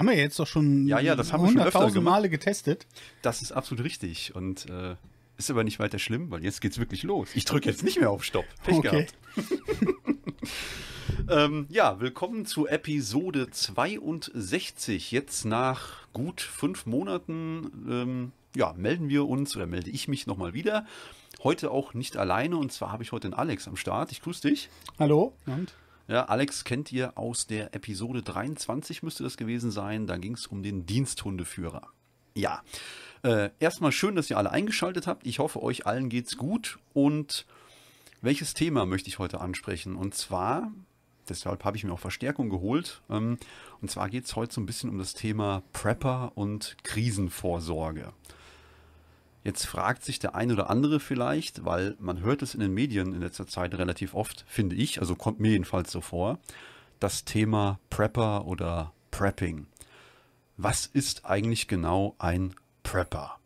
haben wir jetzt doch schon ja, ja, das haben wir schon öfter Male getestet. Das ist absolut richtig. Und äh, ist aber nicht weiter schlimm, weil jetzt geht's wirklich los. Ich drücke jetzt nicht mehr auf Stopp. Pech okay. ähm, ja, willkommen zu Episode 62. Jetzt nach gut fünf Monaten ähm, ja, melden wir uns oder melde ich mich noch mal wieder. Heute auch nicht alleine und zwar habe ich heute den Alex am Start. Ich grüße dich. Hallo und ja, Alex kennt ihr aus der Episode 23 müsste das gewesen sein. Da ging es um den Diensthundeführer. Ja, äh, erstmal schön, dass ihr alle eingeschaltet habt. Ich hoffe, euch allen geht's gut. Und welches Thema möchte ich heute ansprechen? Und zwar, deshalb habe ich mir auch Verstärkung geholt. Ähm, und zwar geht es heute so ein bisschen um das Thema Prepper und Krisenvorsorge. Jetzt fragt sich der ein oder andere vielleicht, weil man hört es in den Medien in letzter Zeit relativ oft, finde ich, also kommt mir jedenfalls so vor, das Thema Prepper oder Prepping. Was ist eigentlich genau ein Prepper?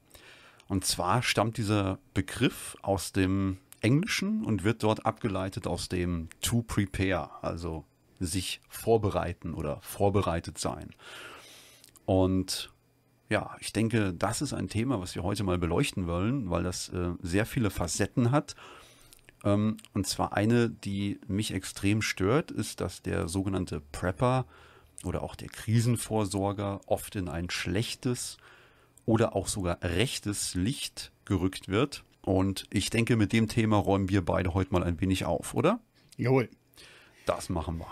Und zwar stammt dieser Begriff aus dem Englischen und wird dort abgeleitet aus dem to prepare, also sich vorbereiten oder vorbereitet sein. Und ja, ich denke, das ist ein Thema, was wir heute mal beleuchten wollen, weil das äh, sehr viele Facetten hat. Ähm, und zwar eine, die mich extrem stört, ist, dass der sogenannte Prepper oder auch der Krisenvorsorger oft in ein schlechtes oder auch sogar rechtes Licht gerückt wird. Und ich denke, mit dem Thema räumen wir beide heute mal ein wenig auf, oder? Jawohl. Das machen wir.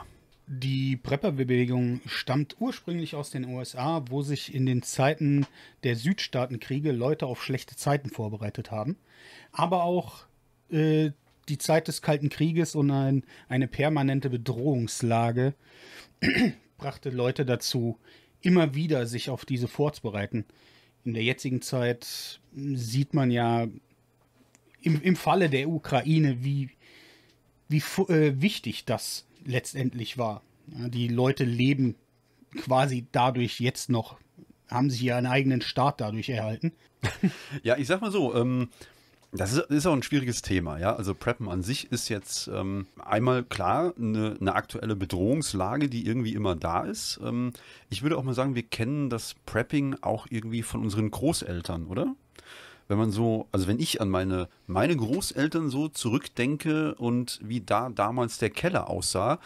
Die Prepper-Bewegung stammt ursprünglich aus den USA, wo sich in den Zeiten der Südstaatenkriege Leute auf schlechte Zeiten vorbereitet haben. Aber auch äh, die Zeit des Kalten Krieges und ein, eine permanente Bedrohungslage brachte Leute dazu, immer wieder sich auf diese vorzubereiten. In der jetzigen Zeit sieht man ja im, im Falle der Ukraine, wie, wie äh, wichtig das ist letztendlich war. Ja, die Leute leben quasi dadurch jetzt noch, haben sich ihren eigenen Staat dadurch erhalten. Ja, ich sag mal so, ähm, das ist, ist, auch ein schwieriges Thema, ja. Also Preppen an sich ist jetzt ähm, einmal klar eine, eine, aktuelle Bedrohungslage, die irgendwie immer da ist. Ähm, ich würde auch mal sagen, wir kennen das Prepping auch irgendwie von unseren Großeltern, oder? wenn man so, also wenn ich an meine, meine Großeltern so zurückdenke und wie da damals der Keller aussah,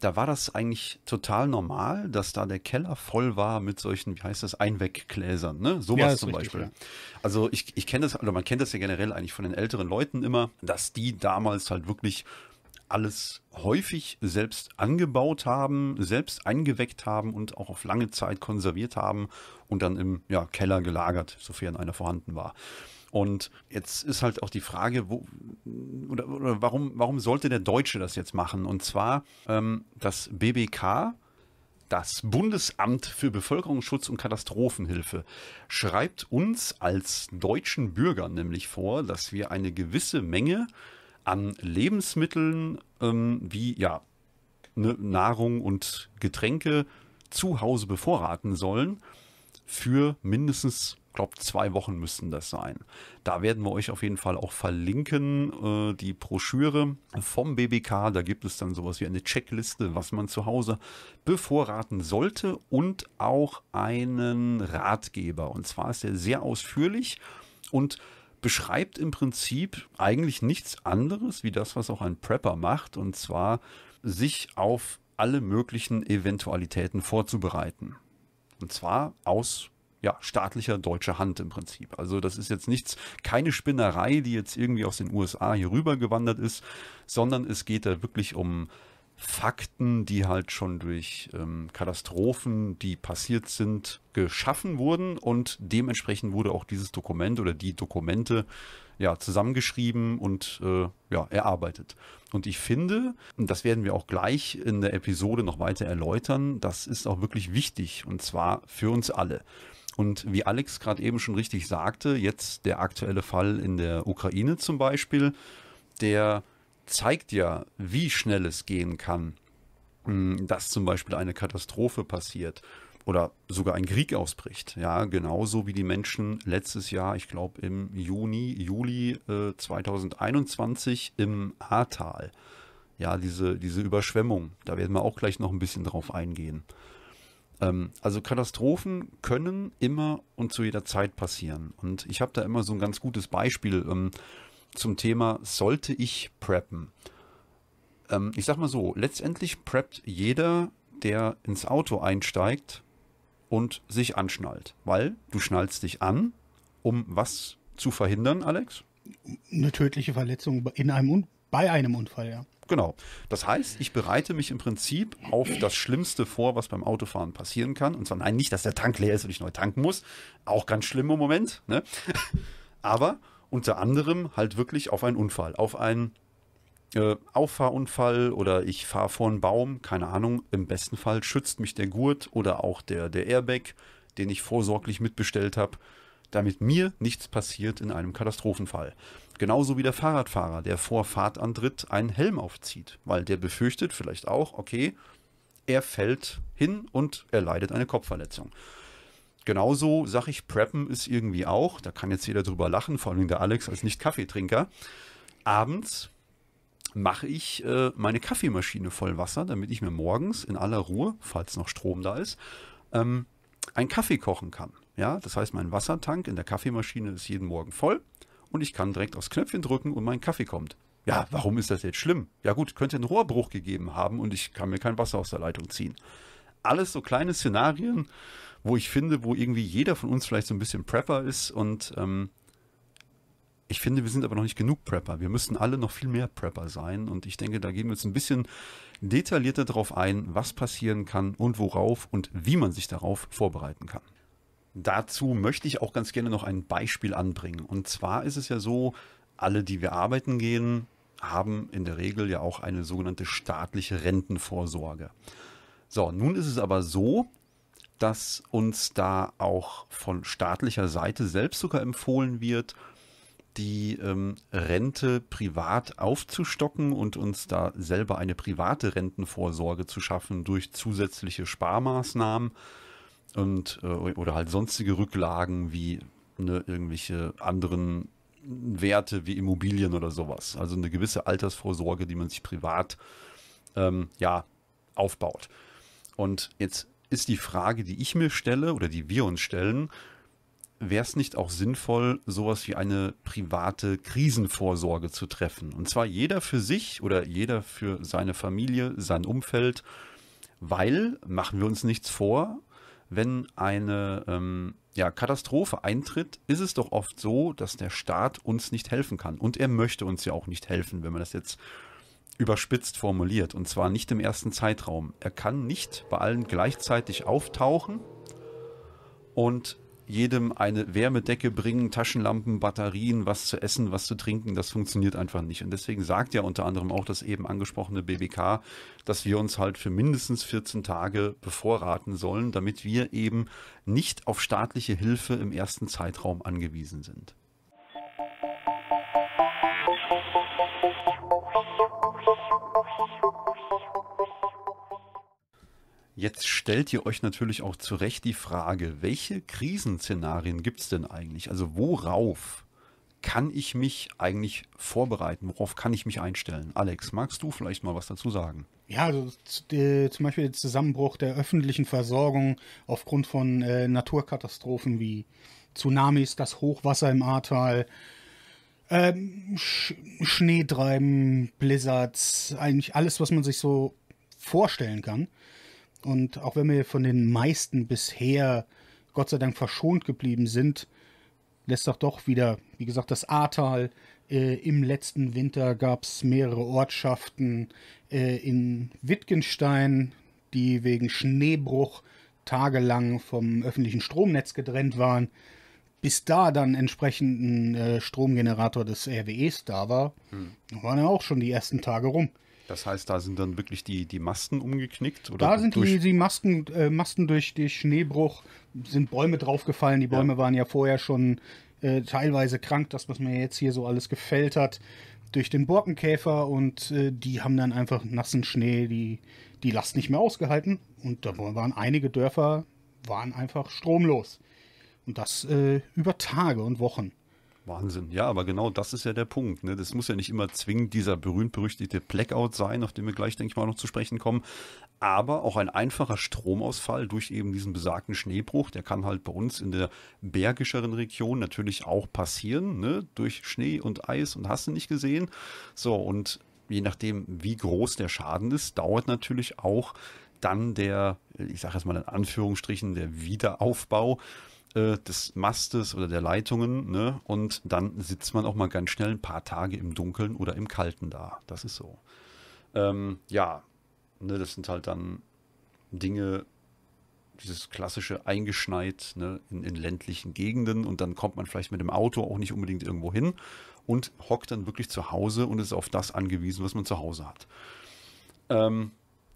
da war das eigentlich total normal, dass da der Keller voll war mit solchen, wie heißt das, Einweggläsern, ne? Sowas ja, zum richtig, Beispiel. Ja. Also ich, ich kenne das, oder man kennt das ja generell eigentlich von den älteren Leuten immer, dass die damals halt wirklich alles häufig selbst angebaut haben, selbst eingeweckt haben und auch auf lange Zeit konserviert haben und dann im ja, Keller gelagert, sofern einer vorhanden war. Und jetzt ist halt auch die Frage, wo, oder, oder warum, warum sollte der Deutsche das jetzt machen? Und zwar ähm, das BBK, das Bundesamt für Bevölkerungsschutz und Katastrophenhilfe schreibt uns als deutschen Bürgern nämlich vor, dass wir eine gewisse Menge an Lebensmitteln ähm, wie ja, ne, Nahrung und Getränke zu Hause bevorraten sollen. Für mindestens, glaube zwei Wochen müssten das sein. Da werden wir euch auf jeden Fall auch verlinken, äh, die Broschüre vom BBK. Da gibt es dann sowas wie eine Checkliste, was man zu Hause bevorraten sollte und auch einen Ratgeber. Und zwar ist er sehr ausführlich und beschreibt im Prinzip eigentlich nichts anderes wie das, was auch ein Prepper macht, und zwar sich auf alle möglichen Eventualitäten vorzubereiten. Und zwar aus ja, staatlicher deutscher Hand im Prinzip. Also das ist jetzt nichts, keine Spinnerei, die jetzt irgendwie aus den USA hier rübergewandert ist, sondern es geht da wirklich um Fakten, die halt schon durch ähm, Katastrophen, die passiert sind, geschaffen wurden und dementsprechend wurde auch dieses Dokument oder die Dokumente ja zusammengeschrieben und äh, ja erarbeitet. Und ich finde, und das werden wir auch gleich in der Episode noch weiter erläutern, das ist auch wirklich wichtig und zwar für uns alle. Und wie Alex gerade eben schon richtig sagte, jetzt der aktuelle Fall in der Ukraine zum Beispiel, der zeigt ja, wie schnell es gehen kann, hm, dass zum Beispiel eine Katastrophe passiert oder sogar ein Krieg ausbricht. Ja, genauso wie die Menschen letztes Jahr, ich glaube im Juni, Juli äh, 2021 im Ahrtal. Ja, diese, diese Überschwemmung, da werden wir auch gleich noch ein bisschen drauf eingehen. Ähm, also Katastrophen können immer und zu jeder Zeit passieren. Und ich habe da immer so ein ganz gutes Beispiel. Ähm, zum Thema, sollte ich preppen? Ähm, ich sag mal so, letztendlich preppt jeder, der ins Auto einsteigt und sich anschnallt. Weil du schnallst dich an, um was zu verhindern, Alex? Eine tödliche Verletzung in einem Un bei einem Unfall, ja. Genau. Das heißt, ich bereite mich im Prinzip auf das Schlimmste vor, was beim Autofahren passieren kann. Und zwar nein, nicht, dass der Tank leer ist und ich neu tanken muss. Auch ganz schlimm im Moment. Ne? Aber unter anderem halt wirklich auf einen Unfall, auf einen äh, Auffahrunfall oder ich fahre vor einen Baum, keine Ahnung, im besten Fall schützt mich der Gurt oder auch der, der Airbag, den ich vorsorglich mitbestellt habe, damit mir nichts passiert in einem Katastrophenfall. Genauso wie der Fahrradfahrer, der vor Fahrtantritt einen Helm aufzieht, weil der befürchtet vielleicht auch, okay, er fällt hin und er leidet eine Kopfverletzung. Genauso sage ich, Preppen ist irgendwie auch, da kann jetzt jeder drüber lachen, vor allem der Alex als Nicht-Kaffeetrinker. Abends mache ich äh, meine Kaffeemaschine voll Wasser, damit ich mir morgens in aller Ruhe, falls noch Strom da ist, ähm, einen Kaffee kochen kann. Ja, das heißt, mein Wassertank in der Kaffeemaschine ist jeden Morgen voll und ich kann direkt aufs Knöpfchen drücken und mein Kaffee kommt. Ja, warum ist das jetzt schlimm? Ja gut, könnte einen Rohrbruch gegeben haben und ich kann mir kein Wasser aus der Leitung ziehen alles so kleine Szenarien, wo ich finde, wo irgendwie jeder von uns vielleicht so ein bisschen Prepper ist und ähm, ich finde, wir sind aber noch nicht genug Prepper. Wir müssten alle noch viel mehr Prepper sein. Und ich denke, da gehen wir jetzt ein bisschen detaillierter darauf ein, was passieren kann und worauf und wie man sich darauf vorbereiten kann. Dazu möchte ich auch ganz gerne noch ein Beispiel anbringen. Und zwar ist es ja so, alle, die wir arbeiten gehen, haben in der Regel ja auch eine sogenannte staatliche Rentenvorsorge. So, nun ist es aber so, dass uns da auch von staatlicher Seite selbst sogar empfohlen wird, die ähm, Rente privat aufzustocken und uns da selber eine private Rentenvorsorge zu schaffen durch zusätzliche Sparmaßnahmen und äh, oder halt sonstige Rücklagen wie ne, irgendwelche anderen Werte wie Immobilien oder sowas. Also eine gewisse Altersvorsorge, die man sich privat ähm, ja aufbaut. Und jetzt ist die Frage, die ich mir stelle oder die wir uns stellen, wäre es nicht auch sinnvoll, sowas wie eine private Krisenvorsorge zu treffen? Und zwar jeder für sich oder jeder für seine Familie, sein Umfeld, weil, machen wir uns nichts vor, wenn eine ähm, ja, Katastrophe eintritt, ist es doch oft so, dass der Staat uns nicht helfen kann. Und er möchte uns ja auch nicht helfen, wenn man das jetzt überspitzt formuliert und zwar nicht im ersten Zeitraum. Er kann nicht bei allen gleichzeitig auftauchen und jedem eine Wärmedecke bringen, Taschenlampen, Batterien, was zu essen, was zu trinken, das funktioniert einfach nicht. Und deswegen sagt ja unter anderem auch das eben angesprochene BBK, dass wir uns halt für mindestens 14 Tage bevorraten sollen, damit wir eben nicht auf staatliche Hilfe im ersten Zeitraum angewiesen sind. Jetzt stellt ihr euch natürlich auch zu Recht die Frage, welche Krisenszenarien gibt es denn eigentlich? Also worauf kann ich mich eigentlich vorbereiten? Worauf kann ich mich einstellen? Alex, magst du vielleicht mal was dazu sagen? Ja, also zum Beispiel der Zusammenbruch der öffentlichen Versorgung aufgrund von äh, Naturkatastrophen wie Tsunamis, das Hochwasser im Ahrtal, ähm, Sch Schneetreiben, Blizzards, eigentlich alles, was man sich so vorstellen kann. Und auch wenn wir von den meisten bisher Gott sei Dank verschont geblieben sind, lässt doch doch wieder, wie gesagt, das Ahrtal. Äh, Im letzten Winter gab es mehrere Ortschaften äh, in Wittgenstein, die wegen Schneebruch tagelang vom öffentlichen Stromnetz getrennt waren bis da dann entsprechend ein äh, Stromgenerator des RWEs da war, hm. waren ja auch schon die ersten Tage rum. Das heißt, da sind dann wirklich die, die Masten umgeknickt? Oder da sind die, die Masten, äh, Masten durch, durch Schneebruch, sind Bäume draufgefallen. Die Bäume ja. waren ja vorher schon äh, teilweise krank, das, was mir jetzt hier so alles gefällt hat, durch den Borkenkäfer. Und äh, die haben dann einfach nassen Schnee, die, die Last nicht mehr ausgehalten. Und da waren einige Dörfer, waren einfach stromlos. Und das äh, über Tage und Wochen. Wahnsinn. Ja, aber genau das ist ja der Punkt. Ne? Das muss ja nicht immer zwingend dieser berühmt-berüchtigte Blackout sein, auf den wir gleich, denke ich mal, noch zu sprechen kommen. Aber auch ein einfacher Stromausfall durch eben diesen besagten Schneebruch, der kann halt bei uns in der bergischeren Region natürlich auch passieren, ne? durch Schnee und Eis und hast du nicht gesehen. So, und je nachdem, wie groß der Schaden ist, dauert natürlich auch dann der, ich sage jetzt mal in Anführungsstrichen, der Wiederaufbau äh, des Mastes oder der Leitungen. Ne? Und dann sitzt man auch mal ganz schnell ein paar Tage im Dunkeln oder im Kalten da. Das ist so. Ähm, ja, ne, das sind halt dann Dinge, dieses klassische eingeschneit ne, in, in, ländlichen Gegenden und dann kommt man vielleicht mit dem Auto auch nicht unbedingt irgendwo hin und hockt dann wirklich zu Hause und ist auf das angewiesen, was man zu Hause hat. Ähm,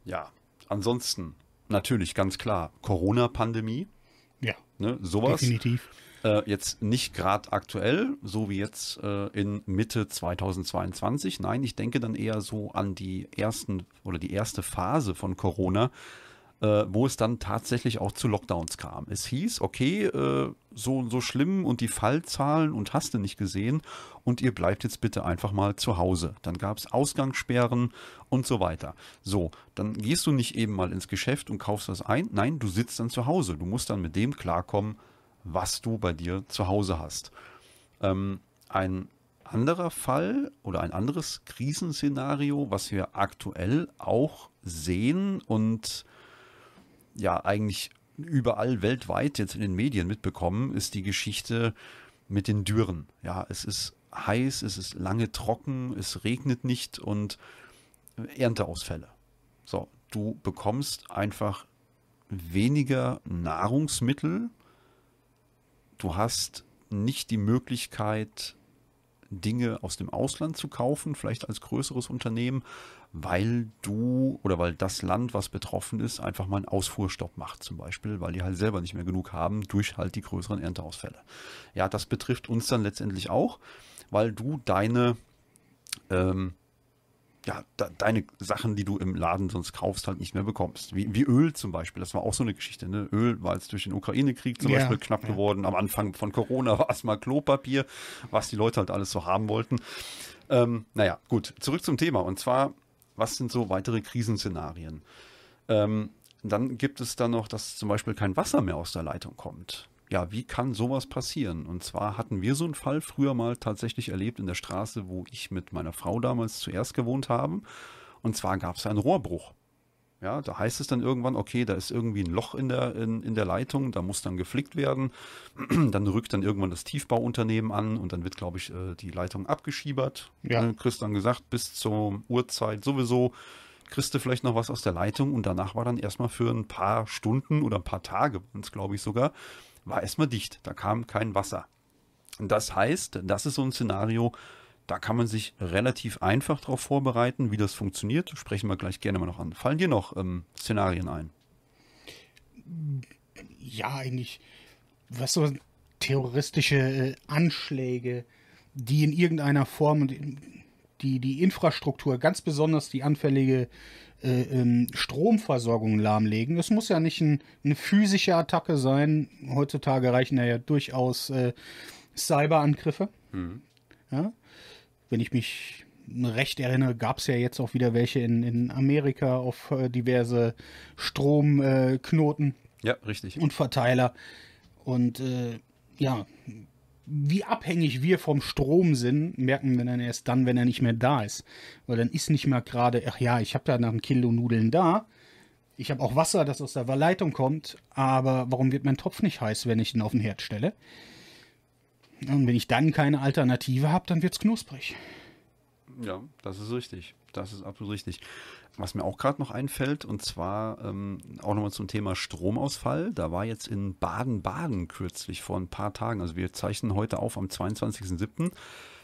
ja, ansonsten natürlich ganz klar Corona-Pandemie. Ne? Sowas. Definitiv. Äh, jetzt nicht gerade aktuell, so wie jetzt äh, in Mitte 2022. Nein, ich denke dann eher so an die ersten oder die erste Phase von Corona, äh, wo es dann tatsächlich auch zu Lockdowns kam. Es hieß, okay, äh, so und so schlimm und die Fallzahlen und hast du nicht gesehen und ihr bleibt jetzt bitte einfach mal zu Hause. Dann gab es Ausgangssperren und so weiter. So, dann gehst du nicht eben mal ins Geschäft und kaufst was ein. Nein, du sitzt dann zu Hause. Du musst dann mit dem klarkommen, was du bei dir zu Hause hast. Ähm, ein anderer Fall oder ein anderes Krisenszenario, was wir aktuell auch sehen und ja eigentlich überall weltweit jetzt in den Medien mitbekommen, ist die Geschichte mit den Dürren. Ja, es ist heiß, es ist lange trocken, es regnet nicht und Ernteausfälle. So, du bekommst einfach weniger Nahrungsmittel. Du hast nicht die Möglichkeit, Dinge aus dem Ausland zu kaufen, vielleicht als größeres Unternehmen weil du oder weil das Land, was betroffen ist, einfach mal einen Ausfuhrstopp macht, zum Beispiel, weil die halt selber nicht mehr genug haben durch halt die größeren Ernteausfälle. Ja, das betrifft uns dann letztendlich auch, weil du deine, ähm, ja, de deine Sachen, die du im Laden sonst kaufst, halt nicht mehr bekommst. Wie, wie Öl zum Beispiel, das war auch so eine Geschichte. Ne? Öl war jetzt durch den Ukraine-Krieg zum ja, Beispiel knapp ja. geworden. Am Anfang von Corona war es mal Klopapier, was die Leute halt alles so haben wollten. Ähm, naja, gut, zurück zum Thema. Und zwar was sind so weitere Krisenszenarien? Ähm, dann gibt es dann noch, dass zum Beispiel kein Wasser mehr aus der Leitung kommt. Ja, wie kann sowas passieren? Und zwar hatten wir so einen Fall früher mal tatsächlich erlebt in der Straße, wo ich mit meiner Frau damals zuerst gewohnt habe. Und zwar gab es einen Rohrbruch. Ja, da heißt es dann irgendwann, okay, da ist irgendwie ein Loch in der, in, in der Leitung, da muss dann geflickt werden. Dann rückt dann irgendwann das Tiefbauunternehmen an und dann wird, glaube ich, äh, die Leitung abgeschiebert. Ja. Ne, Chris dann gesagt, bis zur Uhrzeit sowieso kriegst du vielleicht noch was aus der Leitung und danach war dann erstmal für ein paar Stunden oder ein paar Tage, glaube ich sogar, war erstmal dicht. Da kam kein Wasser. Das heißt, das ist so ein Szenario, da kann man sich relativ einfach darauf vorbereiten, wie das funktioniert. Sprechen wir gleich gerne mal noch an. Fallen dir noch ähm, Szenarien ein? Ja, eigentlich. Was so terroristische äh, Anschläge, die in irgendeiner Form die, die Infrastruktur, ganz besonders die anfällige äh, ähm, Stromversorgung lahmlegen. Das muss ja nicht ein, eine physische Attacke sein. Heutzutage reichen ja, ja durchaus äh, Cyberangriffe. Mhm. Ja? wenn ich mich recht erinnere, gab es ja jetzt auch wieder welche in, in Amerika auf äh, diverse Stromknoten. Äh, ja, richtig. Und Verteiler. Und äh, ja, wie abhängig wir vom Strom sind, merken wir dann erst dann, wenn er nicht mehr da ist. Weil dann ist nicht mehr gerade, ach ja, ich habe da nach einem Kilo Nudeln da. Ich habe auch Wasser, das aus der Leitung kommt. Aber warum wird mein Topf nicht heiß, wenn ich ihn auf den Herd stelle? Und wenn ich dann keine Alternative habe, dann wird es knusprig. Ja, das ist richtig. Das ist absolut richtig. Was mir auch gerade noch einfällt, und zwar ähm, auch nochmal zum Thema Stromausfall. Da war jetzt in Baden-Baden kürzlich vor ein paar Tagen, also wir zeichnen heute auf am 22.07.,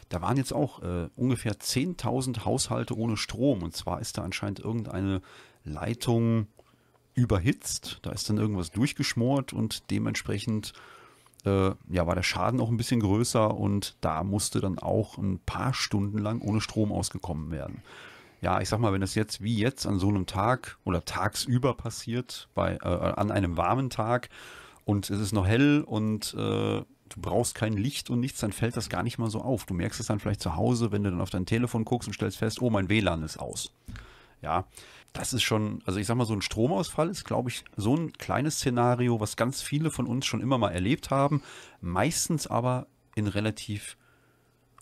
da waren jetzt auch äh, ungefähr 10.000 Haushalte ohne Strom. Und zwar ist da anscheinend irgendeine Leitung überhitzt, da ist dann irgendwas durchgeschmort und dementsprechend äh, ja, war der Schaden auch ein bisschen größer und da musste dann auch ein paar Stunden lang ohne Strom ausgekommen werden. Ja, ich sag mal, wenn das jetzt wie jetzt an so einem Tag oder tagsüber passiert, bei, äh, an einem warmen Tag und es ist noch hell und äh, du brauchst kein Licht und nichts, dann fällt das gar nicht mal so auf. Du merkst es dann vielleicht zu Hause, wenn du dann auf dein Telefon guckst und stellst fest, oh, mein WLAN ist aus. Ja, das ist schon, also ich sag mal, so ein Stromausfall ist, glaube ich, so ein kleines Szenario, was ganz viele von uns schon immer mal erlebt haben, meistens aber in relativ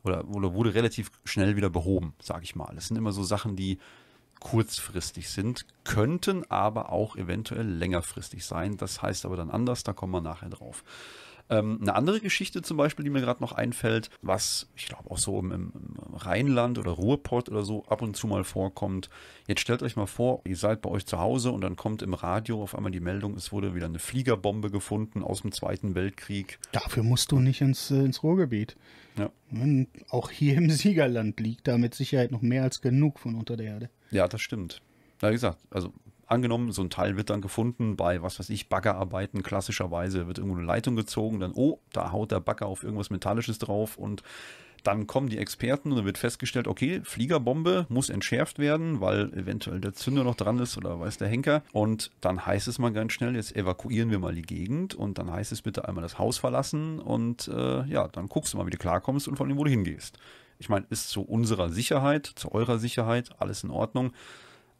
oder, oder wurde relativ schnell wieder behoben, sage ich mal. Das sind immer so Sachen, die kurzfristig sind, könnten aber auch eventuell längerfristig sein. Das heißt aber dann anders, da kommen wir nachher drauf. Ähm, eine andere Geschichte zum Beispiel, die mir gerade noch einfällt, was ich glaube auch so im, im, Rheinland oder Ruhrpott oder so ab und zu mal vorkommt. Jetzt stellt euch mal vor, ihr seid bei euch zu Hause und dann kommt im Radio auf einmal die Meldung, es wurde wieder eine Fliegerbombe gefunden aus dem Zweiten Weltkrieg. Dafür musst du nicht ins, äh, ins Ruhrgebiet. Ja. Auch hier im Siegerland liegt da mit Sicherheit noch mehr als genug von unter der Erde. Ja, das stimmt. wie gesagt, also angenommen, so ein Teil wird dann gefunden bei, was weiß ich, Baggerarbeiten klassischerweise, wird irgendwo eine Leitung gezogen, dann, oh, da haut der Bagger auf irgendwas Metallisches drauf und dann kommen die Experten und dann wird festgestellt, okay, Fliegerbombe muss entschärft werden, weil eventuell der Zünder noch dran ist oder weiß der Henker. Und dann heißt es mal ganz schnell, jetzt evakuieren wir mal die Gegend und dann heißt es bitte einmal das Haus verlassen und äh, ja, dann guckst du mal, wie du klarkommst und vor allem, wo du hingehst. Ich meine, ist zu unserer Sicherheit, zu eurer Sicherheit alles in Ordnung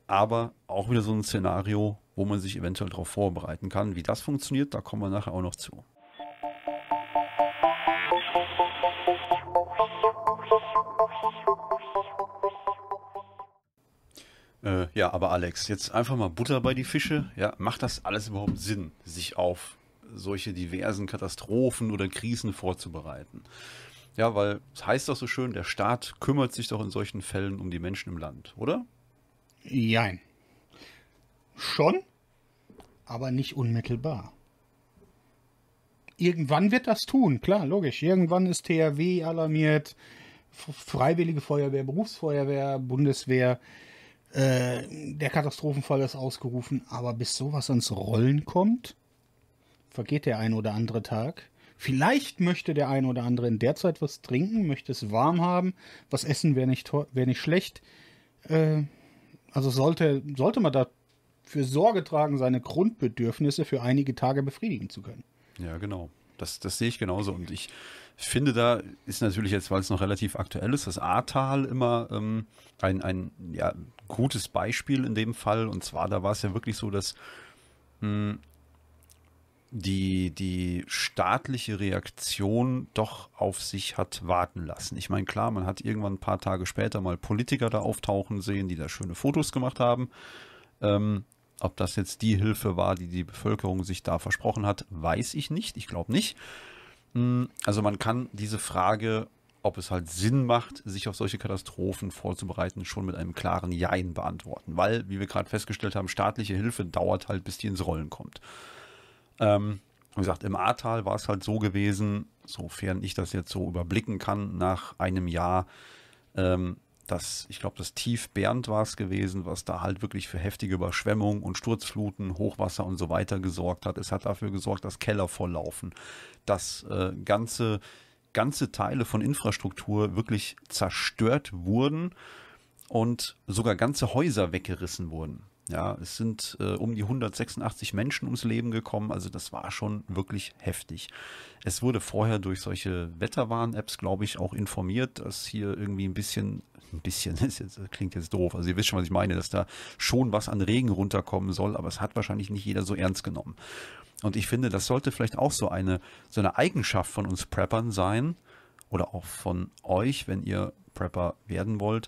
aber auch wieder so ein Szenario, wo man sich eventuell darauf vorbereiten kann. Wie das funktioniert, da kommen wir nachher auch noch zu. Äh, ja, aber Alex, jetzt einfach mal Butter bei die Fische. Ja, macht das alles überhaupt Sinn, sich auf solche diversen Katastrophen oder Krisen vorzubereiten? Ja, weil es heißt doch so schön, der Staat kümmert sich doch in solchen Fällen um die Menschen im Land, oder? Jein. Schon, aber nicht unmittelbar. Irgendwann wird das tun, klar, logisch. Irgendwann ist THW alarmiert, Freiwillige Feuerwehr, Berufsfeuerwehr, Bundeswehr. Äh, der Katastrophenfall ist ausgerufen, aber bis sowas ans Rollen kommt, vergeht der ein oder andere Tag. Vielleicht möchte der ein oder andere in der Zeit was trinken, möchte es warm haben, was essen wäre nicht, wär nicht schlecht. Äh, also sollte, sollte man dafür Sorge tragen, seine Grundbedürfnisse für einige Tage befriedigen zu können. Ja, genau. Das, das sehe ich genauso. Und ich finde, da ist natürlich jetzt, weil es noch relativ aktuell ist, das Ahrtal immer ähm, ein, ein ja, gutes Beispiel in dem Fall. Und zwar, da war es ja wirklich so, dass mh, hm, die, die staatliche Reaktion doch auf sich hat warten lassen. Ich meine, klar, man hat irgendwann ein paar Tage später mal Politiker da auftauchen sehen, die da schöne Fotos gemacht haben. Ähm, ob das jetzt die Hilfe war, die die Bevölkerung sich da versprochen hat, weiß ich nicht. Ich glaube nicht. Hm, also man kann diese Frage, ob es halt Sinn macht, sich auf solche Katastrophen vorzubereiten, schon mit einem klaren Jein beantworten. Weil, wie wir gerade festgestellt haben, staatliche Hilfe dauert halt, bis die ins Rollen kommt. Ähm, wie gesagt, im Ahrtal war es halt so gewesen, sofern ich das jetzt so überblicken kann, nach einem Jahr, ähm, dass ich glaube, das Tief Bernd war es gewesen, was da halt wirklich für heftige Überschwemmungen und Sturzfluten, Hochwasser und so weiter gesorgt hat. Es hat dafür gesorgt, dass Keller volllaufen, dass äh, ganze, ganze Teile von Infrastruktur wirklich zerstört wurden und sogar ganze Häuser weggerissen wurden. Ja, es sind äh, um die 186 Menschen ums Leben gekommen, also das war schon wirklich heftig. Es wurde vorher durch solche Wetterwarn-Apps, glaube ich, auch informiert, dass hier irgendwie ein bisschen, ein bisschen, das, jetzt, das klingt jetzt doof, also ihr wisst schon, was ich meine, dass da schon was an Regen runterkommen soll, aber es hat wahrscheinlich nicht jeder so ernst genommen. Und ich finde, das sollte vielleicht auch so eine, so eine Eigenschaft von uns Preppern sein oder auch von euch, wenn ihr Prepper werden wollt,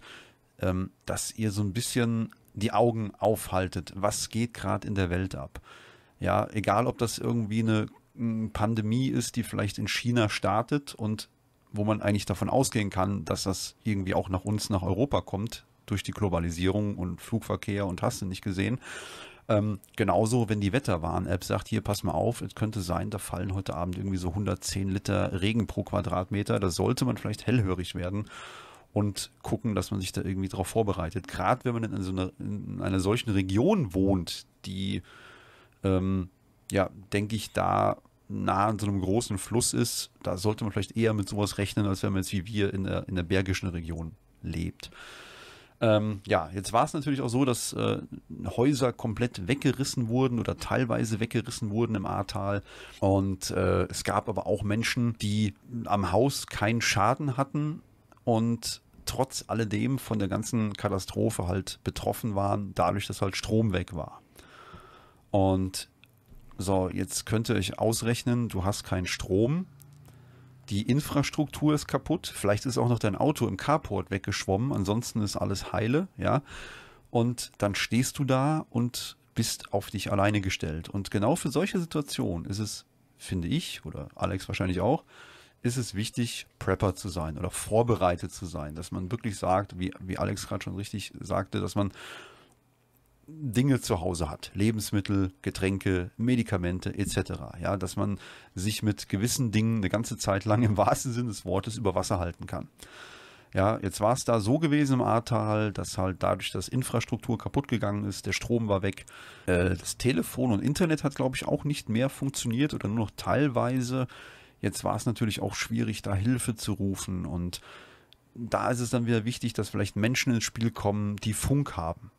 ähm, dass ihr so ein bisschen die Augen aufhaltet. Was geht gerade in der Welt ab? Ja, egal ob das irgendwie eine hm, Pandemie ist, die vielleicht in China startet und wo man eigentlich davon ausgehen kann, dass das irgendwie auch nach uns, nach Europa kommt, durch die Globalisierung und Flugverkehr und hast du nicht gesehen. Ähm, genauso, wenn die Wetterwarn-App sagt, hier pass mal auf, es könnte sein, da fallen heute Abend irgendwie so 110 Liter Regen pro Quadratmeter, da sollte man vielleicht hellhörig werden und gucken, dass man sich da irgendwie drauf vorbereitet. Gerade wenn man in, so einer, in einer solchen Region wohnt, die, ähm, ja, denke ich, da nah an so einem großen Fluss ist, da sollte man vielleicht eher mit sowas rechnen, als wenn man jetzt wie wir in der, in der bergischen Region lebt. Ähm, ja, jetzt war es natürlich auch so, dass äh, Häuser komplett weggerissen wurden oder teilweise weggerissen wurden im Ahrtal. Und äh, es gab aber auch Menschen, die am Haus keinen Schaden hatten, und trotz alledem von der ganzen Katastrophe halt betroffen waren, dadurch, dass halt Strom weg war. Und so, jetzt könnt ihr euch ausrechnen, du hast keinen Strom, die Infrastruktur ist kaputt, vielleicht ist auch noch dein Auto im Carport weggeschwommen, ansonsten ist alles heile, ja. Und dann stehst du da und bist auf dich alleine gestellt. Und genau für solche Situationen ist es, finde ich, oder Alex wahrscheinlich auch, ist es wichtig, Prepper zu sein oder vorbereitet zu sein, dass man wirklich sagt, wie, wie Alex gerade schon richtig sagte, dass man Dinge zu Hause hat, Lebensmittel, Getränke, Medikamente etc. Ja, dass man sich mit gewissen Dingen eine ganze Zeit lang im wahrsten Sinne des Wortes über Wasser halten kann. Ja, jetzt war es da so gewesen im Ahrtal, dass halt dadurch, dass Infrastruktur kaputt gegangen ist, der Strom war weg, äh, das Telefon und Internet hat, glaube ich, auch nicht mehr funktioniert oder nur noch teilweise. Jetzt war es natürlich auch schwierig, da Hilfe zu rufen und da ist es dann wieder wichtig, dass vielleicht Menschen ins Spiel kommen, die Funk haben.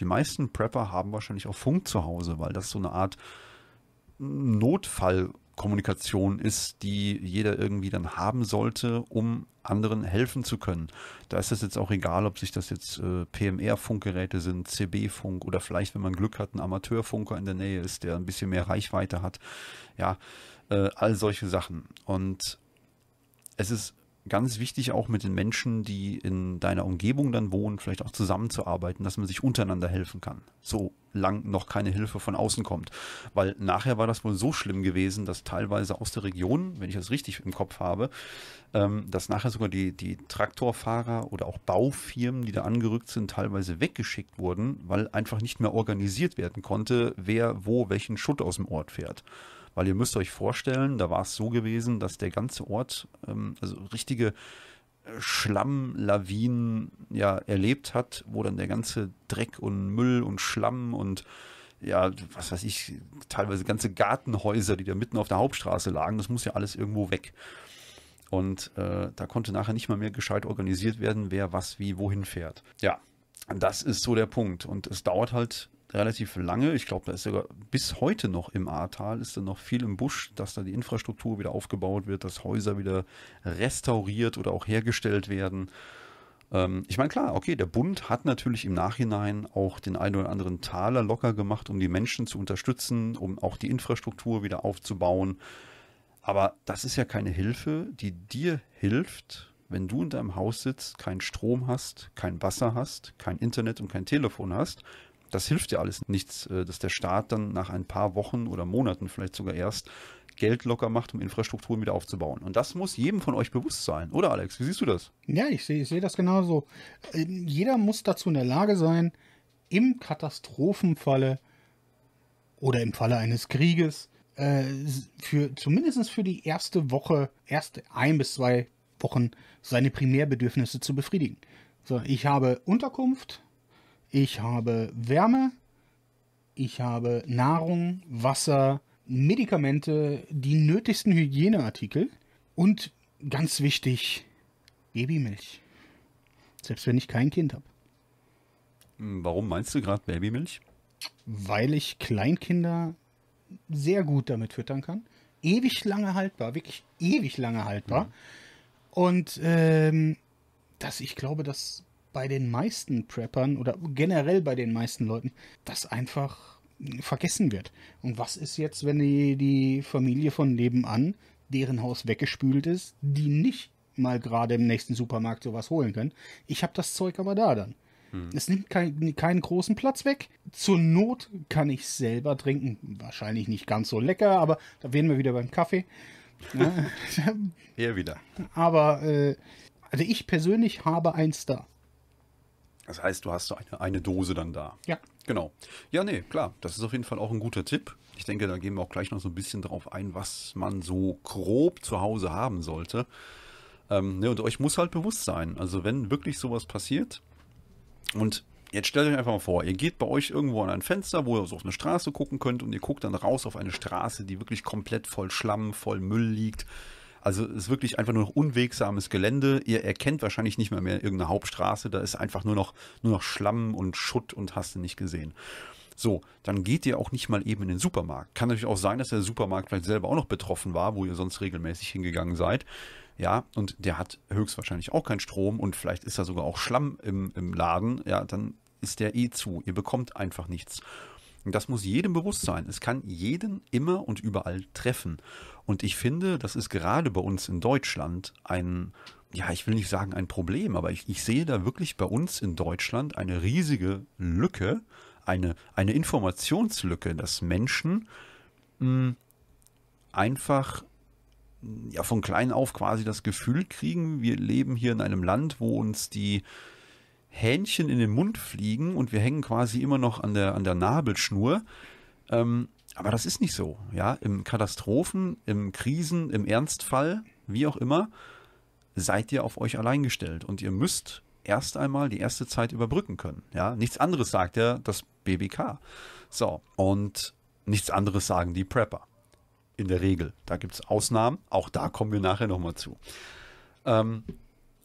Die meisten Prepper haben wahrscheinlich auch Funk zu Hause, weil das so eine Art Notfallkommunikation ist, die jeder irgendwie dann haben sollte, um anderen helfen zu können. Da ist es jetzt auch egal, ob sich das jetzt äh, PMR-Funkgeräte sind, CB-Funk oder vielleicht, wenn man Glück hat, ein Amateurfunker in der Nähe ist, der ein bisschen mehr Reichweite hat. Ja, äh, all solche Sachen. Und es ist ganz wichtig, auch mit den Menschen, die in deiner Umgebung dann wohnen, vielleicht auch zusammenzuarbeiten, dass man sich untereinander helfen kann, solange noch keine Hilfe von außen kommt. Weil nachher war das wohl so schlimm gewesen, dass teilweise aus der Region, wenn ich das richtig im Kopf habe, ähm, dass nachher sogar die, die Traktorfahrer oder auch Baufirmen, die da angerückt sind, teilweise weggeschickt wurden, weil einfach nicht mehr organisiert werden konnte, wer wo welchen Schutt aus dem Ort fährt weil ihr müsst euch vorstellen, da war es so gewesen, dass der ganze Ort, ähm, also richtige äh, Schlammlawinen ja erlebt hat, wo dann der ganze Dreck und Müll und Schlamm und ja, was weiß ich, teilweise ganze Gartenhäuser, die da mitten auf der Hauptstraße lagen, das muss ja alles irgendwo weg. Und äh, da konnte nachher nicht mal mehr gescheit organisiert werden, wer was wie wohin fährt. Ja, das ist so der Punkt. Und es dauert halt relativ lange. Ich glaube, da ist sogar bis heute noch im Ahrtal ist da noch viel im Busch, dass da die Infrastruktur wieder aufgebaut wird, dass Häuser wieder restauriert oder auch hergestellt werden. Ähm, ich meine, klar, okay, der Bund hat natürlich im Nachhinein auch den einen oder anderen Taler locker gemacht, um die Menschen zu unterstützen, um auch die Infrastruktur wieder aufzubauen. Aber das ist ja keine Hilfe, die dir hilft, wenn du in deinem Haus sitzt, keinen Strom hast, kein Wasser hast, kein Internet und kein Telefon hast, das hilft ja alles nichts, äh, dass der Staat dann nach ein paar Wochen oder Monaten vielleicht sogar erst Geld locker macht, um Infrastrukturen wieder aufzubauen. Und das muss jedem von euch bewusst sein, oder Alex? Wie siehst du das? Ja, ich sehe ich seh das genauso. Ähm, jeder muss dazu in der Lage sein, im Katastrophenfalle oder im Falle eines Krieges äh, für zumindest für die erste Woche, erste ein bis zwei Wochen seine Primärbedürfnisse zu befriedigen. So, ich habe Unterkunft, ich habe Wärme, ich habe Nahrung, Wasser, Medikamente, die nötigsten Hygieneartikel und ganz wichtig, Babymilch. Selbst wenn ich kein Kind habe. Hm, warum meinst du gerade Babymilch? Weil ich Kleinkinder sehr gut damit füttern kann. Ewig lange haltbar, wirklich ewig lange haltbar. Mhm. Und ähm, dass ich glaube, dass bei den meisten Preppern oder generell bei den meisten Leuten das einfach vergessen wird. Und was ist jetzt, wenn die, die Familie von nebenan, deren Haus weggespült ist, die nicht mal gerade im nächsten Supermarkt sowas holen können? Ich habe das Zeug aber da dann. Hm. Es nimmt kein, keinen großen Platz weg. Zur Not kann ich selber trinken. Wahrscheinlich nicht ganz so lecker, aber da wären wir wieder beim Kaffee. Ja. wieder. Aber äh, also ich persönlich habe eins da. Das heißt, du hast eine, eine Dose dann da. Ja. Genau. Ja, nee, klar. Das ist auf jeden Fall auch ein guter Tipp. Ich denke, da gehen wir auch gleich noch so ein bisschen drauf ein, was man so grob zu Hause haben sollte. Ähm, ne, und euch muss halt bewusst sein. Also, wenn wirklich sowas passiert und Jetzt stellt euch einfach mal vor, ihr geht bei euch irgendwo an ein Fenster, wo ihr so auf eine Straße gucken könnt und ihr guckt dann raus auf eine Straße, die wirklich komplett voll Schlamm, voll Müll liegt. Also es ist wirklich einfach nur noch unwegsames Gelände. Ihr erkennt wahrscheinlich nicht mehr mehr irgendeine Hauptstraße. Da ist einfach nur noch, nur noch Schlamm und Schutt und hast du nicht gesehen. So, dann geht ihr auch nicht mal eben in den Supermarkt. Kann natürlich auch sein, dass der Supermarkt vielleicht selber auch noch betroffen war, wo ihr sonst regelmäßig hingegangen seid. Ja, und der hat höchstwahrscheinlich auch keinen Strom und vielleicht ist da sogar auch Schlamm im, im Laden. Ja, dann ist der eh zu. Ihr bekommt einfach nichts. Das muss jedem bewusst sein. Es kann jeden immer und überall treffen. Und ich finde, das ist gerade bei uns in Deutschland ein, ja, ich will nicht sagen ein Problem, aber ich, ich sehe da wirklich bei uns in Deutschland eine riesige Lücke, eine, eine Informationslücke, dass Menschen mh, hm, einfach ja von klein auf quasi das Gefühl kriegen, wir leben hier in einem Land, wo uns die Hähnchen in den Mund fliegen und wir hängen quasi immer noch an der, an der Nabelschnur. Ähm, aber das ist nicht so. Ja, im Katastrophen, im Krisen, im Ernstfall, wie auch immer, seid ihr auf euch allein gestellt und ihr müsst erst einmal die erste Zeit überbrücken können. Ja, nichts anderes sagt ja das BBK. So, und nichts anderes sagen die Prepper. In der Regel. Da gibt es Ausnahmen. Auch da kommen wir nachher nochmal zu. Ähm,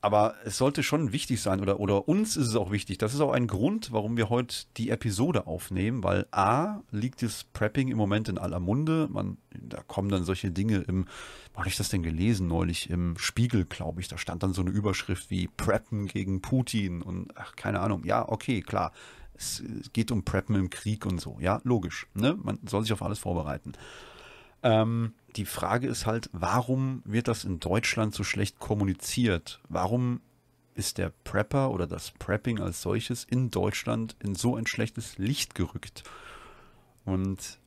aber es sollte schon wichtig sein, oder, oder uns ist es auch wichtig. Das ist auch ein Grund, warum wir heute die Episode aufnehmen, weil A, liegt das Prepping im Moment in aller Munde. Man, da kommen dann solche Dinge im, wo habe ich das denn gelesen neulich? Im Spiegel, glaube ich. Da stand dann so eine Überschrift wie Preppen gegen Putin und ach, keine Ahnung. Ja, okay, klar. Es, es geht um Preppen im Krieg und so. Ja, logisch. Ne? Man soll sich auf alles vorbereiten. Ähm, die Frage ist halt, warum wird das in Deutschland so schlecht kommuniziert? Warum ist der Prepper oder das Prepping als solches in Deutschland in so ein schlechtes Licht gerückt? Und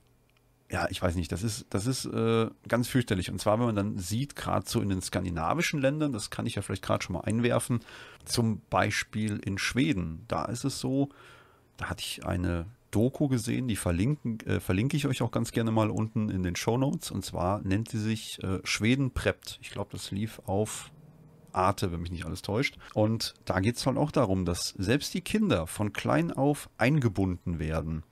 ja, ich weiß nicht, das ist, das ist äh, ganz fürchterlich. Und zwar, wenn man dann sieht, gerade so in den skandinavischen Ländern, das kann ich ja vielleicht gerade schon mal einwerfen, zum Beispiel in Schweden, da ist es so, da hatte ich eine Doku gesehen, die verlinken, äh, verlinke ich euch auch ganz gerne mal unten in den Show Notes. Und zwar nennt sie sich äh, Schweden Prept. Ich glaube, das lief auf Arte, wenn mich nicht alles täuscht. Und da geht es halt auch darum, dass selbst die Kinder von klein auf eingebunden werden.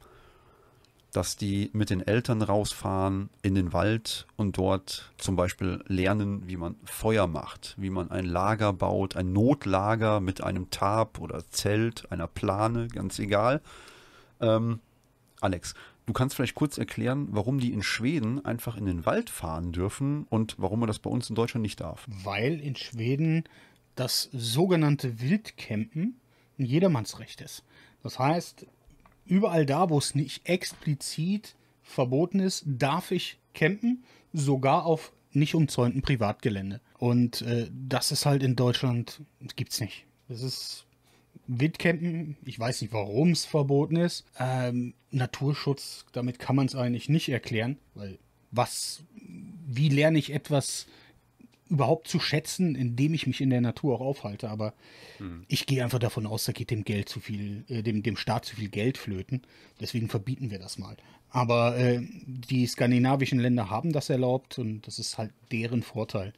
Dass die mit den Eltern rausfahren in den Wald und dort zum Beispiel lernen, wie man Feuer macht, wie man ein Lager baut, ein Notlager mit einem Tarp oder Zelt, einer Plane, ganz egal. Ähm, Alex, du kannst vielleicht kurz erklären, warum die in Schweden einfach in den Wald fahren dürfen und warum man das bei uns in Deutschland nicht darf. Weil in Schweden das sogenannte Wildcampen ein Jedermannsrecht ist. Das heißt, überall da, wo es nicht explizit verboten ist, darf ich campen, sogar auf nicht umzäunten Privatgelände. Und äh, das ist halt in Deutschland, gibt es nicht. Das ist Wildcampen, ich weiß nicht, warum es verboten ist. Ähm, Naturschutz, damit kann man es eigentlich nicht erklären, weil was, wie lerne ich etwas überhaupt zu schätzen, indem ich mich in der Natur auch aufhalte. Aber mhm. ich gehe einfach davon aus, da geht dem Geld zu viel, äh, dem, dem Staat zu viel Geld flöten. Deswegen verbieten wir das mal. Aber äh, die skandinavischen Länder haben das erlaubt und das ist halt deren Vorteil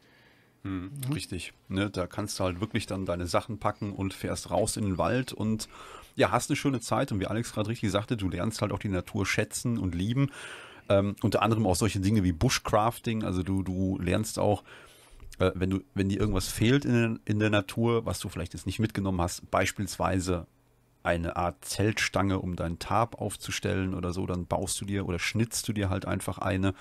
mhm. Richtig. Ne, da kannst du halt wirklich dann deine Sachen packen und fährst raus in den Wald und ja, hast eine schöne Zeit. Und wie Alex gerade richtig sagte, du lernst halt auch die Natur schätzen und lieben. Ähm, unter anderem auch solche Dinge wie Bushcrafting. Also du, du lernst auch, äh, wenn, du, wenn dir irgendwas fehlt in, in der Natur, was du vielleicht jetzt nicht mitgenommen hast, beispielsweise eine Art Zeltstange, um deinen Tarp aufzustellen oder so, dann baust du dir oder schnitzt du dir halt einfach eine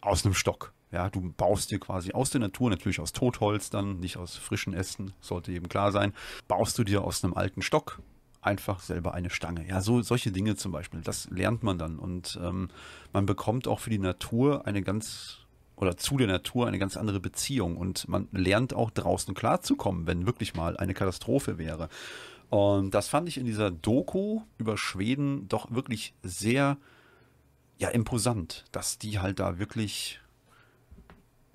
aus einem Stock. Ja, du baust dir quasi aus der Natur, natürlich aus Totholz dann, nicht aus frischen Ästen, sollte jedem klar sein, baust du dir aus einem alten Stock einfach selber eine Stange. Ja, so solche Dinge zum Beispiel, das lernt man dann und ähm, man bekommt auch für die Natur eine ganz oder zu der Natur eine ganz andere Beziehung und man lernt auch draußen klarzukommen, wenn wirklich mal eine Katastrophe wäre. Und das fand ich in dieser Doku über Schweden doch wirklich sehr ja imposant, dass die halt da wirklich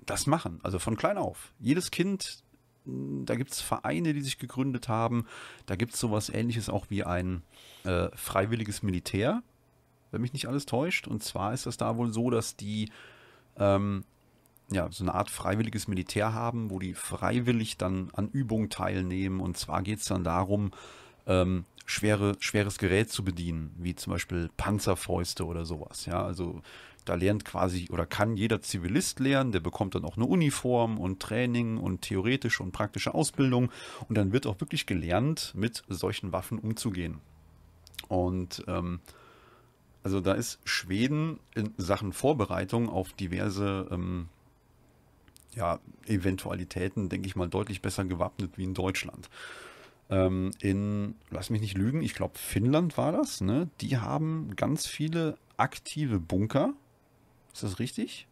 das machen, also von klein auf. Jedes Kind, da gibt es Vereine, die sich gegründet haben, da gibt es sowas ähnliches auch wie ein äh, freiwilliges Militär, wenn mich nicht alles täuscht. Und zwar ist das da wohl so, dass die ähm, ja, so eine Art freiwilliges Militär haben, wo die freiwillig dann an Übungen teilnehmen. Und zwar geht es dann darum, ähm, schwere, schweres Gerät zu bedienen, wie zum Beispiel Panzerfäuste oder sowas. Ja, also da lernt quasi oder kann jeder Zivilist lernen, der bekommt dann auch eine Uniform und Training und theoretische und praktische Ausbildung und dann wird auch wirklich gelernt, mit solchen Waffen umzugehen. Und ähm, also da ist Schweden in Sachen Vorbereitung auf diverse ähm, ja, Eventualitäten, denke ich mal, deutlich besser gewappnet wie in Deutschland. Ähm, in, lass mich nicht lügen, ich glaube Finnland war das, ne? Die haben ganz viele aktive Bunker, ist das richtig?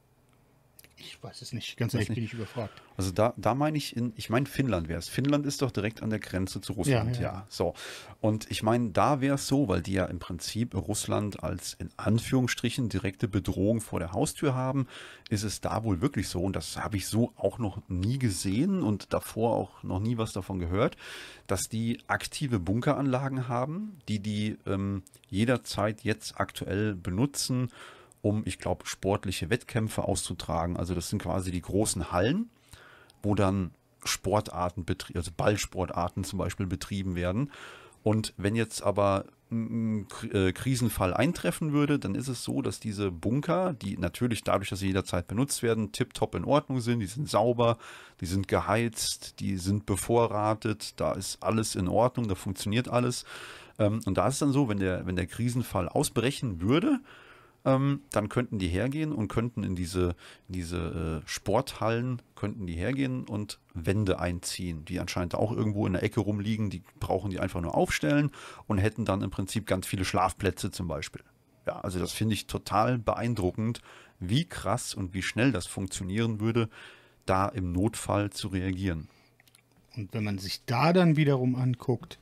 Ich weiß es nicht. Ganz ehrlich, bin ich überfragt. Also da, da meine ich in, ich meine Finnland wäre es. Finnland ist doch direkt an der Grenze zu Russland, ja. ja. ja. So. Und ich meine, da wäre es so, weil die ja im Prinzip Russland als in Anführungsstrichen direkte Bedrohung vor der Haustür haben, ist es da wohl wirklich so. Und das habe ich so auch noch nie gesehen und davor auch noch nie was davon gehört, dass die aktive Bunkeranlagen haben, die die ähm, jederzeit jetzt aktuell benutzen um, ich glaube, sportliche Wettkämpfe auszutragen. Also das sind quasi die großen Hallen, wo dann Sportarten, also Ballsportarten zum Beispiel betrieben werden. Und wenn jetzt aber ein äh, Krisenfall eintreffen würde, dann ist es so, dass diese Bunker, die natürlich dadurch, dass sie jederzeit benutzt werden, tiptop in Ordnung sind, die sind sauber, die sind geheizt, die sind bevorratet, da ist alles in Ordnung, da funktioniert alles. Ähm, und da ist es dann so, wenn der, wenn der Krisenfall ausbrechen würde, ähm, dann könnten die hergehen und könnten in diese, in diese äh, Sporthallen, könnten die hergehen und Wände einziehen, die anscheinend auch irgendwo in der Ecke rumliegen, die brauchen die einfach nur aufstellen und hätten dann im Prinzip ganz viele Schlafplätze zum Beispiel. Ja, also das finde ich total beeindruckend, wie krass und wie schnell das funktionieren würde, da im Notfall zu reagieren. Und wenn man sich da dann wiederum anguckt,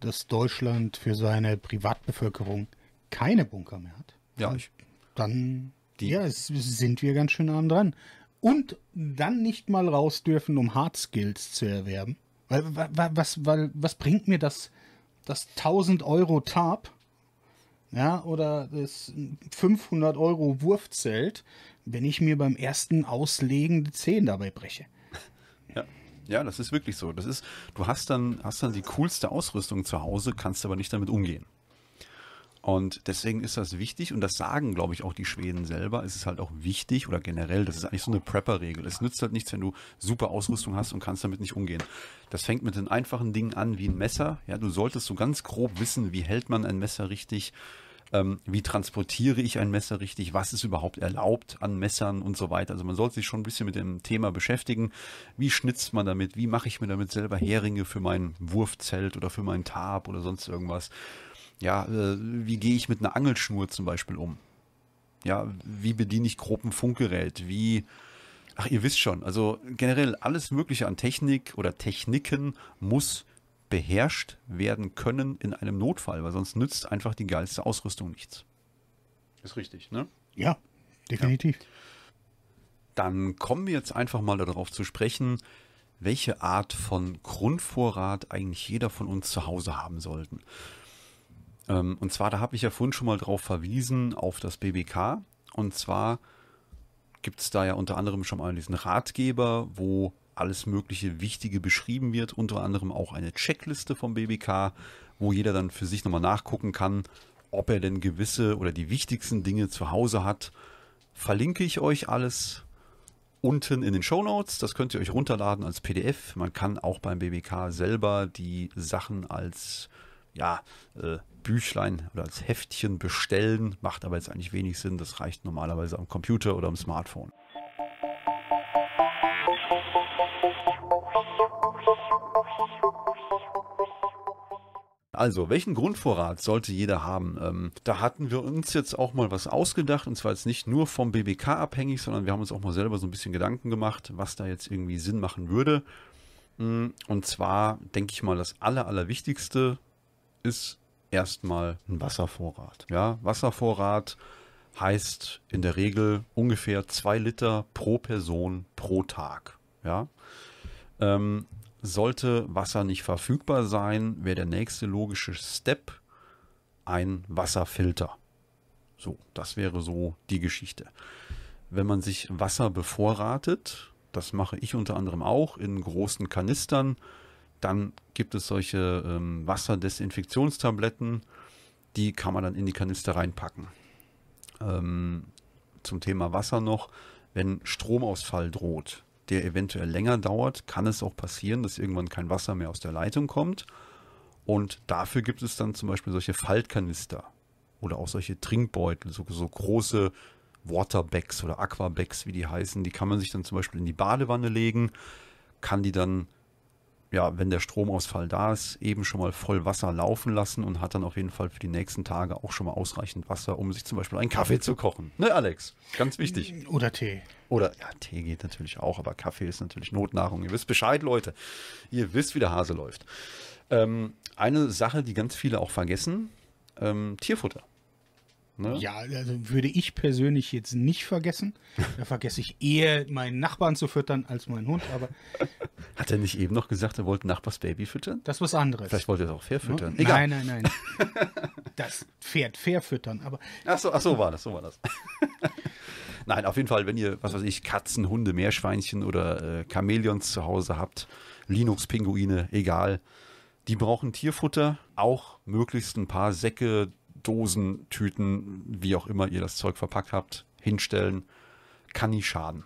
dass Deutschland für seine Privatbevölkerung keine Bunker mehr hat, ja. Ich, dann die. Ja, es, sind wir ganz schön arm dran. Und dann nicht mal raus dürfen, um Hard Skills zu erwerben. Weil, was, weil, was bringt mir das, das 1000 Euro Tarp? Ja, oder das 500 Euro Wurfzelt, wenn ich mir beim ersten Auslegen die Zehen dabei breche. Ja. Ja, das ist wirklich so. Das ist, du hast dann, hast dann die coolste Ausrüstung zu Hause, kannst aber nicht damit umgehen. Und deswegen ist das wichtig und das sagen, glaube ich, auch die Schweden selber. Es ist halt auch wichtig oder generell, das ist eigentlich so eine Prepper-Regel. Es nützt halt nichts, wenn du super Ausrüstung hast und kannst damit nicht umgehen. Das fängt mit den einfachen Dingen an, wie ein Messer. Ja, du solltest so ganz grob wissen, wie hält man ein Messer richtig, ähm, wie transportiere ich ein Messer richtig, was ist überhaupt erlaubt an Messern und so weiter. Also man sollte sich schon ein bisschen mit dem Thema beschäftigen. Wie schnitzt man damit? Wie mache ich mir damit selber Heringe für mein Wurfzelt oder für meinen Tarp oder sonst irgendwas? Ja, äh, wie gehe ich mit einer Angelschnur zum Beispiel um? Ja, wie bediene ich grob ein Funkgerät? Wie, ach, ihr wisst schon, also generell alles Mögliche an Technik oder Techniken muss beherrscht werden können in einem Notfall, weil sonst nützt einfach die geilste Ausrüstung nichts. Ist richtig, ne? Ja, definitiv. Ja. Dann kommen wir jetzt einfach mal darauf zu sprechen, welche Art von Grundvorrat eigentlich jeder von uns zu Hause haben sollten. Ähm, und zwar, da habe ich ja vorhin schon mal drauf verwiesen, auf das BBK. Und zwar gibt es da ja unter anderem schon mal diesen Ratgeber, wo alles mögliche Wichtige beschrieben wird, unter anderem auch eine Checkliste vom BBK, wo jeder dann für sich nochmal nachgucken kann, ob er denn gewisse oder die wichtigsten Dinge zu Hause hat. Verlinke ich euch alles unten in den Show Notes. Das könnt ihr euch runterladen als PDF. Man kann auch beim BBK selber die Sachen als ja, äh, Büchlein oder als Heftchen bestellen. Macht aber jetzt eigentlich wenig Sinn. Das reicht normalerweise am Computer oder am Smartphone. Also, welchen Grundvorrat sollte jeder haben? Ähm, da hatten wir uns jetzt auch mal was ausgedacht und zwar jetzt nicht nur vom BBK abhängig, sondern wir haben uns auch mal selber so ein bisschen Gedanken gemacht, was da jetzt irgendwie Sinn machen würde. Mm, und zwar denke ich mal, das Aller, Allerwichtigste, ist erstmal ein Wasservorrat. Ja, Wasservorrat heißt in der Regel ungefähr zwei Liter pro Person pro Tag. Ja. Ähm, sollte Wasser nicht verfügbar sein, wäre der nächste logische Step ein Wasserfilter. So, das wäre so die Geschichte. Wenn man sich Wasser bevorratet, das mache ich unter anderem auch in großen Kanistern, dann gibt es solche ähm, Wasserdesinfektionstabletten, die kann man dann in die Kanister reinpacken. Ähm, zum Thema Wasser noch, wenn Stromausfall droht, der eventuell länger dauert, kann es auch passieren, dass irgendwann kein Wasser mehr aus der Leitung kommt. Und dafür gibt es dann zum Beispiel solche Faltkanister oder auch solche Trinkbeutel, so, so große Waterbags oder Aquabags, wie die heißen. Die kann man sich dann zum Beispiel in die Badewanne legen, kann die dann ja, wenn der Stromausfall da ist, eben schon mal voll Wasser laufen lassen und hat dann auf jeden Fall für die nächsten Tage auch schon mal ausreichend Wasser, um sich zum Beispiel einen Kaffee zu kochen. Ne, Alex? Ganz wichtig. Oder Tee. Oder, ja, Tee geht natürlich auch, aber Kaffee ist natürlich Notnahrung. Ihr wisst Bescheid, Leute. Ihr wisst, wie der Hase läuft. Ähm, eine Sache, die ganz viele auch vergessen, ähm, Tierfutter. Ne? Ja, also würde ich persönlich jetzt nicht vergessen. Da vergesse ich eher, meinen Nachbarn zu füttern, als meinen Hund. Aber Hat er nicht eben noch gesagt, er wollte Baby füttern? Das ist was anderes. Vielleicht wollte er es auch fair ne? füttern. Ne? Egal. Nein, nein, nein. Das Pferd fair füttern. Aber ach, so, ach so war das, so war das. nein, auf jeden Fall, wenn ihr, was weiß ich, Katzen, Hunde, Meerschweinchen oder äh, Chamäleons zu Hause habt, Linux-Pinguine, egal. Die brauchen Tierfutter, auch möglichst ein paar Säcke Dosen, Tüten, wie auch immer ihr das Zeug verpackt habt, hinstellen. Kann nie schaden.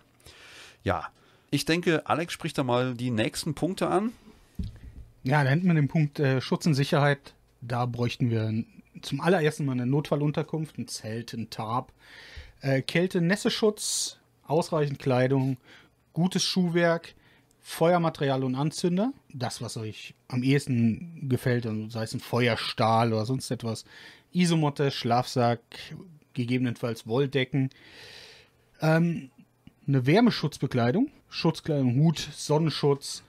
Ja, ich denke, Alex spricht da mal die nächsten Punkte an. Ja, da hätten wir den Punkt äh, Schutz und Sicherheit. Da bräuchten wir zum allerersten mal eine Notfallunterkunft, ein Zelt, ein Tarp, äh, Kälte, Nässeschutz, ausreichend Kleidung, gutes Schuhwerk, Feuermaterial und Anzünder. Das, was euch am ehesten gefällt, also sei es ein Feuerstahl oder sonst etwas, Isomotte, Schlafsack, gegebenenfalls Wolldecken. Ähm, eine Wärmeschutzbekleidung, Schutzkleidung, Hut, Sonnenschutz,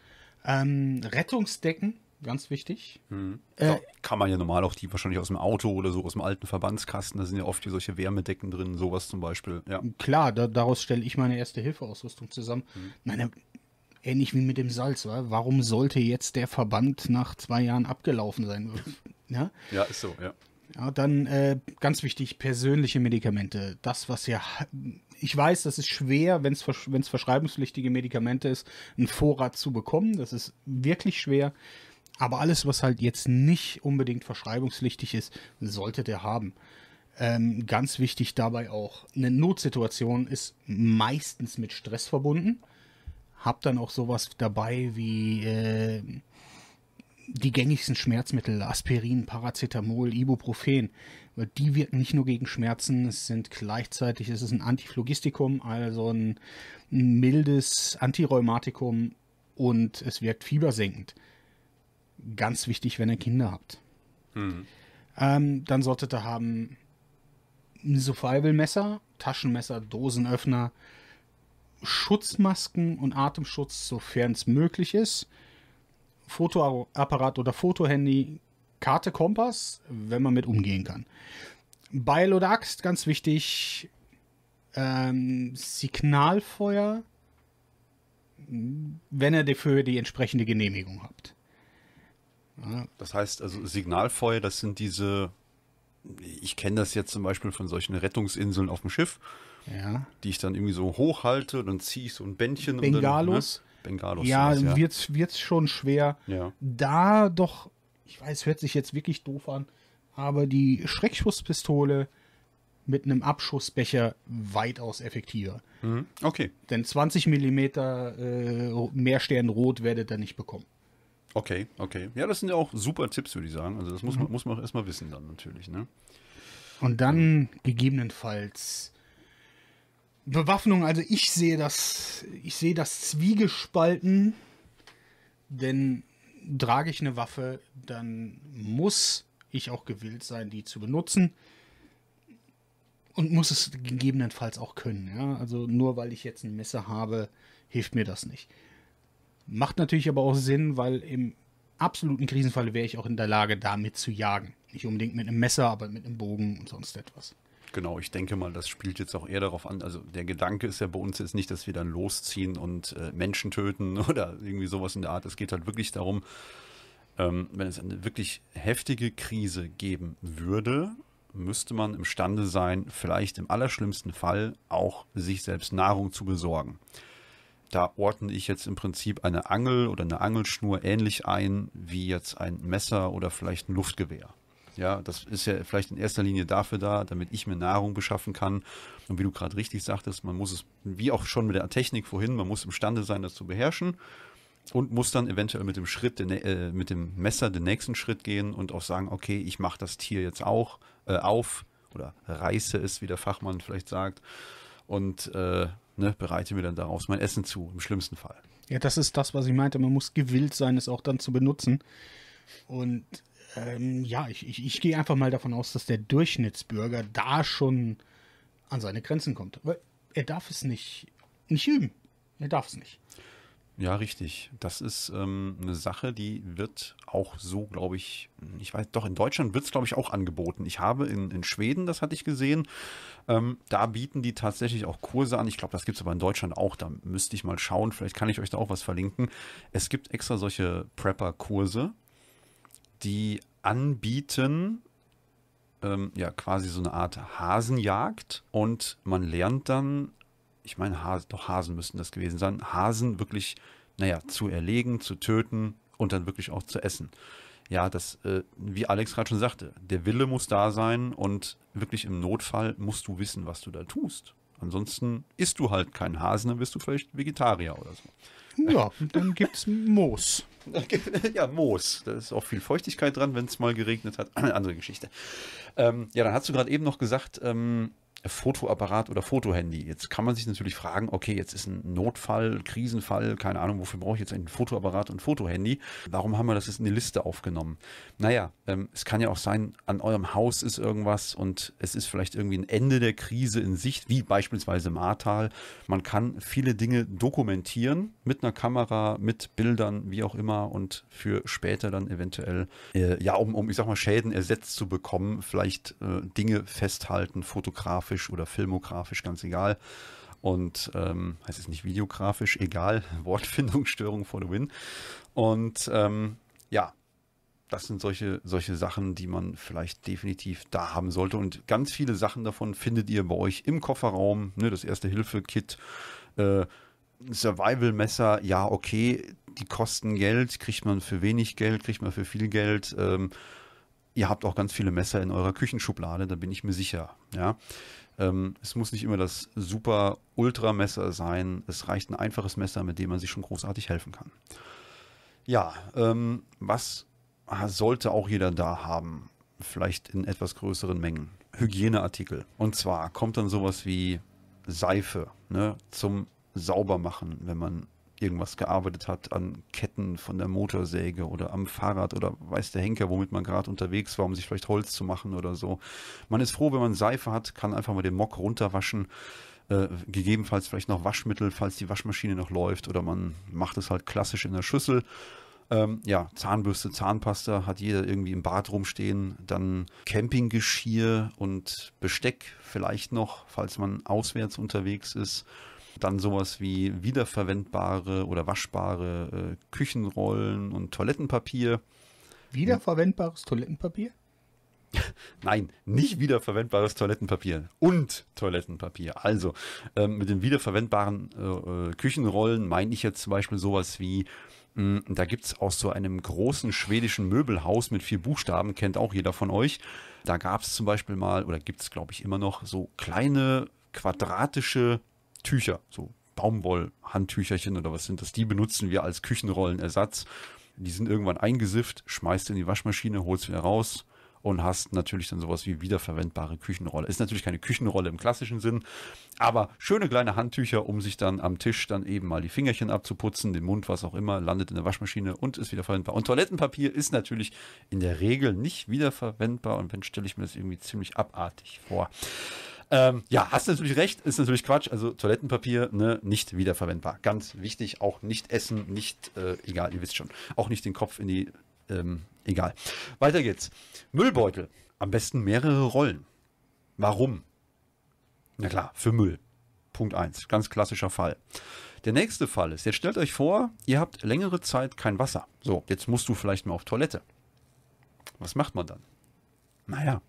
ähm, Rettungsdecken, ganz wichtig. Hm. Äh, kann man ja normal auch die wahrscheinlich aus dem Auto oder so, aus dem alten Verbandskasten, da sind ja oft hier solche Wärmedecken drin, sowas zum Beispiel. Ja. Klar, da, daraus stelle ich meine erste Hilfeausrüstung zusammen. Hm. Meine, ähnlich wie mit dem Salz, wa? warum sollte jetzt der Verband nach zwei Jahren abgelaufen sein? ja, ja ist so, ja. Ja, dann äh, ganz wichtig, persönliche Medikamente. Das, was ja, ich weiß, das ist schwer, wenn es verschreibungspflichtige Medikamente ist, einen Vorrat zu bekommen. Das ist wirklich schwer. Aber alles, was halt jetzt nicht unbedingt verschreibungspflichtig ist, solltet ihr haben. Ähm, ganz wichtig dabei auch, eine Notsituation ist meistens mit Stress verbunden. Habt dann auch sowas dabei wie äh, die gängigsten Schmerzmittel, Aspirin, Paracetamol, Ibuprofen, die wirken nicht nur gegen Schmerzen, es sind gleichzeitig, es ist ein Antiphlogistikum, also ein mildes Antirheumatikum und es wirkt fiebersenkend. Ganz wichtig, wenn ihr Kinder habt. Mhm. Ähm, dann solltet ihr haben ein Survival-Messer, Taschenmesser, Dosenöffner, Schutzmasken und Atemschutz, sofern es möglich ist Fotoapparat oder Fotohandy, Karte, Kompass, wenn man mit umgehen kann. Beil oder Axt, ganz wichtig. Ähm, Signalfeuer, wenn ihr dafür die entsprechende Genehmigung habt. Ja. Das heißt, also Signalfeuer, das sind diese, ich kenne das jetzt zum Beispiel von solchen Rettungsinseln auf dem Schiff, ja. die ich dann irgendwie so hochhalte, dann ziehe ich so ein Bändchen. Ne, Bengalos? Bengalos. Ja, sowas, ja. Wird's, schon schwer. Ja. Da doch, ich weiß, hört sich jetzt wirklich doof an, aber die Schreckschusspistole mit einem Abschussbecher weitaus effektiver. Mhm. Okay. Denn 20 mm äh, Meersternrot werdet ihr nicht bekommen. Okay, okay. Ja, das sind ja auch super Tipps, würde ich sagen. Also das muss mhm. man, muss man erstmal wissen dann natürlich. Ne? Und dann mhm. gegebenenfalls Bewaffnung, also ich sehe das, ich sehe das Zwiegespalten, denn trage ich eine Waffe, dann muss ich auch gewillt sein, die zu benutzen und muss es gegebenenfalls auch können. Ja? Also nur weil ich jetzt ein Messer habe, hilft mir das nicht. Macht natürlich aber auch Sinn, weil im absoluten Krisenfall wäre ich auch in der Lage, damit zu jagen. Nicht unbedingt mit einem Messer, aber mit einem Bogen und sonst etwas. Genau, ich denke mal, das spielt jetzt auch eher darauf an. Also der Gedanke ist ja bei uns jetzt nicht, dass wir dann losziehen und äh, Menschen töten oder irgendwie sowas in der Art. Es geht halt wirklich darum, ähm, wenn es eine wirklich heftige Krise geben würde, müsste man imstande sein, vielleicht im allerschlimmsten Fall auch sich selbst Nahrung zu besorgen. Da ordne ich jetzt im Prinzip eine Angel oder eine Angelschnur ähnlich ein wie jetzt ein Messer oder vielleicht ein Luftgewehr. Ja, das ist ja vielleicht in erster Linie dafür da, damit ich mir Nahrung beschaffen kann. Und wie du gerade richtig sagtest, man muss es, wie auch schon mit der Technik vorhin, man muss imstande sein, das zu beherrschen und muss dann eventuell mit dem Schritt, den, äh, mit dem Messer den nächsten Schritt gehen und auch sagen, okay, ich mache das Tier jetzt auch äh, auf oder reiße es, wie der Fachmann vielleicht sagt, und äh, ne, bereite mir dann daraus mein Essen zu, im schlimmsten Fall. Ja, das ist das, was ich meinte. Man muss gewillt sein, es auch dann zu benutzen. Und ähm, ja, ich, ich, ich gehe einfach mal davon aus, dass der Durchschnittsbürger da schon an seine Grenzen kommt. Weil er darf es nicht, nicht üben. Er darf es nicht. Ja, richtig. Das ist ähm, eine Sache, die wird auch so, glaube ich, ich weiß, doch in Deutschland wird es, glaube ich, auch angeboten. Ich habe in, in Schweden, das hatte ich gesehen, ähm, da bieten die tatsächlich auch Kurse an. Ich glaube, das gibt es aber in Deutschland auch. Da müsste ich mal schauen. Vielleicht kann ich euch da auch was verlinken. Es gibt extra solche Prepper-Kurse, die anbieten, ähm, ja, quasi so eine Art Hasenjagd und man lernt dann, ich meine, Hasen, doch Hasen müssten das gewesen sein, Hasen wirklich, naja, zu erlegen, zu töten und dann wirklich auch zu essen. Ja, das, äh, wie Alex gerade schon sagte, der Wille muss da sein und wirklich im Notfall musst du wissen, was du da tust. Ansonsten isst du halt keinen Hasen, dann bist du vielleicht Vegetarier oder so. Ja, dann gibt's Moos. ja, Moos. Da ist auch viel Feuchtigkeit dran, wenn es mal geregnet hat. Eine Andere Geschichte. Ähm, ja, dann hast du gerade eben noch gesagt, ähm, Fotoapparat oder Fotohandy. Jetzt kann man sich natürlich fragen, okay, jetzt ist ein Notfall, Krisenfall, keine Ahnung, wofür brauche ich jetzt ein Fotoapparat und Fotohandy? Warum haben wir das jetzt in die Liste aufgenommen? Naja, ähm, es kann ja auch sein, an eurem Haus ist irgendwas und es ist vielleicht irgendwie ein Ende der Krise in Sicht, wie beispielsweise im Ahrtal. Man kann viele Dinge dokumentieren mit einer Kamera, mit Bildern, wie auch immer und für später dann eventuell, äh, ja, um, um, ich sag mal, Schäden ersetzt zu bekommen, vielleicht äh, Dinge festhalten, fotografisch videografisch oder filmografisch, ganz egal. Und ähm, heißt es nicht videografisch, egal, Wortfindungsstörung for the win. Und ähm, ja, das sind solche, solche Sachen, die man vielleicht definitiv da haben sollte. Und ganz viele Sachen davon findet ihr bei euch im Kofferraum. Ne, das Erste-Hilfe-Kit, äh, Survival-Messer, ja, okay, die kosten Geld, kriegt man für wenig Geld, kriegt man für viel Geld. Ähm, ihr habt auch ganz viele Messer in eurer Küchenschublade, da bin ich mir sicher. Ja. Ähm, es muss nicht immer das super Ultra-Messer sein. Es reicht ein einfaches Messer, mit dem man sich schon großartig helfen kann. Ja, ähm, was sollte auch jeder da haben? Vielleicht in etwas größeren Mengen. Hygieneartikel. Und zwar kommt dann sowas wie Seife ne, zum Saubermachen, wenn man irgendwas gearbeitet hat, an Ketten von der Motorsäge oder am Fahrrad oder weiß der Henker, womit man gerade unterwegs war, um sich vielleicht Holz zu machen oder so. Man ist froh, wenn man Seife hat, kann einfach mal den Mock runterwaschen. Äh, gegebenenfalls vielleicht noch Waschmittel, falls die Waschmaschine noch läuft, oder man macht es halt klassisch in der Schüssel. Ähm, ja, Zahnbürste, Zahnpasta hat jeder irgendwie im Bad rumstehen. Dann Campinggeschirr und Besteck vielleicht noch, falls man auswärts unterwegs ist. Dann sowas wie wiederverwendbare oder waschbare äh, Küchenrollen und Toilettenpapier. Wiederverwendbares ja. Toilettenpapier? Nein, nicht wiederverwendbares Toilettenpapier und Toilettenpapier. Also ähm, mit den wiederverwendbaren äh, äh Küchenrollen meine ich jetzt zum Beispiel sowas wie, mh, hm, da gibt es aus so einem großen schwedischen Möbelhaus mit vier Buchstaben, kennt auch jeder von euch. Da gab es zum Beispiel mal, oder gibt es glaube ich immer noch, so kleine quadratische Tücher, so Baumwollhandtücherchen oder was sind das? Die benutzen wir als Küchenrollenersatz. Die sind irgendwann eingesifft, schmeißt in die Waschmaschine, holst wieder raus und hast natürlich dann sowas wie wiederverwendbare Küchenrolle. Ist natürlich keine Küchenrolle im klassischen Sinn, aber schöne kleine Handtücher, um sich dann am Tisch dann eben mal die Fingerchen abzuputzen, den Mund, was auch immer, landet in der Waschmaschine und ist wiederverwendbar. Und Toilettenpapier ist natürlich in der Regel nicht wiederverwendbar und wenn stelle ich mir das irgendwie ziemlich abartig vor. Ähm, ja, hast natürlich recht, ist natürlich Quatsch. Also Toilettenpapier ne, nicht wiederverwendbar. Ganz wichtig, auch nicht essen, nicht, äh, egal, ihr wisst schon. Auch nicht den Kopf in die, ähm, egal. Weiter geht's. Müllbeutel. Am besten mehrere Rollen. Warum? Na klar, für Müll. Punkt 1. Ganz klassischer Fall. Der nächste Fall ist, jetzt stellt euch vor, ihr habt längere Zeit kein Wasser. So, jetzt musst du vielleicht mal auf Toilette. Was macht man dann? Naja,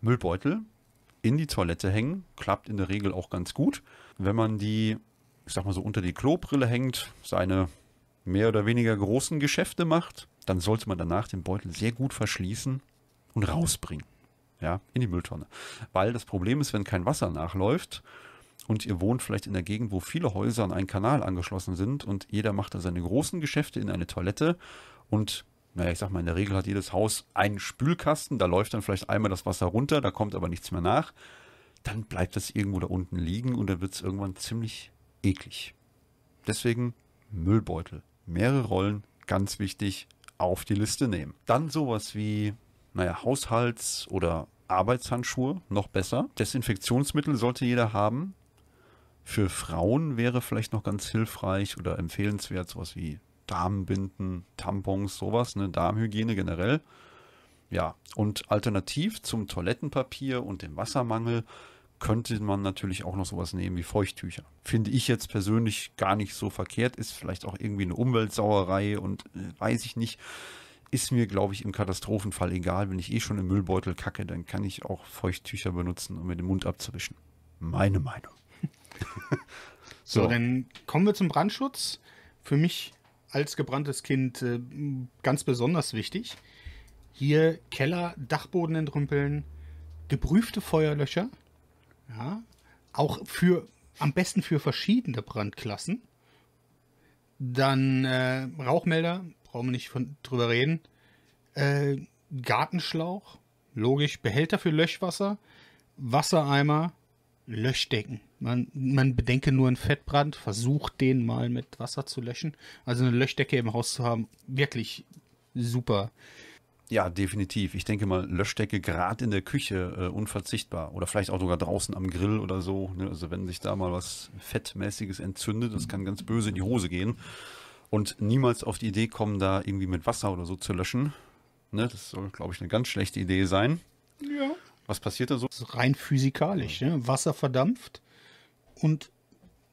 Müllbeutel in die Toilette hängen. Klappt in der Regel auch ganz gut. Wenn man die, ich sag mal so, unter die Klobrille hängt, seine mehr oder weniger großen Geschäfte macht, dann sollte man danach den Beutel sehr gut verschließen und rausbringen. Ja, in die Mülltonne. Weil das Problem ist, wenn kein Wasser nachläuft und ihr wohnt vielleicht in der Gegend, wo viele Häuser an einen Kanal angeschlossen sind und jeder macht da seine großen Geschäfte in eine Toilette und naja, ich sag mal, in der Regel hat jedes Haus einen Spülkasten, da läuft dann vielleicht einmal das Wasser runter, da kommt aber nichts mehr nach. Dann bleibt das irgendwo da unten liegen und dann wird es irgendwann ziemlich eklig. Deswegen Müllbeutel. Mehrere Rollen, ganz wichtig, auf die Liste nehmen. Dann sowas wie, naja, Haushalts- oder Arbeitshandschuhe, noch besser. Desinfektionsmittel sollte jeder haben. Für Frauen wäre vielleicht noch ganz hilfreich oder empfehlenswert sowas wie Darmbinden, Tampons, sowas, eine Darmhygiene generell. Ja, und alternativ zum Toilettenpapier und dem Wassermangel könnte man natürlich auch noch sowas nehmen wie Feuchttücher. Finde ich jetzt persönlich gar nicht so verkehrt, ist vielleicht auch irgendwie eine Umweltsauerei und äh, weiß ich nicht. Ist mir, glaube ich, im Katastrophenfall egal, wenn ich eh schon im Müllbeutel kacke, dann kann ich auch Feuchttücher benutzen, um mir den Mund abzuwischen. Meine Meinung. so. so, dann kommen wir zum Brandschutz. Für mich als gebranntes Kind äh, ganz besonders wichtig. Hier Keller, Dachboden entrümpeln, geprüfte Feuerlöcher. Ja, auch für am besten für verschiedene Brandklassen. Dann äh, Rauchmelder, brauchen wir nicht von, drüber reden. Äh, Gartenschlauch, logisch. Behälter für Löschwasser, Wassereimer, Löschdecken. Man, man bedenke nur einen Fettbrand, versucht den mal mit Wasser zu löschen. Also eine Löschdecke im Haus zu haben, wirklich super. Ja, definitiv. Ich denke mal, Löschdecke gerade in der Küche äh, unverzichtbar. Oder vielleicht auch sogar draußen am Grill oder so. Ne? Also wenn sich da mal was Fettmäßiges entzündet, das kann ganz böse in die Hose gehen. Und niemals auf die Idee kommen, da irgendwie mit Wasser oder so zu löschen. Ne? Das soll, glaube ich, eine ganz schlechte Idee sein. Ja. Was passiert da so? Rein physikalisch. Ne? Wasser verdampft und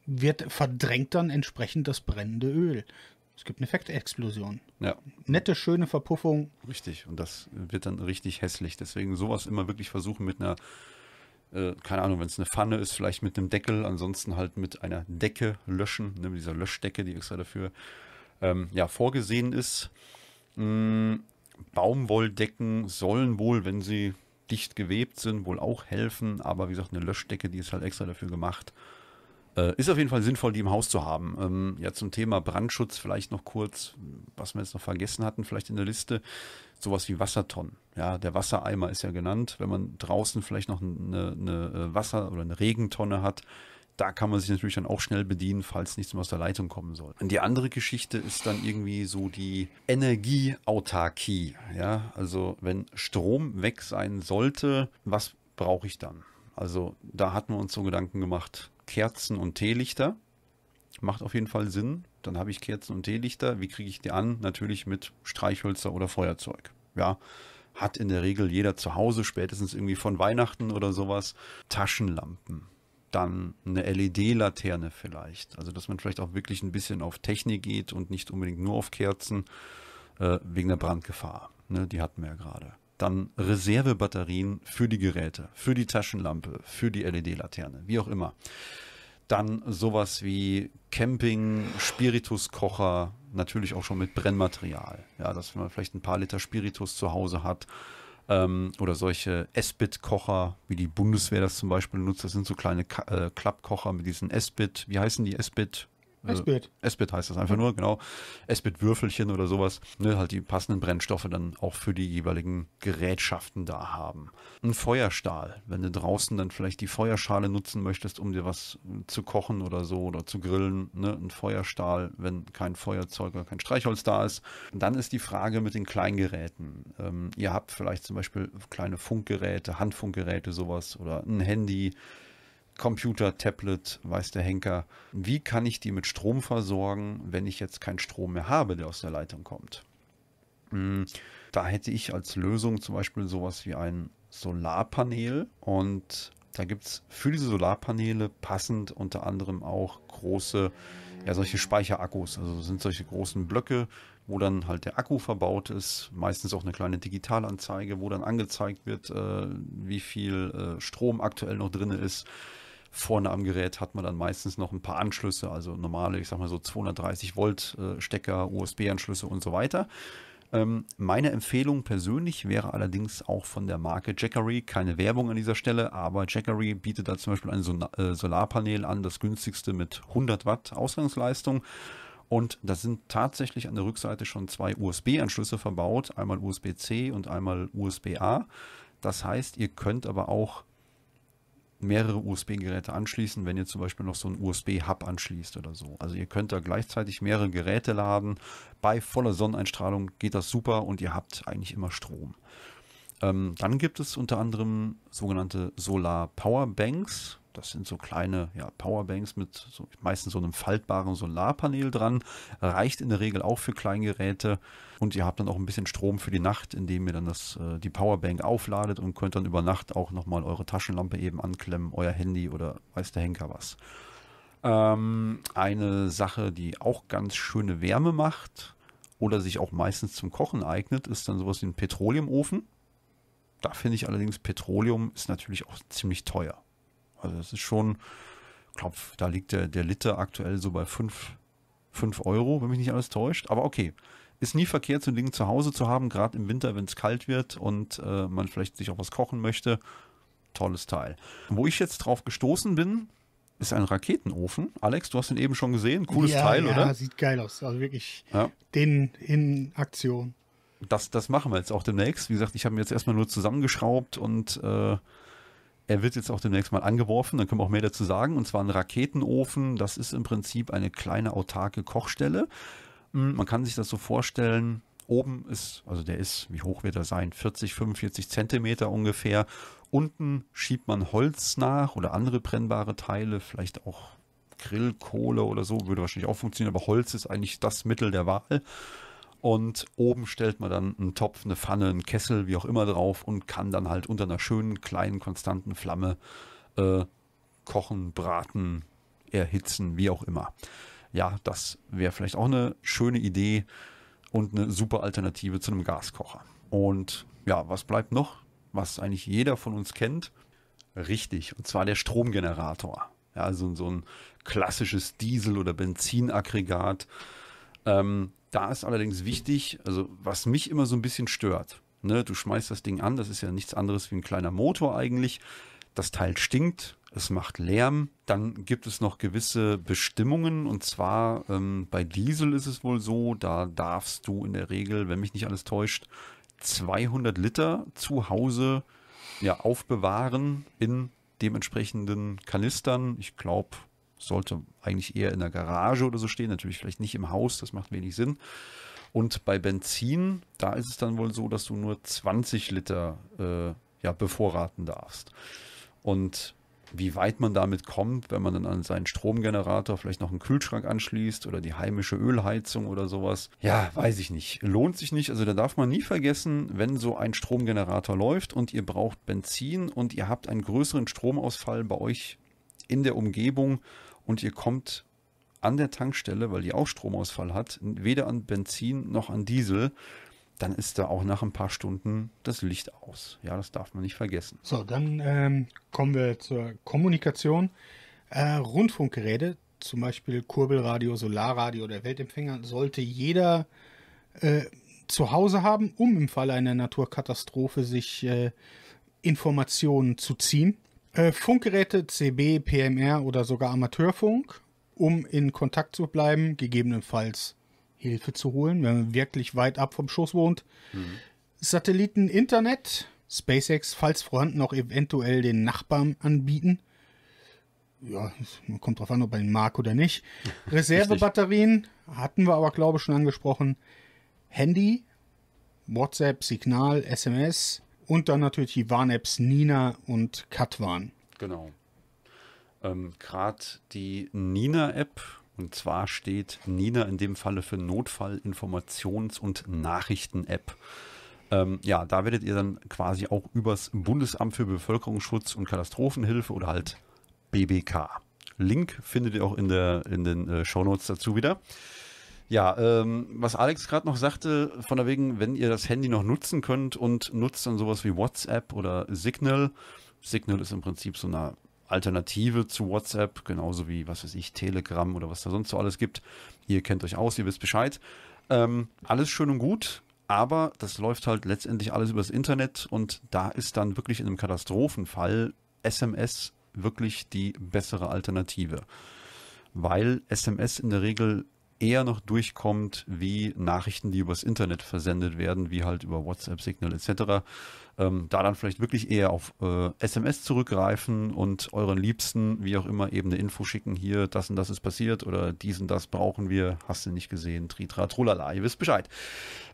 wird verdrängt dann entsprechend das brennende Öl. Es gibt eine Effektexplosion. Ja. Nette, schöne Verpuffung. Richtig, und das wird dann richtig hässlich. Deswegen sowas immer wirklich versuchen mit einer, äh, keine Ahnung, wenn es eine Pfanne ist, vielleicht mit einem Deckel, ansonsten halt mit einer Decke löschen, ne, mit dieser Löschdecke, die extra dafür ähm, ja, vorgesehen ist. Mh, hm, Baumwolldecken sollen wohl, wenn sie dicht gewebt sind, wohl auch helfen. Aber wie gesagt, eine Löschdecke, die ist halt extra dafür gemacht. Äh, ist auf jeden Fall sinnvoll, die im Haus zu haben. Ähm, ja, zum Thema Brandschutz vielleicht noch kurz, was wir jetzt noch vergessen hatten, vielleicht in der Liste. Sowas wie Wassertonnen. Ja, der Wassereimer ist ja genannt. Wenn man draußen vielleicht noch eine, eine äh, Wasser- oder eine Regentonne hat, da kann man sich natürlich dann auch schnell bedienen, falls nichts mehr aus der Leitung kommen soll. Und die andere Geschichte ist dann irgendwie so die Energieautarkie. Ja, also wenn Strom weg sein sollte, was brauche ich dann? Also da hatten wir uns so Gedanken gemacht, Kerzen und Teelichter. Macht auf jeden Fall Sinn. Dann habe ich Kerzen und Teelichter. Wie kriege ich die an? Natürlich mit Streichhölzer oder Feuerzeug. Ja, hat in der Regel jeder zu Hause, spätestens irgendwie von Weihnachten oder sowas, Taschenlampen dann eine LED-Laterne vielleicht. Also dass man vielleicht auch wirklich ein bisschen auf Technik geht und nicht unbedingt nur auf Kerzen äh, wegen der Brandgefahr. Ne, die hatten wir ja gerade. Dann Reservebatterien für die Geräte, für die Taschenlampe, für die LED-Laterne, wie auch immer. Dann sowas wie Camping, Spirituskocher, natürlich auch schon mit Brennmaterial. Ja, dass man vielleicht ein paar Liter Spiritus zu Hause hat ähm, oder solche S-Bit-Kocher, wie die Bundeswehr das zum Beispiel nutzt. Das sind so kleine äh, Klappkocher mit diesen S-Bit, wie heißen die S-Bit? Also Esbit. Esbit heißt das einfach nur, genau. Esbit-Würfelchen oder sowas, ne, halt die passenden Brennstoffe dann auch für die jeweiligen Gerätschaften da haben. Ein Feuerstahl, wenn du draußen dann vielleicht die Feuerschale nutzen möchtest, um dir was zu kochen oder so oder zu grillen, ne, ein Feuerstahl, wenn kein Feuerzeug oder kein Streichholz da ist. Und dann ist die Frage mit den Kleingeräten. Ähm, ihr habt vielleicht zum Beispiel kleine Funkgeräte, Handfunkgeräte, sowas oder ein Handy, Computer, Tablet, weiß der Henker. Wie kann ich die mit Strom versorgen, wenn ich jetzt keinen Strom mehr habe, der aus der Leitung kommt? Hm, da hätte ich als Lösung zum Beispiel sowas wie ein Solarpanel und da gibt es für diese Solarpaneele passend unter anderem auch große, ja, solche Speicherakkus. Also sind solche großen Blöcke, wo dann halt der Akku verbaut ist. Meistens auch eine kleine Digitalanzeige, wo dann angezeigt wird, äh, wie viel äh, Strom aktuell noch drin ist. Vorne am Gerät hat man dann meistens noch ein paar Anschlüsse, also normale, ich sag mal so 230 Volt äh, Stecker, USB-Anschlüsse und so weiter. Ähm, meine Empfehlung persönlich wäre allerdings auch von der Marke Jackery, keine Werbung an dieser Stelle, aber Jackery bietet da zum Beispiel ein Sol äh, Solarpanel an, das günstigste mit 100 Watt Ausgangsleistung. Und da sind tatsächlich an der Rückseite schon zwei USB-Anschlüsse verbaut, einmal USB-C und einmal USB-A. Das heißt, ihr könnt aber auch mehrere USB-Geräte anschließen, wenn ihr zum Beispiel noch so einen USB-Hub anschließt oder so. Also ihr könnt da gleichzeitig mehrere Geräte laden. Bei voller Sonneneinstrahlung geht das super und ihr habt eigentlich immer Strom. Ähm, dann gibt es unter anderem sogenannte Solar Power Banks. Das sind so kleine ja, Powerbanks mit so, meistens so einem faltbaren Solarpanel dran. Reicht in der Regel auch für Kleingeräte. Und ihr habt dann auch ein bisschen Strom für die Nacht, indem ihr dann das, äh, die Powerbank aufladet und könnt dann über Nacht auch nochmal eure Taschenlampe eben anklemmen, euer Handy oder weiß der Henker was. Ähm, eine Sache, die auch ganz schöne Wärme macht oder sich auch meistens zum Kochen eignet, ist dann sowas wie ein Petroleumofen. Da finde ich allerdings, Petroleum ist natürlich auch ziemlich teuer. Also das ist schon, glaube, da liegt der, der Liter aktuell so bei 5, 5 Euro, wenn mich nicht alles täuscht. Aber okay, ist nie verkehrt, so ein Ding zu Hause zu haben, gerade im Winter, wenn es kalt wird und äh, man vielleicht sich auch was kochen möchte. Tolles Teil. Wo ich jetzt drauf gestoßen bin, ist ein Raketenofen. Alex, du hast ihn eben schon gesehen. Cooles ja, Teil, ja, oder? Ja, sieht geil aus. Also wirklich ja. den in Aktion. Das, das machen wir jetzt auch demnächst. Wie gesagt, ich habe ihn jetzt erstmal nur zusammengeschraubt und äh, er wird jetzt auch demnächst mal angeworfen, dann können wir auch mehr dazu sagen. Und zwar ein Raketenofen, das ist im Prinzip eine kleine autarke Kochstelle. Hm, man kann sich das so vorstellen, oben ist, also der ist, wie hoch wird er sein, 40, 45 Zentimeter ungefähr. Unten schiebt man Holz nach oder andere brennbare Teile, vielleicht auch Grillkohle oder so, würde wahrscheinlich auch funktionieren, aber Holz ist eigentlich das Mittel der Wahl. Und oben stellt man dann einen Topf, eine Pfanne, einen Kessel, wie auch immer drauf und kann dann halt unter einer schönen, kleinen, konstanten Flamme äh, kochen, braten, erhitzen, wie auch immer. Ja, das wäre vielleicht auch eine schöne Idee und eine super Alternative zu einem Gaskocher. Und ja, was bleibt noch? Was eigentlich jeder von uns kennt. Richtig, und zwar der Stromgenerator. Ja, also so ein klassisches Diesel- oder Benzinaggregat. Ähm, da ist allerdings wichtig, also was mich immer so ein bisschen stört. Ne, du schmeißt das Ding an, das ist ja nichts anderes wie ein kleiner Motor eigentlich. Das Teil stinkt, es macht Lärm. Dann gibt es noch gewisse Bestimmungen und zwar ähm, bei Diesel ist es wohl so, da darfst du in der Regel, wenn mich nicht alles täuscht, 200 Liter zu Hause ja, aufbewahren in dementsprechenden Kanistern. Ich glaube sollte eigentlich eher in der Garage oder so stehen, natürlich vielleicht nicht im Haus, das macht wenig Sinn. Und bei Benzin, da ist es dann wohl so, dass du nur 20 Liter äh, ja, bevorraten darfst. Und wie weit man damit kommt, wenn man dann an seinen Stromgenerator vielleicht noch einen Kühlschrank anschließt oder die heimische Ölheizung oder sowas. Ja, weiß ich nicht. Lohnt sich nicht. Also da darf man nie vergessen, wenn so ein Stromgenerator läuft und ihr braucht Benzin und ihr habt einen größeren Stromausfall bei euch in der Umgebung, und ihr kommt an der Tankstelle, weil die auch Stromausfall hat, weder an Benzin noch an Diesel, dann ist da auch nach ein paar Stunden das Licht aus. Ja, das darf man nicht vergessen. So, dann ähm, kommen wir zur Kommunikation. Äh, Rundfunkgeräte, zum Beispiel Kurbelradio, Solarradio oder Weltempfänger, sollte jeder äh, zu Hause haben, um im Fall einer Naturkatastrophe sich äh, Informationen zu ziehen. Äh, Funkgeräte, CB, PMR oder sogar Amateurfunk, um in Kontakt zu bleiben, gegebenenfalls Hilfe zu holen, wenn man wirklich weit ab vom Schuss wohnt. Mhm. Satelliten, Internet, SpaceX, falls vorhanden, auch eventuell den Nachbarn anbieten. Ja, man kommt drauf an, ob man ihn mag oder nicht. Reservebatterien hatten wir aber, glaube ich, schon angesprochen. Handy, WhatsApp, Signal, SMS, und dann natürlich die Warn-Apps Nina und Katwan. Genau. Ähm, Gerade die Nina-App, und zwar steht Nina in dem Falle für Notfall, Informations- und Nachrichten-App. Ähm, ja, da werdet ihr dann quasi auch übers Bundesamt für Bevölkerungsschutz und Katastrophenhilfe oder halt BBK. Link findet ihr auch in, der, in den äh, Shownotes dazu wieder. Ja, ähm, was Alex gerade noch sagte, von der wegen, wenn ihr das Handy noch nutzen könnt und nutzt dann sowas wie WhatsApp oder Signal. Signal ist im Prinzip so eine Alternative zu WhatsApp, genauso wie, was weiß ich, Telegram oder was da sonst so alles gibt. Ihr kennt euch aus, ihr wisst Bescheid. Ähm, alles schön und gut, aber das läuft halt letztendlich alles übers Internet und da ist dann wirklich in einem Katastrophenfall SMS wirklich die bessere Alternative. Weil SMS in der Regel eher noch durchkommt wie Nachrichten, die übers Internet versendet werden, wie halt über WhatsApp, Signal etc. Ähm, da dann vielleicht wirklich eher auf äh, SMS zurückgreifen und euren Liebsten, wie auch immer, eben eine Info schicken, hier, das und das ist passiert oder dies und das brauchen wir, hast du nicht gesehen, tritra, trulala, ihr wisst Bescheid.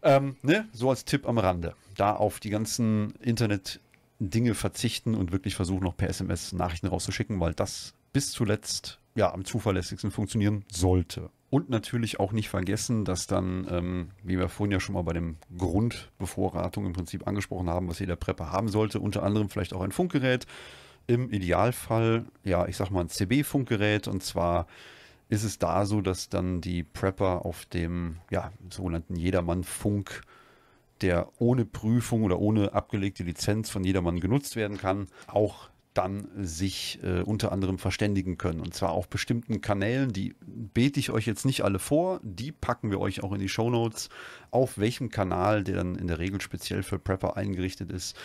Ähm, ne? So als Tipp am Rande, da auf die ganzen Internet- Dinge verzichten und wirklich versuchen, noch per SMS Nachrichten rauszuschicken, weil das bis zuletzt ja am zuverlässigsten funktionieren sollte. Und natürlich auch nicht vergessen, dass dann, ähm, wie wir vorhin ja schon mal bei dem Grundbevorratung im Prinzip angesprochen haben, was jeder Prepper haben sollte, unter anderem vielleicht auch ein Funkgerät. Im Idealfall, ja, ich sag mal ein CB-Funkgerät und zwar ist es da so, dass dann die Prepper auf dem ja, sogenannten Jedermann-Funk, der ohne Prüfung oder ohne abgelegte Lizenz von jedermann genutzt werden kann, auch dann sich äh, unter anderem verständigen können. Und zwar auf bestimmten Kanälen, die bete ich euch jetzt nicht alle vor, die packen wir euch auch in die Show Notes, auf welchem Kanal, der dann in der Regel speziell für Prepper eingerichtet ist,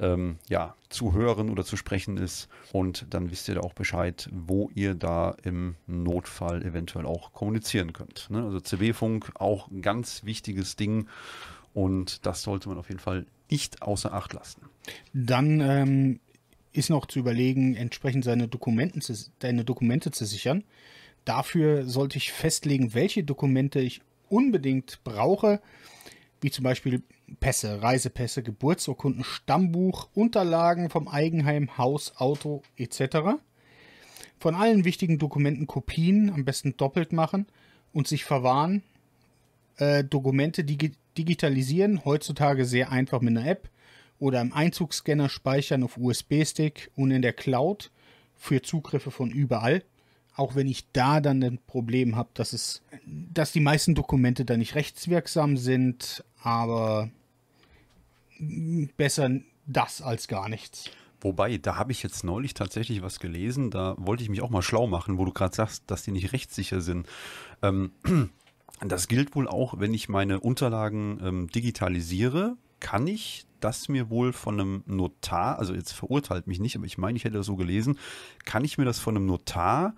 ähm, ja, zu hören oder zu sprechen ist. Und dann wisst ihr da auch Bescheid, wo ihr da im Notfall eventuell auch kommunizieren könnt. Ne? Also CW-Funk, auch ein ganz wichtiges Ding. Und das sollte man auf jeden Fall nicht außer Acht lassen. Dann ähm ist noch zu überlegen, entsprechend seine, Dokumenten zu, seine Dokumente zu sichern. Dafür sollte ich festlegen, welche Dokumente ich unbedingt brauche, wie zum Beispiel Pässe, Reisepässe, Geburtsurkunden, Stammbuch, Unterlagen vom Eigenheim, Haus, Auto etc. Von allen wichtigen Dokumenten Kopien, am besten doppelt machen und sich verwahren. Äh, Dokumente dig digitalisieren, heutzutage sehr einfach mit einer App oder im Einzugsscanner speichern auf USB-Stick und in der Cloud für Zugriffe von überall. Auch wenn ich da dann ein Problem habe, dass es, dass die meisten Dokumente da nicht rechtswirksam sind, aber besser das als gar nichts. Wobei, da habe ich jetzt neulich tatsächlich was gelesen, da wollte ich mich auch mal schlau machen, wo du gerade sagst, dass die nicht rechtssicher sind. Ähm, das gilt wohl auch, wenn ich meine Unterlagen ähm, digitalisiere, kann ich das mir wohl von einem Notar, also jetzt verurteilt mich nicht, aber ich meine, ich hätte das so gelesen, kann ich mir das von einem Notar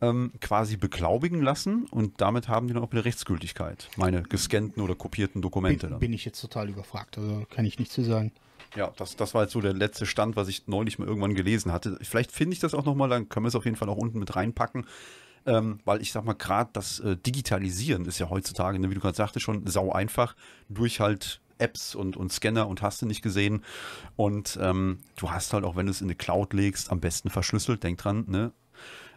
ähm, quasi beglaubigen lassen und damit haben die dann auch wieder Rechtsgültigkeit, meine gescannten oder kopierten Dokumente. Bin, dann. bin ich jetzt total überfragt, also kann ich nichts zu sagen. Ja, das, das war jetzt so der letzte Stand, was ich neulich mal irgendwann gelesen hatte. Vielleicht finde ich das auch nochmal, dann können wir es auf jeden Fall auch unten mit reinpacken. Ähm, weil ich sag mal, gerade das äh, Digitalisieren ist ja heutzutage, ne, wie du gerade sagtest, schon sau einfach durch halt Apps und, und Scanner und hast du nicht gesehen. Und ähm, du hast halt auch, wenn du es in eine Cloud legst, am besten verschlüsselt, denk dran, ne?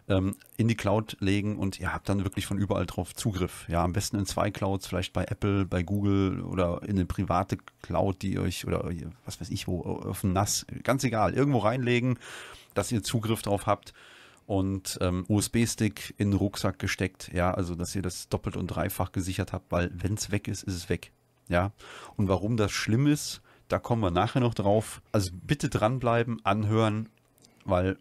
Ähm, in die Cloud legen und ihr habt dann wirklich von überall drauf Zugriff. Ja, am besten in zwei Clouds, vielleicht bei Apple, bei Google oder in eine private Cloud, die euch oder was weiß ich wo, auf dem Nass, ganz egal, irgendwo reinlegen, dass ihr Zugriff drauf habt und ähm, USB-Stick in den Rucksack gesteckt. Ja, also dass ihr das doppelt und dreifach gesichert habt, weil wenn es weg ist, ist es weg. Ja. Und warum das schlimm ist, da kommen wir nachher noch drauf. Also bitte dranbleiben, anhören, weil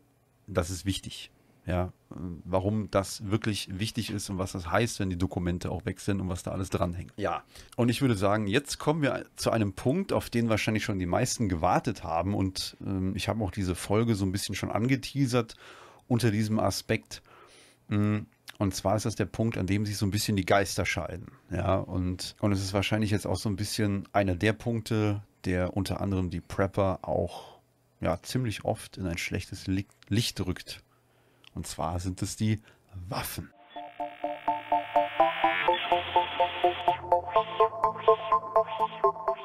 das ist wichtig. Ja, warum das wirklich wichtig ist und was das heißt, wenn die Dokumente auch weg sind und was da alles dranhängt. Ja, und ich würde sagen, jetzt kommen wir zu einem Punkt, auf den wahrscheinlich schon die meisten gewartet haben. Und ähm, ich habe auch diese Folge so ein bisschen schon angeteasert unter diesem Aspekt. Mh, hm, und zwar ist das der Punkt, an dem sich so ein bisschen die Geister scheiden. Ja, und, und es ist wahrscheinlich jetzt auch so ein bisschen einer der Punkte, der unter anderem die Prepper auch ja, ziemlich oft in ein schlechtes Licht drückt. Und zwar sind es die Waffen. Musik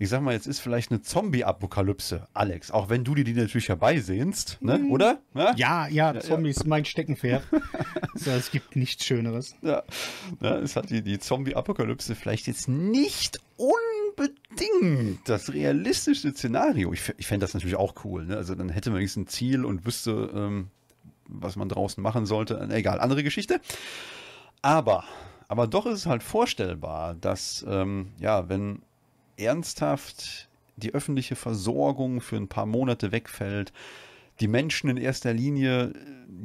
ich sag mal, jetzt ist vielleicht eine Zombie-Apokalypse, Alex, auch wenn du dir die natürlich herbeisehnst, ne? Mhm. oder? Ja, ja, ja, Zombies, ja. mein Steckenpferd. so, es gibt nichts Schöneres. Ja, ja ne, es hat die, die Zombie-Apokalypse vielleicht jetzt nicht unbedingt das realistischste Szenario. Ich, ich fände das natürlich auch cool, ne? also dann hätte man wenigstens ein Ziel und wüsste, ähm, was man draußen machen sollte. Egal, andere Geschichte. Aber aber doch ist es halt vorstellbar, dass, ähm, ja, wenn ernsthaft die öffentliche Versorgung für ein paar Monate wegfällt, die Menschen in erster Linie äh,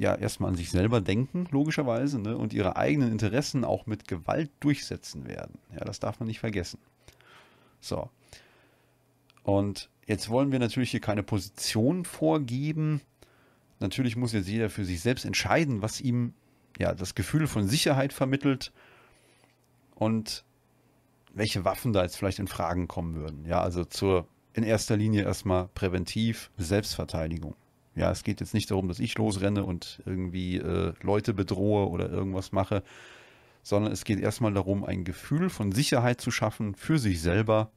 ja erstmal an sich selber denken, logischerweise, ne, und ihre eigenen Interessen auch mit Gewalt durchsetzen werden. Ja, das darf man nicht vergessen. So. Und jetzt wollen wir natürlich hier keine Position vorgeben. Natürlich muss jetzt jeder für sich selbst entscheiden, was ihm ja das Gefühl von Sicherheit vermittelt. Und welche Waffen da jetzt vielleicht in Fragen kommen würden. Ja, also zur in erster Linie erstmal präventiv Selbstverteidigung. Ja, es geht jetzt nicht darum, dass ich losrenne und irgendwie äh, Leute bedrohe oder irgendwas mache, sondern es geht erstmal darum, ein Gefühl von Sicherheit zu schaffen für sich selber,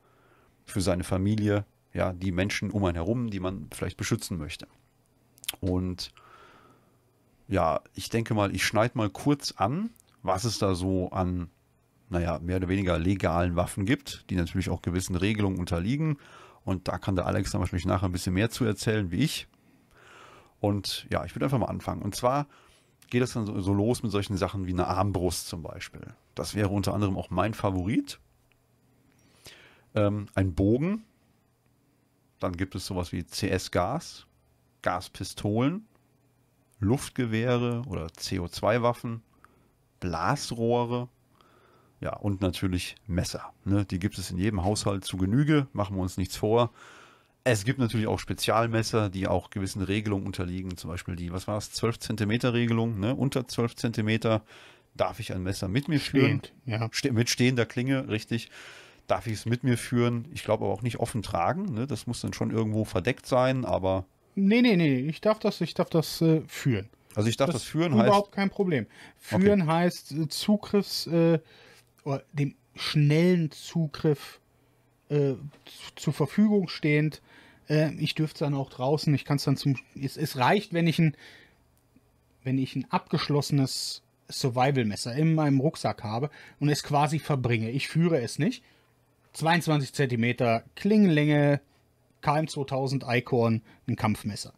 für seine Familie, ja, die Menschen um einen herum, die man vielleicht beschützen möchte. Und ja, ich denke mal, ich schneide mal kurz an, was es da so an naja, mehr oder weniger legalen Waffen gibt, die natürlich auch gewissen Regelungen unterliegen. Und da kann der Alex dann wahrscheinlich nachher ein bisschen mehr zu erzählen wie ich. Und ja, ich würde einfach mal anfangen. Und zwar geht es dann so los mit solchen Sachen wie eine Armbrust zum Beispiel. Das wäre unter anderem auch mein Favorit. Ähm, ein Bogen. Dann gibt es sowas wie CS-Gas, Gaspistolen, Luftgewehre oder CO2-Waffen, Blasrohre, ja, und natürlich Messer. Ne? Die gibt es in jedem Haushalt zu Genüge, machen wir uns nichts vor. Es gibt natürlich auch Spezialmesser, die auch gewissen Regelungen unterliegen, zum Beispiel die, was war es, 12 cm Regelung, ne? unter 12 cm darf ich ein Messer mit mir führen. Stehend, ja. Ste mit stehender Klinge, richtig. Darf ich es mit mir führen? Ich glaube aber auch nicht offen tragen. Ne? Das muss dann schon irgendwo verdeckt sein, aber. Nee, nee, nee, ich darf das, ich darf das äh, führen. Also ich darf das, das führen überhaupt heißt. Überhaupt kein Problem. Führen okay. heißt äh, Zugriffs. Äh, oder dem schnellen Zugriff äh, zur Verfügung stehend. Äh, ich dürfte es dann auch draußen, ich kann es dann zum. Es, es, reicht, wenn ich ein, wenn ich ein abgeschlossenes Survival-Messer in meinem Rucksack habe und es quasi verbringe. Ich führe es nicht. 22 cm Klingenlänge, KM2000 Icon, ein Kampfmesser.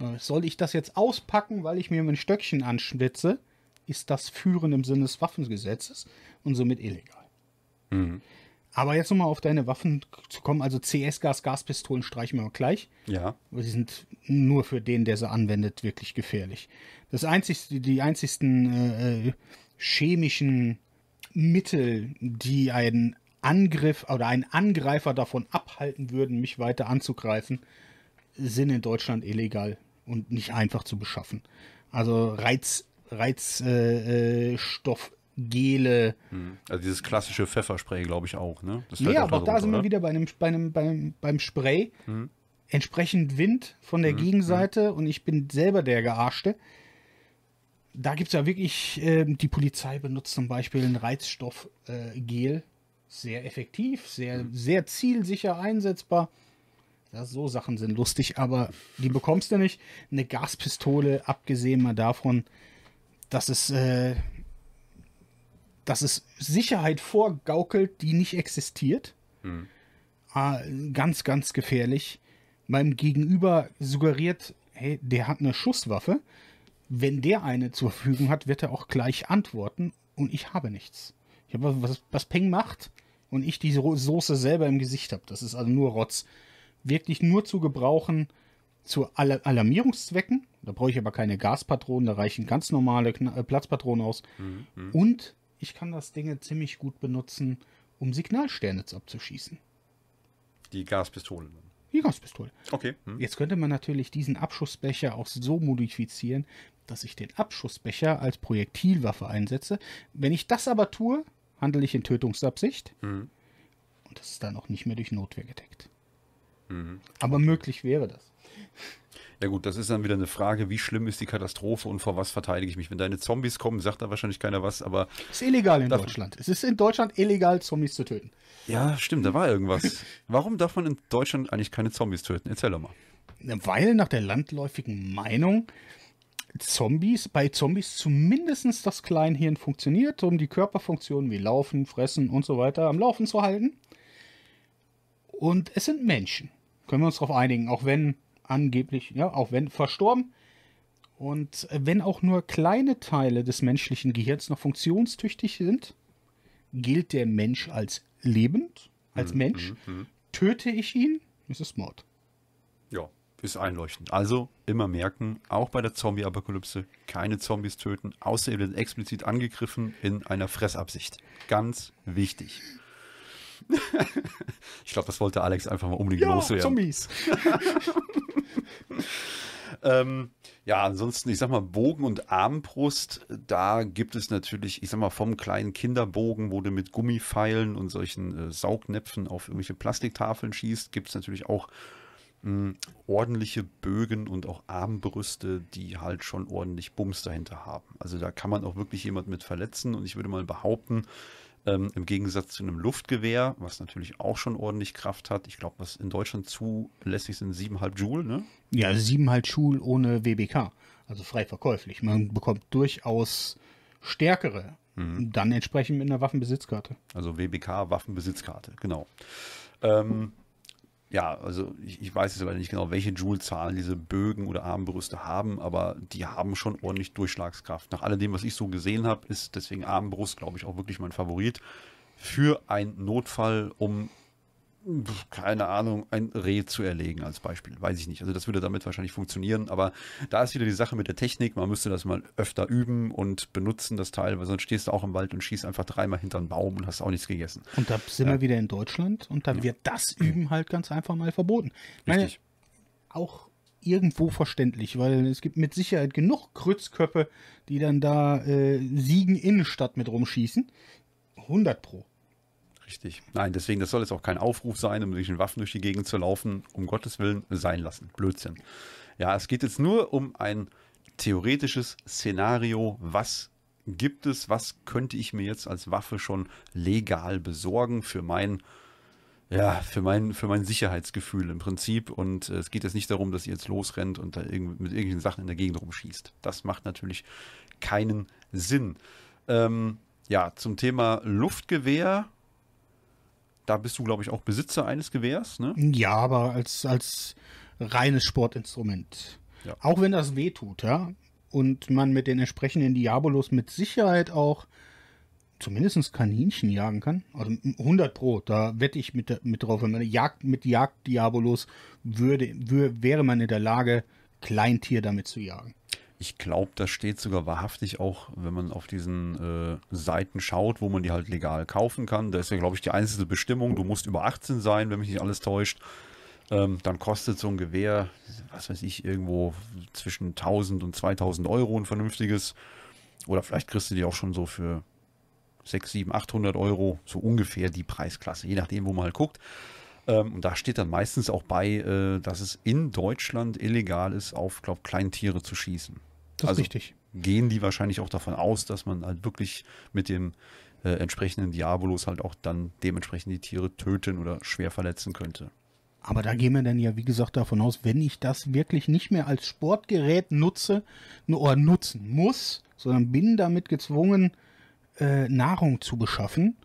Äh, soll ich das jetzt auspacken, weil ich mir ein Stöckchen anschwitze? Ist das Führen im Sinne des Waffengesetzes? und somit illegal. Mhm. Aber jetzt nochmal auf deine Waffen zu kommen, also CS-Gas, Gaspistolen streichen wir mal gleich. Ja. sie sind nur für den, der sie anwendet, wirklich gefährlich. Das einzigste, die einzigsten äh, äh, chemischen Mittel, die einen Angriff oder einen Angreifer davon abhalten würden, mich weiter anzugreifen, sind in Deutschland illegal und nicht einfach zu beschaffen. Also Reiz, Reizstoff äh, äh, Gele. Hm. Also dieses klassische Pfefferspray, glaube ich, auch. Ne? Das ja, aber auch da sind wir wieder bei einem, bei einem, beim, beim Spray. Mhm. Entsprechend Wind von der mhm. Gegenseite hm. und ich bin selber der Gearschte. Da gibt es ja wirklich, äh, die Polizei benutzt zum Beispiel ein Reizstoffgel. Äh, sehr effektiv, sehr, mhm. sehr zielsicher einsetzbar. Ja, so Sachen sind lustig, aber die bekommst du nicht. Eine Gaspistole, abgesehen mal davon, dass es äh, dass es Sicherheit vorgaukelt, die nicht existiert. Hm. Ah, ganz, ganz gefährlich. Meinem Gegenüber suggeriert, hey, der hat eine Schusswaffe. Wenn der eine zur Verfügung hat, wird er auch gleich antworten und ich habe nichts. Ich habe was, was Peng macht und ich die Soße selber im Gesicht habe. Das ist also nur Rotz. Wirklich nur zu gebrauchen zu Alarmierungszwecken. Da brauche ich aber keine Gaspatronen, da reichen ganz normale Kna äh, Platzpatronen aus. Mhm. Und ich kann das Ding ziemlich gut benutzen, um Signalsterne abzuschießen. Die Gaspistole. Die Gaspistole. Okay. Hm. Jetzt könnte man natürlich diesen Abschussbecher auch so modifizieren, dass ich den Abschussbecher als Projektilwaffe einsetze. Wenn ich das aber tue, handle ich in Tötungsabsicht. Mhm. Und das ist dann auch nicht mehr durch Notwehr gedeckt. Mhm. Aber möglich wäre das. Ja gut, das ist dann wieder eine Frage, wie schlimm ist die Katastrophe und vor was verteidige ich mich? Wenn deine Zombies kommen, sagt da wahrscheinlich keiner was, aber... Es Ist illegal in Deutschland. Es ist in Deutschland illegal, Zombies zu töten. Ja, stimmt, da war irgendwas. Warum darf man in Deutschland eigentlich keine Zombies töten? Erzähl doch mal. Weil nach der landläufigen Meinung Zombies, bei Zombies zumindest das Kleinhirn funktioniert, um die Körperfunktionen wie Laufen, Fressen und so weiter am Laufen zu halten. Und es sind Menschen. Können wir uns darauf einigen, auch wenn angeblich, ja, auch wenn verstorben. Und wenn auch nur kleine Teile des menschlichen Gehirns noch funktionstüchtig sind, gilt der Mensch als lebend, als mhm. Mensch. Mhm. mhm. Töte ich ihn, ist es Mord. Ja, ist einleuchtend. Also immer merken, auch bei der Zombie-Apokalypse, keine Zombies töten, außer ihr werdet explizit angegriffen in einer Fressabsicht. Ganz wichtig. ich glaube, das wollte Alex einfach mal unbedingt ja, loswerden. Zombies. ähm, ja, ansonsten, ich sag mal, Bogen und Armbrust, da gibt es natürlich, ich sag mal, vom kleinen Kinderbogen, wo du mit Gummifeilen und solchen äh, Saugnäpfen auf irgendwelche Plastiktafeln schießt, gibt es natürlich auch mh, hm, ordentliche Bögen und auch Armbrüste, die halt schon ordentlich Bums dahinter haben. Also da kann man auch wirklich jemanden mit verletzen und ich würde mal behaupten, ähm, Im Gegensatz zu einem Luftgewehr, was natürlich auch schon ordentlich Kraft hat. Ich glaube, was in Deutschland zulässig sind, 7,5 Joule, ne? Ja, 7,5 Joule ohne WBK, also frei verkäuflich. Man bekommt durchaus stärkere, mhm. dann entsprechend mit einer Waffenbesitzkarte. Also WBK, Waffenbesitzkarte, genau. Ähm, ja, also ich, ich weiß jetzt aber nicht genau, welche Joule-Zahlen diese Bögen oder Armbrüste haben, aber die haben schon ordentlich Durchschlagskraft. Nach allem, was ich so gesehen habe, ist deswegen Armbrust, glaube ich, auch wirklich mein Favorit. Für einen Notfall, um keine Ahnung, ein Reh zu erlegen als Beispiel. Weiß ich nicht. Also das würde damit wahrscheinlich funktionieren, aber da ist wieder die Sache mit der Technik. Man müsste das mal öfter üben und benutzen, das Teil, weil sonst stehst du auch im Wald und schießt einfach dreimal hinter einen Baum und hast auch nichts gegessen. Und da sind äh, wir wieder in Deutschland und dann ja. wird das Üben halt ganz einfach mal verboten. Richtig. Meine, auch irgendwo verständlich, weil es gibt mit Sicherheit genug Krützköpfe, die dann da äh, Siegen Innenstadt mit rumschießen. 100 pro. Richtig. Nein, deswegen, das soll jetzt auch kein Aufruf sein, um sich den Waffen durch die Gegend zu laufen. Um Gottes Willen sein lassen. Blödsinn. Ja, es geht jetzt nur um ein theoretisches Szenario, was gibt es, was könnte ich mir jetzt als Waffe schon legal besorgen für mein, ja, für mein, für mein Sicherheitsgefühl im Prinzip. Und äh, es geht jetzt nicht darum, dass ihr jetzt losrennt und da mit irgendwelchen Sachen in der Gegend rumschießt. Das macht natürlich keinen Sinn. Ähm, ja, zum Thema Luftgewehr da bist du, glaube ich, auch Besitzer eines Gewehrs, ne? Ja, aber als, als reines Sportinstrument. Ja. Auch wenn das wehtut, ja. Und man mit den entsprechenden Diabolos mit Sicherheit auch zumindest Kaninchen jagen kann. Also 100 Pro, da wette ich mit, mit drauf. Wenn man Jagd, mit Jagd-Diabolos würde, würde, wäre man in der Lage, Kleintier damit zu jagen. Ich glaube, das steht sogar wahrhaftig auch, wenn man auf diesen äh, Seiten schaut, wo man die halt legal kaufen kann. Da ist ja, glaube ich, die einzige Bestimmung, du musst über 18 sein, wenn mich nicht alles täuscht. Ähm, dann kostet so ein Gewehr, was weiß ich, irgendwo zwischen 1000 und 2000 Euro ein vernünftiges. Oder vielleicht kriegst du die auch schon so für 6, 7, 800 Euro, so ungefähr die Preisklasse, je nachdem, wo man halt guckt. Ähm, und da steht dann meistens auch bei, äh, dass es in Deutschland illegal ist, auf, glaube Kleintiere zu schießen. Das also ist richtig. Gehen die wahrscheinlich auch davon aus, dass man halt wirklich mit dem äh, entsprechenden Diabolos halt auch dann dementsprechend die Tiere töten oder schwer verletzen könnte. Aber da gehen wir dann ja, wie gesagt, davon aus, wenn ich das wirklich nicht mehr als Sportgerät nutze oder nutzen muss, sondern bin damit gezwungen, äh, Nahrung zu beschaffen,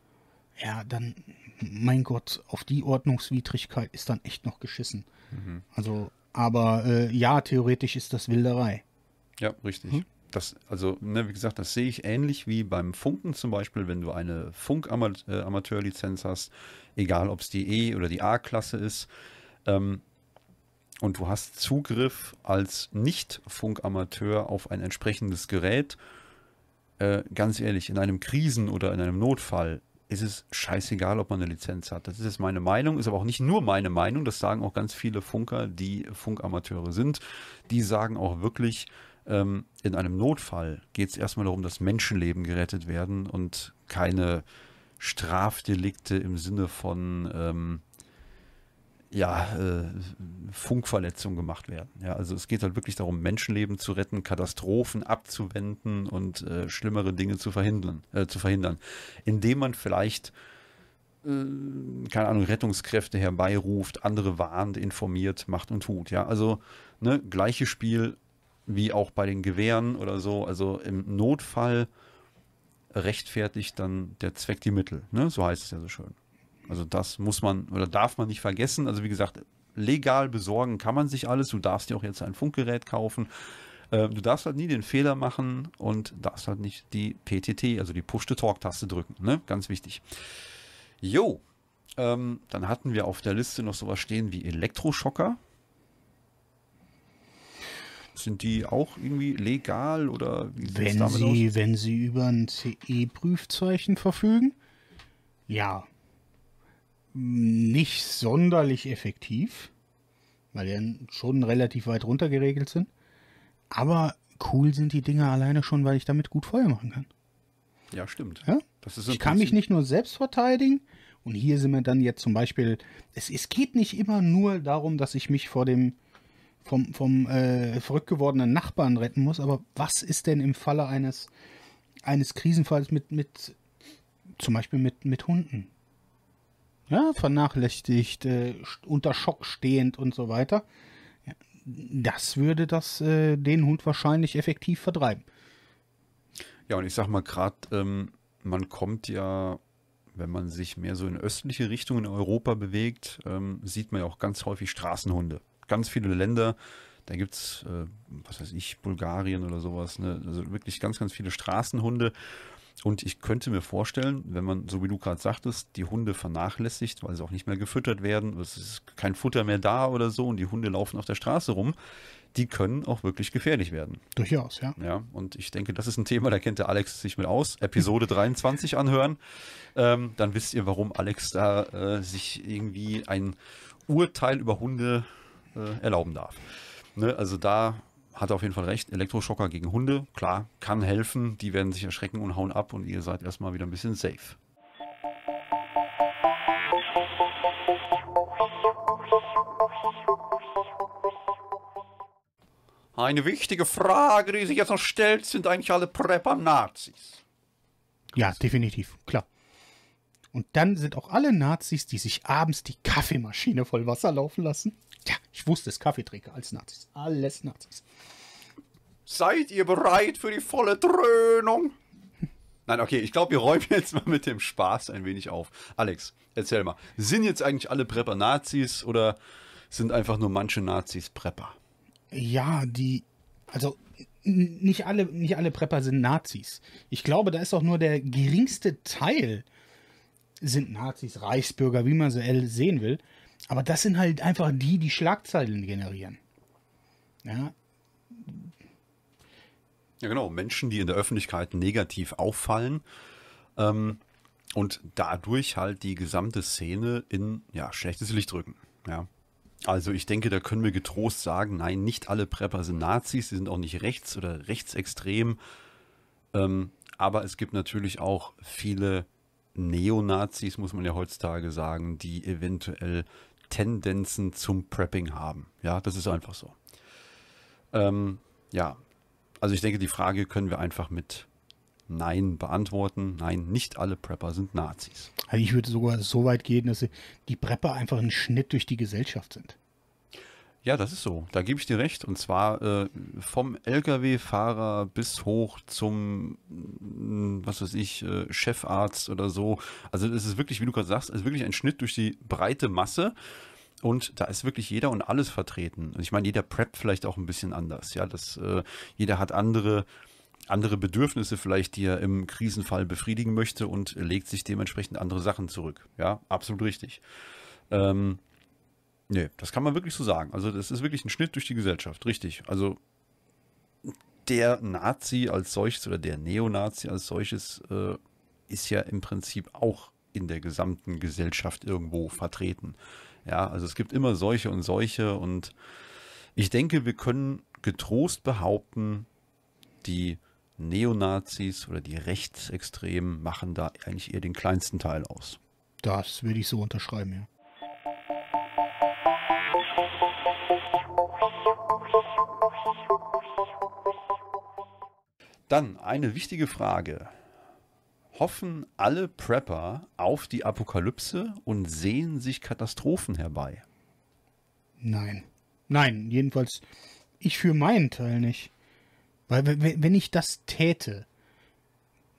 ja, dann, mein Gott, auf die Ordnungswidrigkeit ist dann echt noch geschissen. Mhm. Also, aber äh, ja, theoretisch ist das Wilderei. Ja, richtig. Hm? Das, also, ne, wie gesagt, das sehe ich ähnlich wie beim Funken zum Beispiel, wenn du eine Funk-Amateurlizenz äh, hast, egal ob es die E- oder die A-Klasse ist, ähm, und du hast Zugriff als Nicht-Funkamateur auf ein entsprechendes Gerät. Äh, ganz ehrlich, in einem Krisen- oder in einem Notfall ist es scheißegal, ob man eine Lizenz hat. Das ist jetzt meine Meinung, ist aber auch nicht nur meine Meinung, das sagen auch ganz viele Funker, die Funkamateure sind. Die sagen auch wirklich, ähm, in einem Notfall geht es erstmal darum, dass Menschenleben gerettet werden und keine Strafdelikte im Sinne von ähm, ja, äh, Funkverletzungen gemacht werden. Ja, also es geht halt wirklich darum, Menschenleben zu retten, Katastrophen abzuwenden und äh, schlimmere Dinge zu verhindern, äh, zu verhindern, indem man vielleicht äh, keine Ahnung, Rettungskräfte herbeiruft, andere warnt, informiert, macht und tut. Ja, also ne, gleiches Spiel, wie auch bei den Gewehren oder so. Also im Notfall rechtfertigt dann der Zweck die Mittel. Ne? So heißt es ja so schön. Also das muss man oder darf man nicht vergessen. Also wie gesagt, legal besorgen kann man sich alles. Du darfst dir auch jetzt ein Funkgerät kaufen. Äh, du darfst halt nie den Fehler machen und darfst halt nicht die PTT, also die Push-to-Talk-Taste drücken. Ne? Ganz wichtig. Jo, ähm, dann hatten wir auf der Liste noch sowas stehen wie Elektroschocker. Sind die auch irgendwie legal oder wie wenn damit sie, aus? Wenn sie über ein CE-Prüfzeichen verfügen, ja. Nicht sonderlich effektiv, weil die dann schon relativ weit runter geregelt sind. Aber cool sind die Dinger alleine schon, weil ich damit gut Feuer machen kann. Ja, stimmt. Ja? ich kann mich nicht nur selbst verteidigen. Und hier sind wir dann jetzt zum Beispiel, es, es geht nicht immer nur darum, dass ich mich vor dem vom, vom äh, verrückt gewordenen Nachbarn retten muss. Aber was ist denn im Falle eines, eines Krisenfalls mit, mit zum Beispiel mit, mit Hunden? Ja, vernachlässigt, äh, unter Schock stehend und so weiter. Das würde das, äh, den Hund wahrscheinlich effektiv vertreiben. Ja, und ich sag mal gerade, ähm, man kommt ja wenn man sich mehr so in östliche Richtungen in Europa bewegt, ähm, sieht man ja auch ganz häufig Straßenhunde ganz viele Länder, da gibt es, äh, was weiß ich, Bulgarien oder sowas, ne? also wirklich ganz, ganz viele Straßenhunde. Und ich könnte mir vorstellen, wenn man, so wie du gerade sagtest, die Hunde vernachlässigt, weil sie auch nicht mehr gefüttert werden, es ist kein Futter mehr da oder so und die Hunde laufen auf der Straße rum, die können auch wirklich gefährlich werden. Durchaus, ja. Ja, und ich denke, das ist ein Thema, da kennt der Alex sich mit aus. Episode 23 anhören. Ähm, dann wisst ihr, warum Alex da äh, sich irgendwie ein Urteil über Hunde äh, erlauben darf. Ne? Also da hat er auf jeden Fall recht. Elektroschocker gegen Hunde, klar, kann helfen. Die werden sich erschrecken und hauen ab und ihr seid erstmal wieder ein bisschen safe. Eine wichtige Frage, die sich jetzt noch stellt, sind eigentlich alle Prepper Nazis? Ja, definitiv, klar. Und dann sind auch alle Nazis, die sich abends die Kaffeemaschine voll Wasser laufen lassen. Ja, ich wusste es, Kaffeetrinker als Nazis. Alles Nazis. Seid ihr bereit für die volle Dröhnung? Nein, okay, ich glaube, wir räumen jetzt mal mit dem Spaß ein wenig auf. Alex, erzähl mal. Sind jetzt eigentlich alle Prepper Nazis oder sind einfach nur manche Nazis Prepper? Ja, die. Also, nicht alle, nicht alle Prepper sind Nazis. Ich glaube, da ist auch nur der geringste Teil sind Nazis, Reichsbürger, wie man sie sehen will. Aber das sind halt einfach die, die Schlagzeilen generieren. Ja. Ja, genau. Menschen, die in der Öffentlichkeit negativ auffallen ähm, und dadurch halt die gesamte Szene in ja, schlechtes Licht drücken. Ja. Also ich denke, da können wir getrost sagen, nein, nicht alle Prepper sind Nazis, sie sind auch nicht rechts oder rechtsextrem. Ähm, aber es gibt natürlich auch viele Neonazis, muss man ja heutzutage sagen, die eventuell Tendenzen zum Prepping haben. Ja, das ist einfach so. Ähm, ja, also ich denke, die Frage können wir einfach mit Nein beantworten. Nein, nicht alle Prepper sind Nazis. Also ich würde sogar so weit gehen, dass die Prepper einfach ein Schnitt durch die Gesellschaft sind. Ja, das ist so. Da gebe ich dir recht. Und zwar äh, vom Lkw-Fahrer bis hoch zum, mm, was weiß ich, äh, Chefarzt oder so. Also es ist wirklich, wie du gerade sagst, es ist wirklich ein Schnitt durch die breite Masse. Und da ist wirklich jeder und alles vertreten. Und ich meine, jeder preppt vielleicht auch ein bisschen anders. Ja, das, äh, jeder hat andere, andere Bedürfnisse vielleicht, die er im Krisenfall befriedigen möchte und legt sich dementsprechend andere Sachen zurück. Ja, absolut richtig. Ähm, Nee, das kann man wirklich so sagen. Also das ist wirklich ein Schnitt durch die Gesellschaft, richtig. Also der Nazi als solches oder der Neonazi als solches äh, ist ja im Prinzip auch in der gesamten Gesellschaft irgendwo vertreten. Ja, also es gibt immer solche und solche und ich denke, wir können getrost behaupten, die Neonazis oder die Rechtsextremen machen da eigentlich eher den kleinsten Teil aus. Das würde ich so unterschreiben, ja. Dann eine wichtige Frage. Hoffen alle Prepper auf die Apokalypse und sehen sich Katastrophen herbei? Nein. Nein, jedenfalls ich für meinen Teil nicht. Weil wenn ich das täte,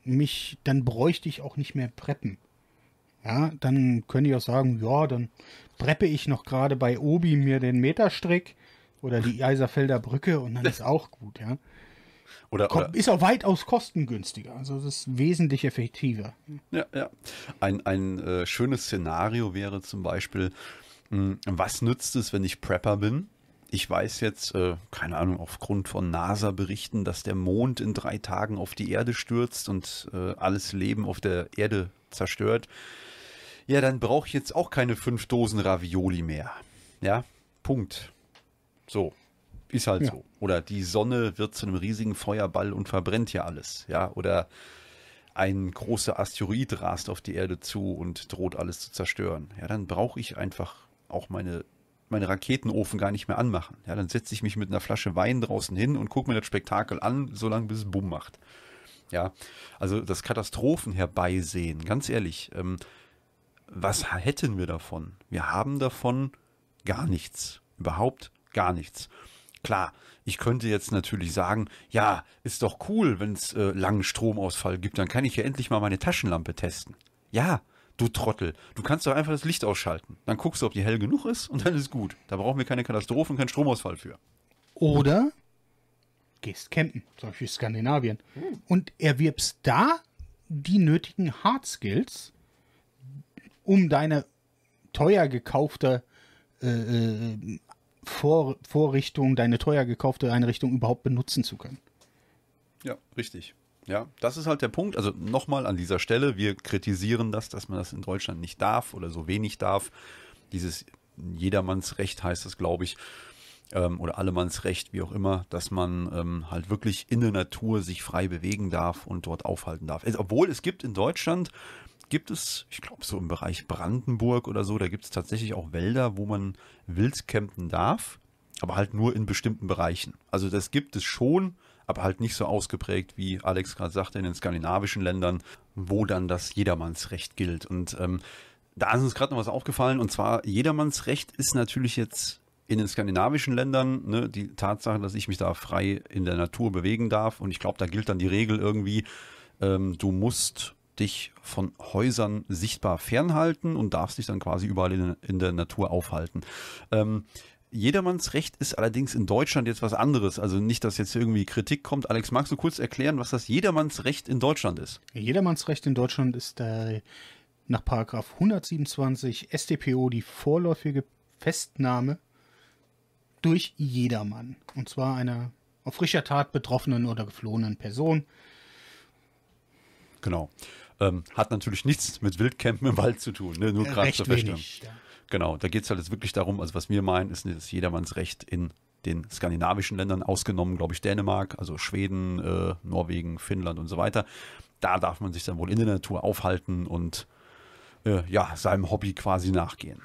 mich, dann bräuchte ich auch nicht mehr preppen. Ja, dann könnte ich auch sagen, ja, dann preppe ich noch gerade bei Obi mir den Meterstrick oder die Eiserfelder Brücke und dann ist auch gut, ja. Oder, Kommt, oder, ist auch weitaus kostengünstiger. Also das ist wesentlich effektiver. Ja, ja. Ein, ein äh, schönes Szenario wäre zum Beispiel, mh, hm, was nützt es, wenn ich Prepper bin? Ich weiß jetzt, äh, keine Ahnung, aufgrund von NASA-Berichten, dass der Mond in drei Tagen auf die Erde stürzt und äh, alles Leben auf der Erde zerstört. Ja, dann brauche ich jetzt auch keine fünf Dosen Ravioli mehr. Ja, Punkt. So, ist halt ja. so. Oder die Sonne wird zu einem riesigen Feuerball und verbrennt ja alles. Ja, oder ein großer Asteroid rast auf die Erde zu und droht alles zu zerstören. Ja, dann brauche ich einfach auch meine, meine Raketenofen gar nicht mehr anmachen. Ja, dann setze ich mich mit einer Flasche Wein draußen hin und gucke mir das Spektakel an, solange bis es Bumm macht. Ja, also das Katastrophen herbeisehen, ganz ehrlich, ähm, was hätten wir davon? Wir haben davon gar nichts. Überhaupt gar nichts. Klar, ich könnte jetzt natürlich sagen, ja, ist doch cool, wenn es äh, langen Stromausfall gibt, dann kann ich ja endlich mal meine Taschenlampe testen. Ja, du Trottel, du kannst doch einfach das Licht ausschalten. Dann guckst du, ob die hell genug ist und dann ist gut. Da brauchen wir keine Katastrophen, keinen Stromausfall für. Oder gehst campen, zum Beispiel Skandinavien, hm. und erwirbst da die nötigen Hard Skills, um deine teuer gekaufte äh, äh vor Vorrichtung, deine teuer gekaufte Einrichtung überhaupt benutzen zu können. Ja, richtig. Ja, das ist halt der Punkt. Also nochmal an dieser Stelle, wir kritisieren das, dass man das in Deutschland nicht darf oder so wenig darf. Dieses Jedermannsrecht heißt das, glaube ich, ähm, oder Allemannsrecht, wie auch immer, dass man ähm, halt wirklich in der Natur sich frei bewegen darf und dort aufhalten darf. Es, obwohl es gibt in Deutschland gibt es, ich glaube, so im Bereich Brandenburg oder so, da gibt es tatsächlich auch Wälder, wo man wild campen darf, aber halt nur in bestimmten Bereichen. Also das gibt es schon, aber halt nicht so ausgeprägt, wie Alex gerade sagte, in den skandinavischen Ländern, wo dann das Jedermannsrecht gilt. Und ähm, da ist uns gerade noch was aufgefallen, und zwar Jedermannsrecht ist natürlich jetzt in den skandinavischen Ländern, ne, die Tatsache, dass ich mich da frei in der Natur bewegen darf. Und ich glaube, da gilt dann die Regel irgendwie, ähm, du musst dich von Häusern sichtbar fernhalten und darfst dich dann quasi überall in, in der Natur aufhalten. Ähm, Jedermanns Recht ist allerdings in Deutschland jetzt was anderes. Also nicht, dass jetzt irgendwie Kritik kommt. Alex, magst du kurz erklären, was das Jedermanns Recht in Deutschland ist? Jedermanns Recht in Deutschland ist äh, nach Paragraf 127 StPO die vorläufige Festnahme durch jedermann. Und zwar einer auf frischer Tat betroffenen oder geflohenen Person. Genau. Ähm, hat natürlich nichts mit Wildcampen im Wald zu tun, ne? nur äh, gerade zur verstehen. Genau, da geht es halt jetzt wirklich darum, also was wir meinen, ist, ist jedermanns Recht in den skandinavischen Ländern, ausgenommen, glaube ich, Dänemark, also Schweden, äh, Norwegen, Finnland und so weiter. Da darf man sich dann wohl in der Natur aufhalten und äh, ja, seinem Hobby quasi nachgehen.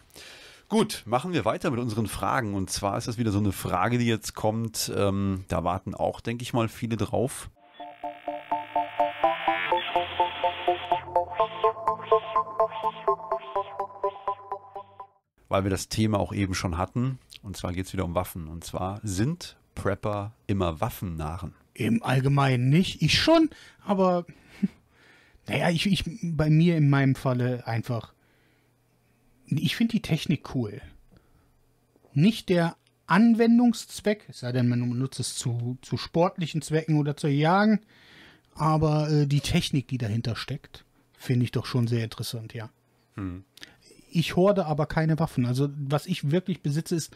Gut, machen wir weiter mit unseren Fragen. Und zwar ist das wieder so eine Frage, die jetzt kommt. Ähm, da warten auch, denke ich mal, viele drauf. Weil wir das Thema auch eben schon hatten, und zwar geht es wieder um Waffen. Und zwar sind Prepper immer Waffennarren? Im Allgemeinen nicht. Ich schon, aber naja, ich, ich bei mir in meinem Falle einfach. Ich finde die Technik cool. Nicht der Anwendungszweck, sei denn man nutzt es zu, zu sportlichen Zwecken oder zu jagen, aber äh, die Technik, die dahinter steckt finde ich doch schon sehr interessant, ja. Hm. Ich horde aber keine Waffen. Also was ich wirklich besitze, ist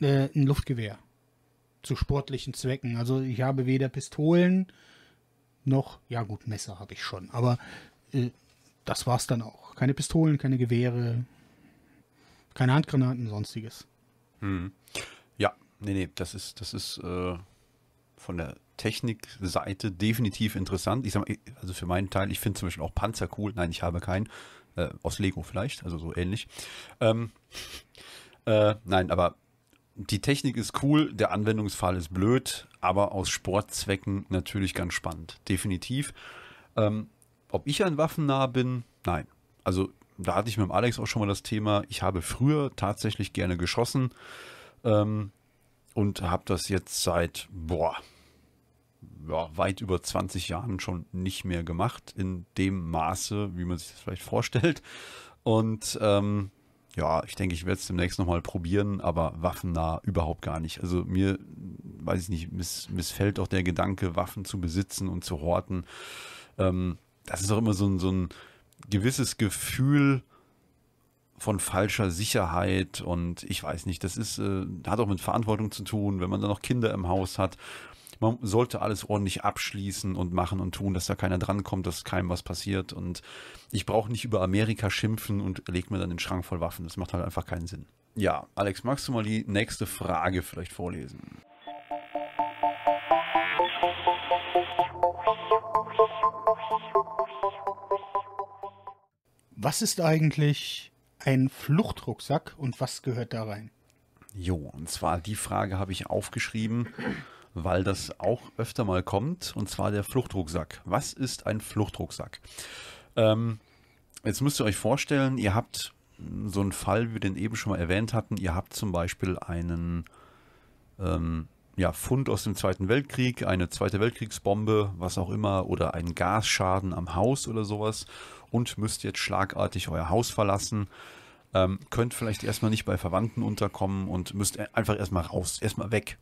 äh, ein Luftgewehr. Zu sportlichen Zwecken. Also ich habe weder Pistolen noch, ja gut, Messer habe ich schon, aber äh, das es dann auch. Keine Pistolen, keine Gewehre, keine Handgranaten, sonstiges. Hm. Ja, nee, nee, das ist, das ist äh, von der Technikseite definitiv interessant. Ich sag mal, also für meinen Teil, ich finde zum Beispiel auch Panzer cool. Nein, ich habe keinen. Äh, aus Lego vielleicht, also so ähnlich. Ähm, äh, nein, aber die Technik ist cool, der Anwendungsfall ist blöd, aber aus Sportzwecken natürlich ganz spannend. Definitiv. Ähm, ob ich ein Waffennah bin? Nein. Also da hatte ich mit dem Alex auch schon mal das Thema. Ich habe früher tatsächlich gerne geschossen ähm, und habe das jetzt seit, boah, ja, weit über 20 Jahren schon nicht mehr gemacht, in dem Maße, wie man sich das vielleicht vorstellt. Und ähm, ja, ich denke, ich werde es demnächst nochmal probieren, aber waffennah überhaupt gar nicht. Also mir, weiß ich nicht, miss, missfällt auch der Gedanke, Waffen zu besitzen und zu horten. Ähm, das ist auch immer so ein, so ein gewisses Gefühl von falscher Sicherheit und ich weiß nicht, das ist, äh, hat auch mit Verantwortung zu tun, wenn man dann noch Kinder im Haus hat man sollte alles ordentlich abschließen und machen und tun, dass da keiner drankommt, dass keinem was passiert. Und ich brauche nicht über Amerika schimpfen und leg mir dann den Schrank voll Waffen. Das macht halt einfach keinen Sinn. Ja, Alex, magst du mal die nächste Frage vielleicht vorlesen? Was ist eigentlich ein Fluchtrucksack und was gehört da rein? Jo, und zwar die Frage habe ich aufgeschrieben, weil das auch öfter mal kommt, und zwar der Fluchtrucksack. Was ist ein Fluchtrucksack? Ähm, jetzt müsst ihr euch vorstellen, ihr habt so einen Fall, wie wir den eben schon mal erwähnt hatten, ihr habt zum Beispiel einen ähm, ja, Fund aus dem Zweiten Weltkrieg, eine Zweite Weltkriegsbombe, was auch immer, oder einen Gasschaden am Haus oder sowas und müsst jetzt schlagartig euer Haus verlassen. Ähm, könnt vielleicht erstmal nicht bei Verwandten unterkommen und müsst e-, einfach erstmal raus, erstmal weg.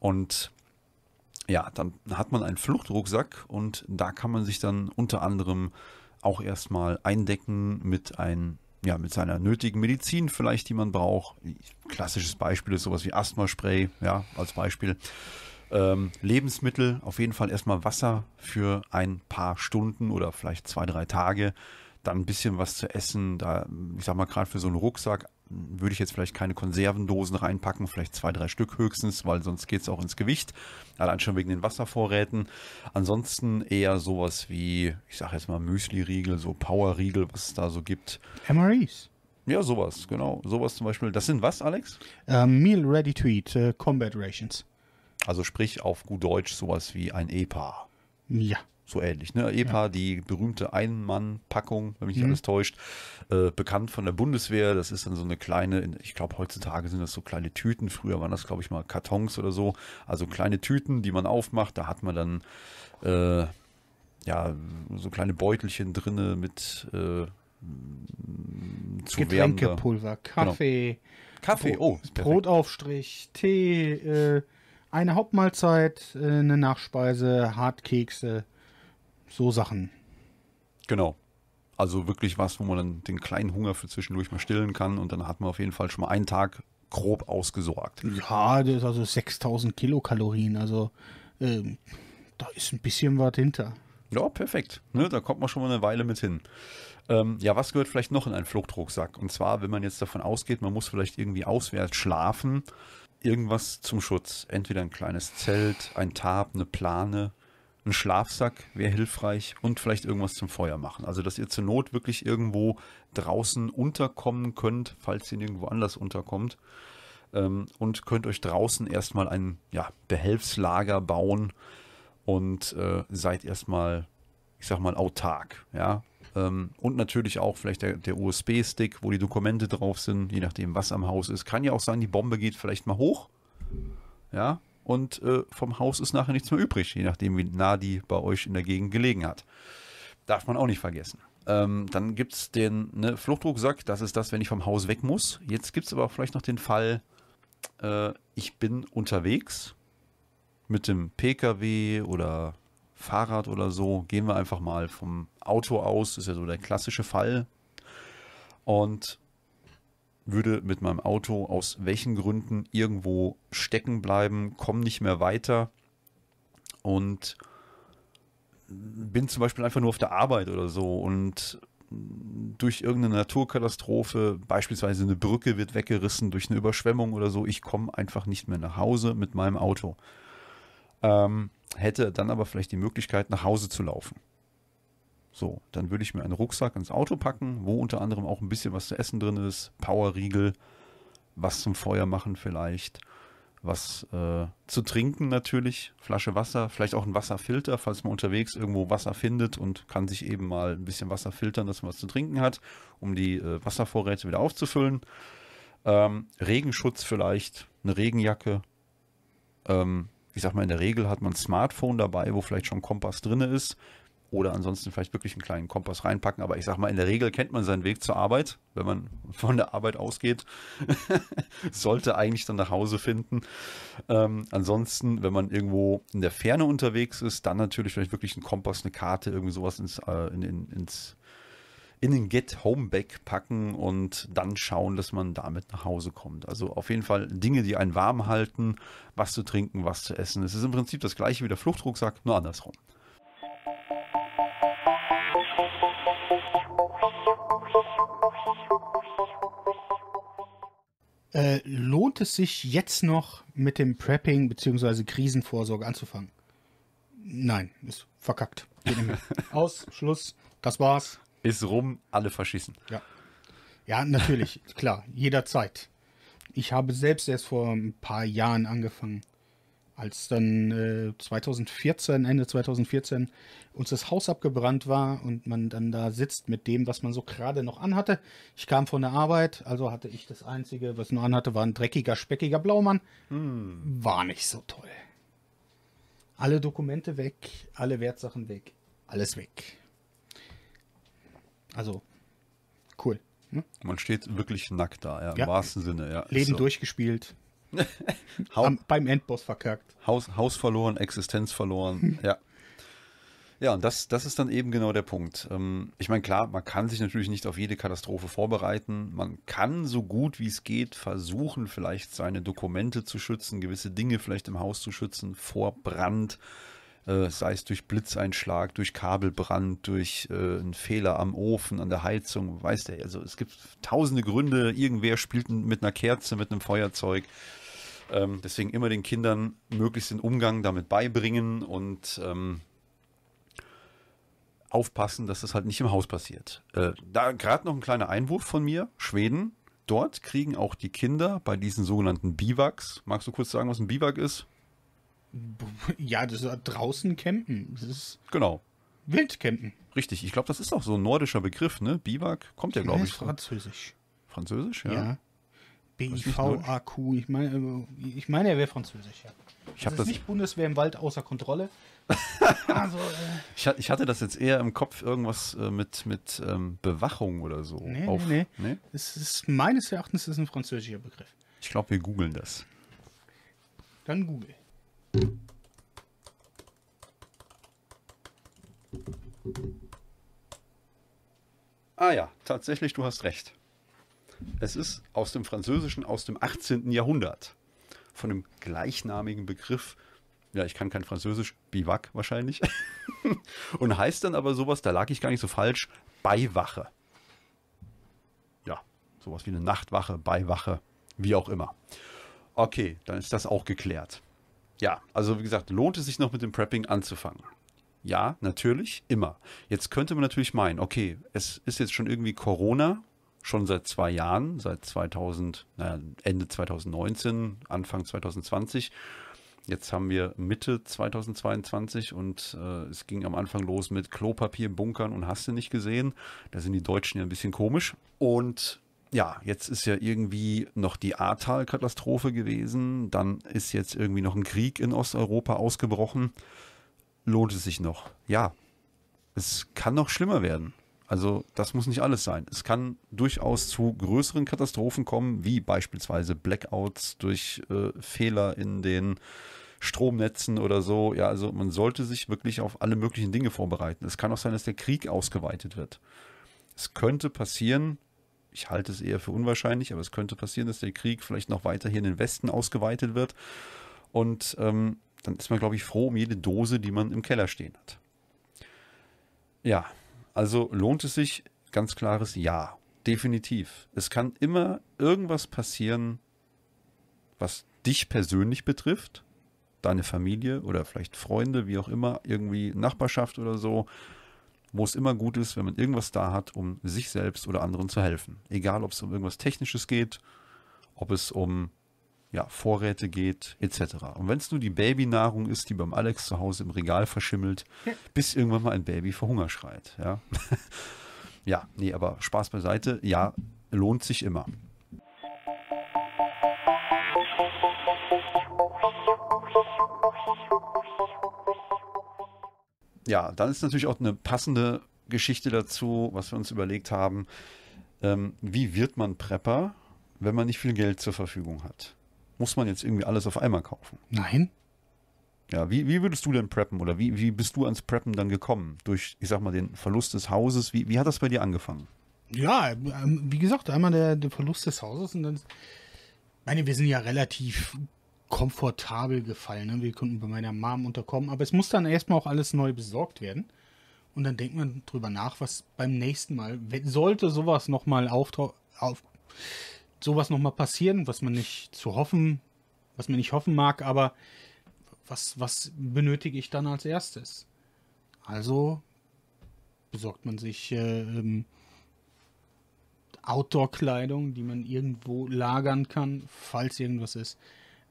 Und ja, dann hat man einen Fluchtrucksack und da kann man sich dann unter anderem auch erstmal eindecken mit ein, ja, mit seiner nötigen Medizin vielleicht, die man braucht. Klassisches Beispiel ist sowas wie Asthmaspray, ja, als Beispiel. Ähm, Lebensmittel, auf jeden Fall erstmal Wasser für ein paar Stunden oder vielleicht zwei, drei Tage. Dann ein bisschen was zu essen. Da, ich sag mal, gerade für so einen Rucksack würde ich jetzt vielleicht keine Konservendosen reinpacken, vielleicht zwei, drei Stück höchstens, weil sonst geht es auch ins Gewicht. Allein schon wegen den Wasservorräten. Ansonsten eher sowas wie, ich sage jetzt mal Müsli-Riegel, so Power-Riegel, was es da so gibt. MREs. Ja, sowas, genau. Sowas zum Beispiel. Das sind was, Alex? Uh, Meal Ready to Eat, uh, Combat Rations. Also sprich auf gut Deutsch sowas wie ein EPA. Ja so ähnlich. Ne? EPA, ja. die berühmte ein mann packung wenn mich nicht mhm. alles täuscht, äh, bekannt von der Bundeswehr. Das ist dann so eine kleine, ich glaube heutzutage sind das so kleine Tüten. Früher waren das, glaube ich, mal Kartons oder so. Also kleine Tüten, die man aufmacht. Da hat man dann äh, ja so kleine Beutelchen drin mit äh, zu Getränkepulver, Kaffee. Genau. Kaffee, oh. Brotaufstrich, Tee, äh, eine Hauptmahlzeit, äh, eine Nachspeise, Hartkekse so Sachen. Genau. Also wirklich was, wo man dann den kleinen Hunger für zwischendurch mal stillen kann und dann hat man auf jeden Fall schon mal einen Tag grob ausgesorgt. Ja, das ist also 6000 Kilokalorien, also ähm, da ist ein bisschen was hinter. Ja, perfekt. Ne, da kommt man schon mal eine Weile mit hin. Ähm, ja, was gehört vielleicht noch in einen Fluchtrucksack? Und zwar, wenn man jetzt davon ausgeht, man muss vielleicht irgendwie auswärts schlafen, irgendwas zum Schutz. Entweder ein kleines Zelt, ein Tarp, eine Plane, ein Schlafsack wäre hilfreich und vielleicht irgendwas zum Feuer machen. Also, dass ihr zur Not wirklich irgendwo draußen unterkommen könnt, falls ihr nirgendwo anders unterkommt. Ähm, und könnt euch draußen erstmal ein ja, Behelfslager bauen und äh, seid erstmal, ich sag mal, autark. Ja? Ähm, und natürlich auch vielleicht der, der USB-Stick, wo die Dokumente drauf sind, je nachdem, was am Haus ist. Kann ja auch sein, die Bombe geht vielleicht mal hoch. Ja, und äh, vom Haus ist nachher nichts mehr übrig, je nachdem, wie nah die bei euch in der Gegend gelegen hat. Darf man auch nicht vergessen. Ähm, dann gibt es den ne, Fluchtrucksack, das ist das, wenn ich vom Haus weg muss. Jetzt gibt es aber auch vielleicht noch den Fall, äh, ich bin unterwegs mit dem Pkw oder Fahrrad oder so. Gehen wir einfach mal vom Auto aus, das ist ja so der klassische Fall. Und würde mit meinem Auto aus welchen Gründen irgendwo stecken bleiben, komme nicht mehr weiter und bin zum Beispiel einfach nur auf der Arbeit oder so und durch irgendeine Naturkatastrophe, beispielsweise eine Brücke wird weggerissen durch eine Überschwemmung oder so, ich komme einfach nicht mehr nach Hause mit meinem Auto. Ähm, hätte dann aber vielleicht die Möglichkeit, nach Hause zu laufen. So, dann würde ich mir einen Rucksack ins Auto packen, wo unter anderem auch ein bisschen was zu essen drin ist, Powerriegel, was zum Feuer machen vielleicht, was äh, zu trinken natürlich, Flasche Wasser, vielleicht auch ein Wasserfilter, falls man unterwegs irgendwo Wasser findet und kann sich eben mal ein bisschen Wasser filtern, dass man was zu trinken hat, um die äh, Wasservorräte wieder aufzufüllen. Ähm, Regenschutz vielleicht, eine Regenjacke. Ähm, ich sag mal, in der Regel hat man ein Smartphone dabei, wo vielleicht schon Kompass drin ist oder ansonsten vielleicht wirklich einen kleinen Kompass reinpacken. Aber ich sage mal, in der Regel kennt man seinen Weg zur Arbeit. Wenn man von der Arbeit ausgeht, sollte eigentlich dann nach Hause finden. Ähm, ansonsten, wenn man irgendwo in der Ferne unterwegs ist, dann natürlich vielleicht wirklich einen Kompass, eine Karte, irgendwie sowas ins, äh, in, in, ins, in den Get Home Bag packen und dann schauen, dass man damit nach Hause kommt. Also auf jeden Fall Dinge, die einen warm halten, was zu trinken, was zu essen. Es ist im Prinzip das gleiche wie der Fluchtrucksack, nur andersrum. Äh, lohnt es sich jetzt noch mit dem Prepping bzw. Krisenvorsorge anzufangen? Nein, ist verkackt. Aus, Schluss, das war's. Ist rum, alle verschissen. Ja, ja natürlich, klar, jederzeit. Ich habe selbst erst vor ein paar Jahren angefangen, als dann äh, 2014, Ende 2014, uns das Haus abgebrannt war und man dann da sitzt mit dem, was man so gerade noch anhatte. Ich kam von der Arbeit, also hatte ich das Einzige, was ich noch anhatte, war ein dreckiger, speckiger Blaumann. Hm. War nicht so toll. Alle Dokumente weg, alle Wertsachen weg, alles weg. Also, cool. Ne? Man steht wirklich nackt da, ja, im ja. wahrsten Sinne. Ja, Leben so. durchgespielt, Am, beim Endboss verkackt. Haus, Haus verloren, Existenz verloren, hm. ja. Ja, und das, das ist dann eben genau der Punkt. Ähm, ich meine, klar, man kann sich natürlich nicht auf jede Katastrophe vorbereiten. Man kann so gut wie es geht versuchen, vielleicht seine Dokumente zu schützen, gewisse Dinge vielleicht im Haus zu schützen vor Brand, äh, sei es durch Blitzeinschlag, durch Kabelbrand, durch äh, einen Fehler am Ofen, an der Heizung, weiß der. Also es gibt tausende Gründe. Irgendwer spielt mit einer Kerze, mit einem Feuerzeug. Ähm, deswegen immer den Kindern möglichst den Umgang damit beibringen und ähm, aufpassen, dass das halt nicht im Haus passiert. Äh, da gerade noch ein kleiner Einwurf von mir. Schweden, dort kriegen auch die Kinder bei diesen sogenannten Biwaks. Magst du kurz sagen, was ein Biwak ist? Ja, das ist draußen campen. Das ist genau. Wildcampen. Richtig, ich glaube, das ist auch so ein nordischer Begriff, ne? Biwak kommt ja, glaube ich. Französisch. Französisch, ja. ja. BIV-AQ. Ich meine, äh, ich meine, er wäre französisch, Ich das ist das nicht Bundeswehr im Wald außer Kontrolle. also, äh ich, ich, hatte das jetzt eher im Kopf, irgendwas äh, mit, mit ähm, Bewachung oder so. Nee, auf, nee, nee. Es ist, meines Erachtens ist ein französischer Begriff. Ich glaube, wir googeln das. Dann Google. Ah ja, tatsächlich, du hast recht. Es ist aus dem Französischen, aus dem 18. Jahrhundert. Von dem gleichnamigen Begriff, ja, ich kann kein Französisch, Biwak wahrscheinlich. Und heißt dann aber sowas, da lag ich gar nicht so falsch, Beiwache. Ja, sowas wie eine Nachtwache, Beiwache, wie auch immer. Okay, dann ist das auch geklärt. Ja, also wie gesagt, lohnt es sich noch mit dem Prepping anzufangen? Ja, natürlich, immer. Jetzt könnte man natürlich meinen, okay, es ist jetzt schon irgendwie Corona, schon seit zwei Jahren, seit 2000, naja, Ende 2019, Anfang 2020. Jetzt haben wir Mitte 2022 und äh, es ging am Anfang los mit Klopapierbunkern und hast du nicht gesehen. Da sind die Deutschen ja ein bisschen komisch. Und ja, jetzt ist ja irgendwie noch die Ahrtal-Katastrophe gewesen. Dann ist jetzt irgendwie noch ein Krieg in Osteuropa ausgebrochen. Lohnt es sich noch? Ja, es kann noch schlimmer werden. Also das muss nicht alles sein. Es kann durchaus zu größeren Katastrophen kommen, wie beispielsweise Blackouts durch äh, Fehler in den Stromnetzen oder so. Ja, also man sollte sich wirklich auf alle möglichen Dinge vorbereiten. Es kann auch sein, dass der Krieg ausgeweitet wird. Es könnte passieren, ich halte es eher für unwahrscheinlich, aber es könnte passieren, dass der Krieg vielleicht noch weiter hier in den Westen ausgeweitet wird. Und ähm, dann ist man, glaube ich, froh um jede Dose, die man im Keller stehen hat. Ja, also lohnt es sich? Ganz klares Ja. Definitiv. Es kann immer irgendwas passieren, was dich persönlich betrifft, deine Familie oder vielleicht Freunde, wie auch immer, irgendwie Nachbarschaft oder so, wo es immer gut ist, wenn man irgendwas da hat, um sich selbst oder anderen zu helfen. Egal, ob es um irgendwas Technisches geht, ob es um ja, Vorräte geht, etc. Und wenn es nur die Babynahrung ist, die beim Alex zu Hause im Regal verschimmelt, bis irgendwann mal ein Baby vor Hunger schreit. Ja, ja nee, aber Spaß beiseite. Ja, lohnt sich immer. Ja, dann ist natürlich auch eine passende Geschichte dazu, was wir uns überlegt haben. Ähm, wie wird man Prepper, wenn man nicht viel Geld zur Verfügung hat? muss man jetzt irgendwie alles auf einmal kaufen. Nein. Ja, wie, wie würdest du denn preppen oder wie, wie bist du ans Preppen dann gekommen? Durch, ich sag mal, den Verlust des Hauses. Wie, wie hat das bei dir angefangen? Ja, ähm, wie gesagt, einmal der, der Verlust des Hauses und dann. meine, wir sind ja relativ komfortabel gefallen. Ne? Wir konnten bei meiner Mom unterkommen, aber es muss dann erstmal auch alles neu besorgt werden. Und dann denkt man drüber nach, was beim nächsten Mal, sollte sowas nochmal auftauchen. auf, sowas nochmal passieren, was man nicht zu hoffen, was man nicht hoffen mag, aber was, was benötige ich dann als erstes? Also besorgt man sich äh, ähm, Outdoor-Kleidung, die man irgendwo lagern kann, falls irgendwas ist.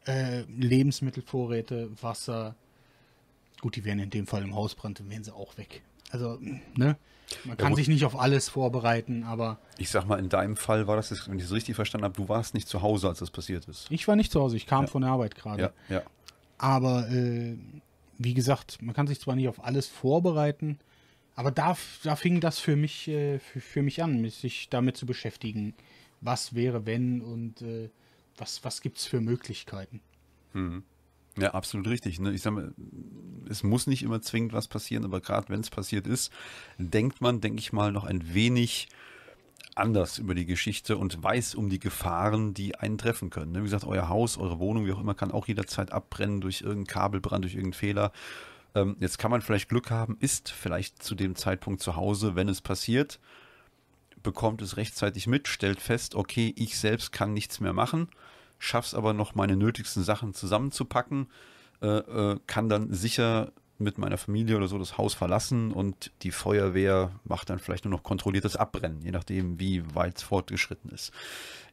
Äh, Lebensmittelvorräte, Wasser. Gut, die wären in dem Fall im Hausbrand, dann wären sie auch weg. Also, ne? Man kann ja, sich nicht auf alles vorbereiten, aber. Ich sag mal, in deinem Fall war das, wenn ich es richtig verstanden habe, du warst nicht zu Hause, als das passiert ist. Ich war nicht zu Hause, ich kam ja. von der Arbeit gerade. Ja, ja. Aber äh, wie gesagt, man kann sich zwar nicht auf alles vorbereiten, aber da, da fing das für mich, äh, für, für, mich an, sich damit zu beschäftigen. Was wäre, wenn und äh, was, was gibt es für Möglichkeiten? Mhm. Ja, absolut richtig. Ne? Ich sage mal, es muss nicht immer zwingend was passieren, aber gerade wenn es passiert ist, denkt man, denke ich mal, noch ein wenig anders über die Geschichte und weiß um die Gefahren, die einen treffen können. Ne? Wie gesagt, euer Haus, eure Wohnung, wie auch immer, kann auch jederzeit abbrennen durch irgendeinen Kabelbrand, durch irgendeinen Fehler. Ähm, jetzt kann man vielleicht Glück haben, ist vielleicht zu dem Zeitpunkt zu Hause, wenn es passiert, bekommt es rechtzeitig mit, stellt fest, okay, ich selbst kann nichts mehr machen schaff's aber noch meine nötigsten Sachen zusammenzupacken, äh, äh, kann dann sicher mit meiner Familie oder so das Haus verlassen und die Feuerwehr macht dann vielleicht nur noch kontrolliertes Abbrennen, je nachdem, wie weit es fortgeschritten ist.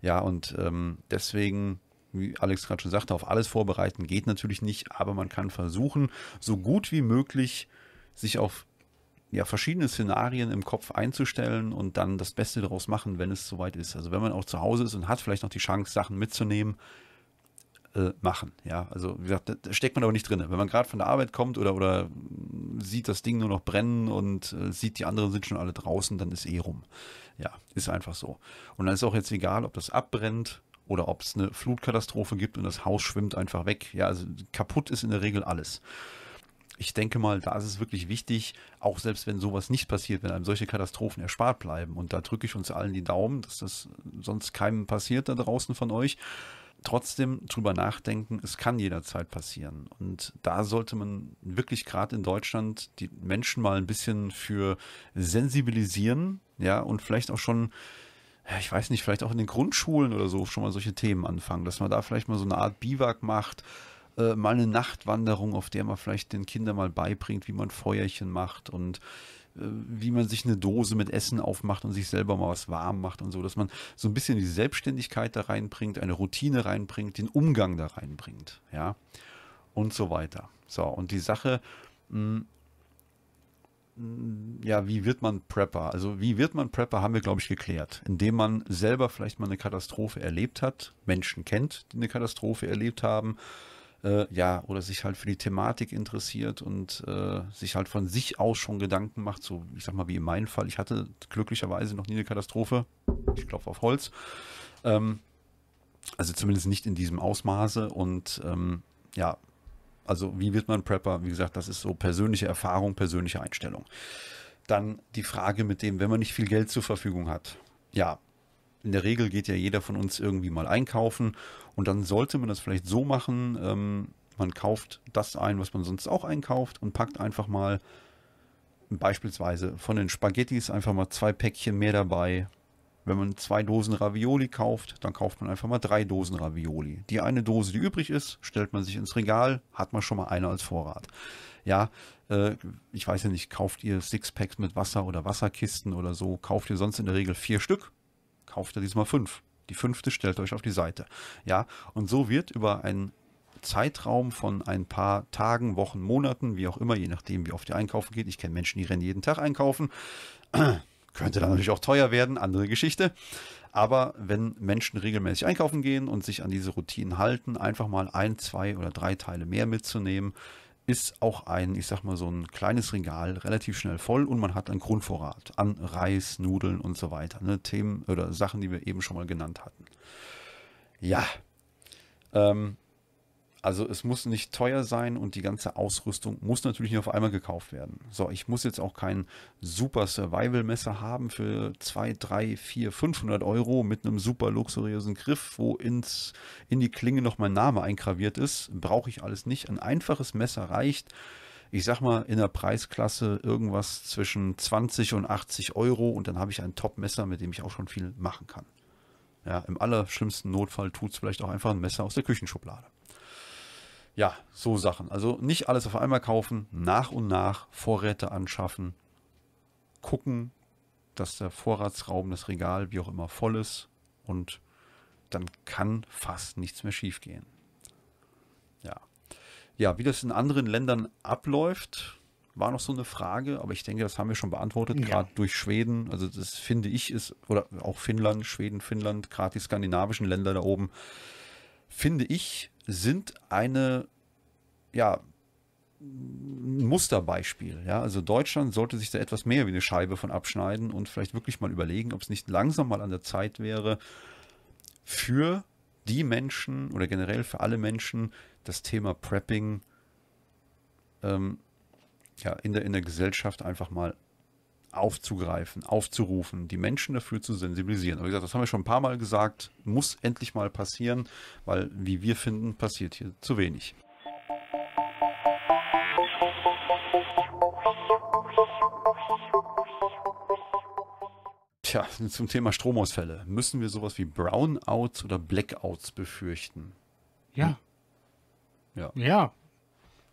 Ja, und ähm, deswegen, wie Alex gerade schon sagte, auf alles vorbereiten geht natürlich nicht, aber man kann versuchen, so gut wie möglich sich auf ja, verschiedene Szenarien im Kopf einzustellen und dann das Beste daraus machen, wenn es soweit ist. Also wenn man auch zu Hause ist und hat vielleicht noch die Chance, Sachen mitzunehmen, äh, machen. Ja, also wie gesagt, da steckt man aber nicht drin. Wenn man gerade von der Arbeit kommt oder, oder sieht das Ding nur noch brennen und äh, sieht, die anderen sind schon alle draußen, dann ist eh rum. Ja, ist einfach so. Und dann ist auch jetzt egal, ob das abbrennt oder ob es eine Flutkatastrophe gibt und das Haus schwimmt einfach weg. Ja, also kaputt ist in der Regel alles ich denke mal, da ist es wirklich wichtig, auch selbst wenn sowas nicht passiert, wenn einem solche Katastrophen erspart bleiben, und da drücke ich uns allen die Daumen, dass das sonst keinem passiert da draußen von euch, trotzdem drüber nachdenken, es kann jederzeit passieren. Und da sollte man wirklich gerade in Deutschland die Menschen mal ein bisschen für sensibilisieren, ja, und vielleicht auch schon ich weiß nicht, vielleicht auch in den Grundschulen oder so schon mal solche Themen anfangen, dass man da vielleicht mal so eine Art Biwak macht, äh, mal eine Nachtwanderung, auf der man vielleicht den Kindern mal beibringt, wie man Feuerchen macht und äh, wie man sich eine Dose mit Essen aufmacht und sich selber mal was warm macht und so, dass man so ein bisschen die Selbstständigkeit da reinbringt, eine Routine reinbringt, den Umgang da reinbringt, ja, und so weiter. So, und die Sache, mh, hm, hm, ja, wie wird man Prepper? Also wie wird man Prepper, haben wir, glaube ich, geklärt. Indem man selber vielleicht mal eine Katastrophe erlebt hat, Menschen kennt, die eine Katastrophe erlebt haben, äh, ja, oder sich halt für die Thematik interessiert und äh, sich halt von sich aus schon Gedanken macht, so ich sag mal wie in meinem Fall. Ich hatte glücklicherweise noch nie eine Katastrophe. Ich klopfe auf Holz. Ähm, also zumindest nicht in diesem Ausmaße und ähm, ja, also wie wird man Prepper? Wie gesagt, das ist so persönliche Erfahrung, persönliche Einstellung. Dann die Frage mit dem, wenn man nicht viel Geld zur Verfügung hat. Ja, in der Regel geht ja jeder von uns irgendwie mal einkaufen und dann sollte man das vielleicht so machen, ähm, man kauft das ein, was man sonst auch einkauft und packt einfach mal beispielsweise von den Spaghettis einfach mal zwei Päckchen mehr dabei. Wenn man zwei Dosen Ravioli kauft, dann kauft man einfach mal drei Dosen Ravioli. Die eine Dose, die übrig ist, stellt man sich ins Regal, hat man schon mal eine als Vorrat. Ja, äh, ich weiß ja nicht, kauft ihr Sixpacks mit Wasser oder Wasserkisten oder so, kauft ihr sonst in der Regel vier Stück, kauft ihr diesmal fünf. Die fünfte stellt euch auf die Seite. Ja, und so wird über einen Zeitraum von ein paar Tagen, Wochen, Monaten, wie auch immer, je nachdem, wie oft ihr einkaufen geht. Ich kenne Menschen, die rennen jeden Tag einkaufen. Könnte dann natürlich auch teuer werden, andere Geschichte. Aber wenn Menschen regelmäßig einkaufen gehen und sich an diese Routinen halten, einfach mal ein, zwei oder drei Teile mehr mitzunehmen, ist auch ein, ich sag mal, so ein kleines Regal relativ schnell voll und man hat einen Grundvorrat an Reis, Nudeln und so weiter. Ne? Themen oder Sachen, die wir eben schon mal genannt hatten. Ja. Ähm, also es muss nicht teuer sein und die ganze Ausrüstung muss natürlich nicht auf einmal gekauft werden. So, ich muss jetzt auch kein super Survival-Messer haben für 2, 3, 4, 500 Euro mit einem super luxuriösen Griff, wo ins, in die Klinge noch mein Name eingraviert ist. Brauche ich alles nicht. Ein einfaches Messer reicht ich sag mal, in der Preisklasse irgendwas zwischen 20 und 80 Euro und dann habe ich ein Top-Messer, mit dem ich auch schon viel machen kann. Ja, im allerschlimmsten Notfall tut es vielleicht auch einfach ein Messer aus der Küchenschublade ja, so Sachen. Also nicht alles auf einmal kaufen, nach und nach Vorräte anschaffen, gucken, dass der Vorratsraum, das Regal, wie auch immer, voll ist und dann kann fast nichts mehr schiefgehen. Ja. Ja, wie das in anderen Ländern abläuft, war noch so eine Frage, aber ich denke, das haben wir schon beantwortet, ja. gerade durch Schweden. Also das finde ich ist, oder auch Finnland, Schweden, Finnland, gerade die skandinavischen Länder da oben, finde ich, sind eine, ja, Musterbeispiel. Ja? Also Deutschland sollte sich da etwas mehr wie eine Scheibe von abschneiden und vielleicht wirklich mal überlegen, ob es nicht langsam mal an der Zeit wäre, für die Menschen oder generell für alle Menschen das Thema Prepping ähm, ja, in, der, in der Gesellschaft einfach mal aufzugreifen, aufzurufen, die Menschen dafür zu sensibilisieren. Aber wie gesagt, das haben wir schon ein paar Mal gesagt, muss endlich mal passieren, weil, wie wir finden, passiert hier zu wenig. Tja, zum Thema Stromausfälle. Müssen wir sowas wie Brownouts oder Blackouts befürchten? Ja. Ja. Ja,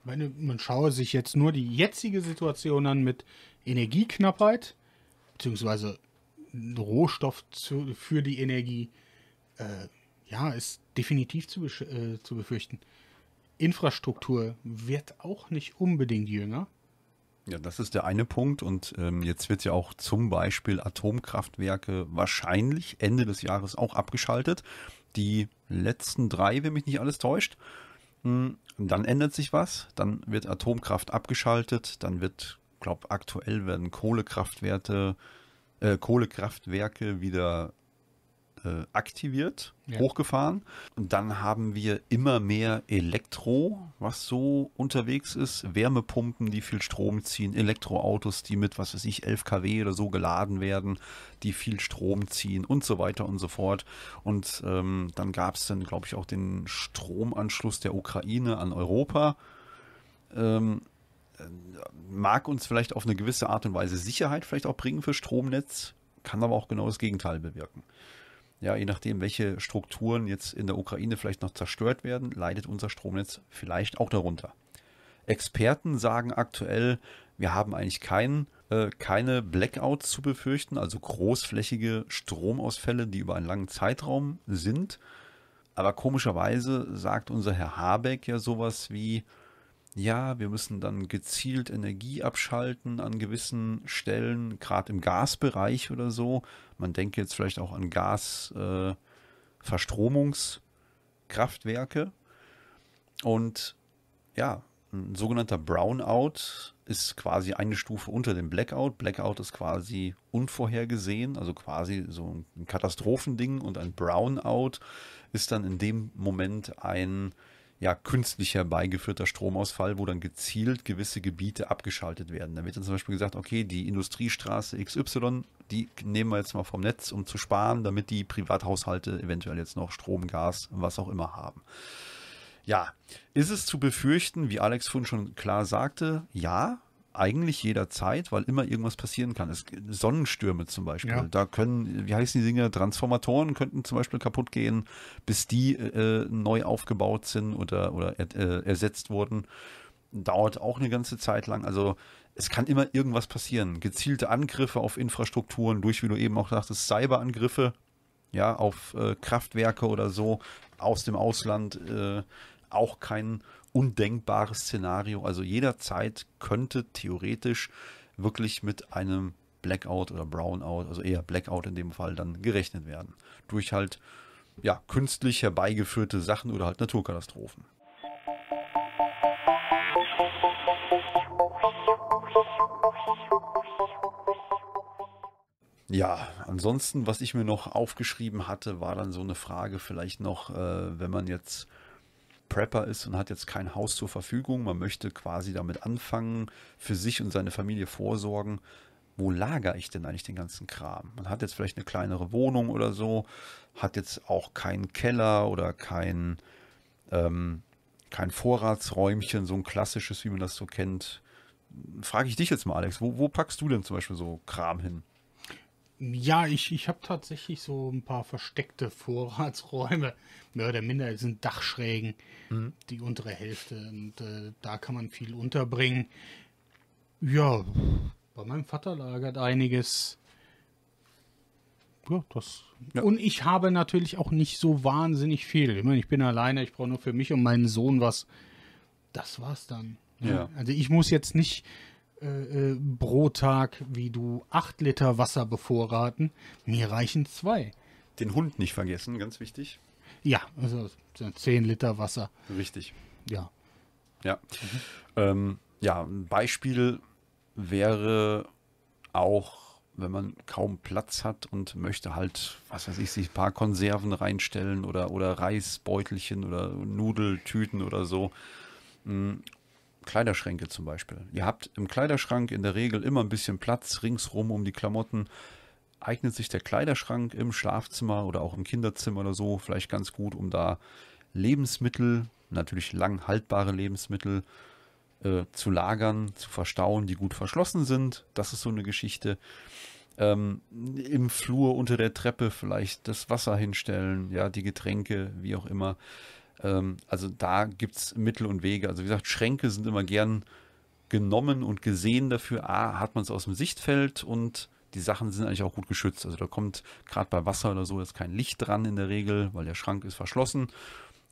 meine, man schaue sich jetzt nur die jetzige Situation an mit Energieknappheit, beziehungsweise Rohstoff zu, für die Energie, äh, ja, ist definitiv zu, äh, zu befürchten. Infrastruktur wird auch nicht unbedingt jünger. Ja, das ist der eine Punkt. Und ähm, jetzt wird ja auch zum Beispiel Atomkraftwerke wahrscheinlich Ende des Jahres auch abgeschaltet. Die letzten drei, wenn mich nicht alles täuscht. Hm. Dann ändert sich was, dann wird Atomkraft abgeschaltet, dann wird, glaube aktuell werden Kohlekraftwerte, äh, Kohlekraftwerke wieder äh, aktiviert, ja. hochgefahren. Und dann haben wir immer mehr Elektro, was so unterwegs ist. Wärmepumpen, die viel Strom ziehen, Elektroautos, die mit, was weiß ich, 11 kW oder so geladen werden, die viel Strom ziehen und so weiter und so fort. Und ähm, dann gab es dann, glaube ich, auch den Stromanschluss der Ukraine an Europa. Ähm, mag uns vielleicht auf eine gewisse Art und Weise Sicherheit vielleicht auch bringen für Stromnetz, kann aber auch genau das Gegenteil bewirken. Ja, je nachdem, welche Strukturen jetzt in der Ukraine vielleicht noch zerstört werden, leidet unser Stromnetz vielleicht auch darunter. Experten sagen aktuell, wir haben eigentlich keinen, äh, keine Blackouts zu befürchten, also großflächige Stromausfälle, die über einen langen Zeitraum sind. Aber komischerweise sagt unser Herr Habeck ja sowas wie, ja, wir müssen dann gezielt Energie abschalten an gewissen Stellen, gerade im Gasbereich oder so. Man denke jetzt vielleicht auch an Gasverstromungskraftwerke. Äh, Und ja, ein sogenannter Brownout ist quasi eine Stufe unter dem Blackout. Blackout ist quasi unvorhergesehen, also quasi so ein Katastrophending. Und ein Brownout ist dann in dem Moment ein ja, künstlich herbeigeführter Stromausfall, wo dann gezielt gewisse Gebiete abgeschaltet werden. Da wird dann zum Beispiel gesagt, okay, die Industriestraße XY, die nehmen wir jetzt mal vom Netz, um zu sparen, damit die Privathaushalte eventuell jetzt noch Strom, Gas, was auch immer haben. Ja, ist es zu befürchten, wie Alex vorhin schon klar sagte, ja, eigentlich jederzeit, weil immer irgendwas passieren kann. Es, Sonnenstürme zum Beispiel, ja. da können, wie heißen die Dinge, Transformatoren könnten zum Beispiel kaputt gehen, bis die äh, äh neu aufgebaut sind oder, oder äh, ersetzt wurden. Dauert auch eine ganze Zeit lang. Also es kann immer irgendwas passieren. Gezielte Angriffe auf Infrastrukturen durch, wie du eben auch sagtest, Cyberangriffe, ja, auf äh, Kraftwerke oder so aus dem Ausland, äh, auch kein undenkbares Szenario. Also jederzeit könnte theoretisch wirklich mit einem Blackout oder Brownout, also eher Blackout in dem Fall, dann gerechnet werden. Durch halt ja, künstlich herbeigeführte Sachen oder halt Naturkatastrophen. Ja, ansonsten, was ich mir noch aufgeschrieben hatte, war dann so eine Frage vielleicht noch, äh, wenn man jetzt Prepper ist und hat jetzt kein Haus zur Verfügung. Man möchte quasi damit anfangen, für sich und seine Familie vorsorgen. Wo lagere ich denn eigentlich den ganzen Kram? Man hat jetzt vielleicht eine kleinere Wohnung oder so, hat jetzt auch keinen Keller oder kein, ähm, kein Vorratsräumchen, so ein klassisches, wie man das so kennt. Frage ich dich jetzt mal, Alex, wo, wo packst du denn zum Beispiel so Kram hin? Ja, ich, ich habe tatsächlich so ein paar versteckte Vorratsräume. Mehr oder minder sind Dachschrägen, mhm. die untere Hälfte. Und äh, da kann man viel unterbringen. Ja, bei meinem Vater lagert einiges. Ja, das. Ja. Und ich habe natürlich auch nicht so wahnsinnig viel. Ich meine, ich bin alleine, ich brauche nur für mich und meinen Sohn was. Das war's dann. Ja. Also ich muss jetzt nicht äh, äh, pro Tag wie du acht Liter Wasser bevorraten. Mir reichen zwei. Den Hund nicht vergessen, ganz wichtig. Ja, also zehn Liter Wasser. Richtig. Ja. Ja. Mhm. Ähm, ja, ein Beispiel wäre auch, wenn man kaum Platz hat und möchte halt, was weiß ich, sich ein paar Konserven reinstellen oder, oder Reisbeutelchen oder Nudeltüten oder so. Mm, Kleiderschränke zum Beispiel. Ihr habt im Kleiderschrank in der Regel immer ein bisschen Platz ringsrum um die Klamotten. Eignet sich der Kleiderschrank im Schlafzimmer oder auch im Kinderzimmer oder so vielleicht ganz gut, um da Lebensmittel, natürlich lang haltbare Lebensmittel, äh, zu lagern, zu verstauen, die gut verschlossen sind. Das ist so eine Geschichte. Ähm, Im Flur unter der Treppe vielleicht das Wasser hinstellen, ja, die Getränke, wie auch immer. Ähm, also da gibt es Mittel und Wege. Also wie gesagt, Schränke sind immer gern genommen und gesehen dafür. A, hat man es aus dem Sichtfeld und die Sachen sind eigentlich auch gut geschützt. Also da kommt gerade bei Wasser oder so jetzt kein Licht dran in der Regel, weil der Schrank ist verschlossen.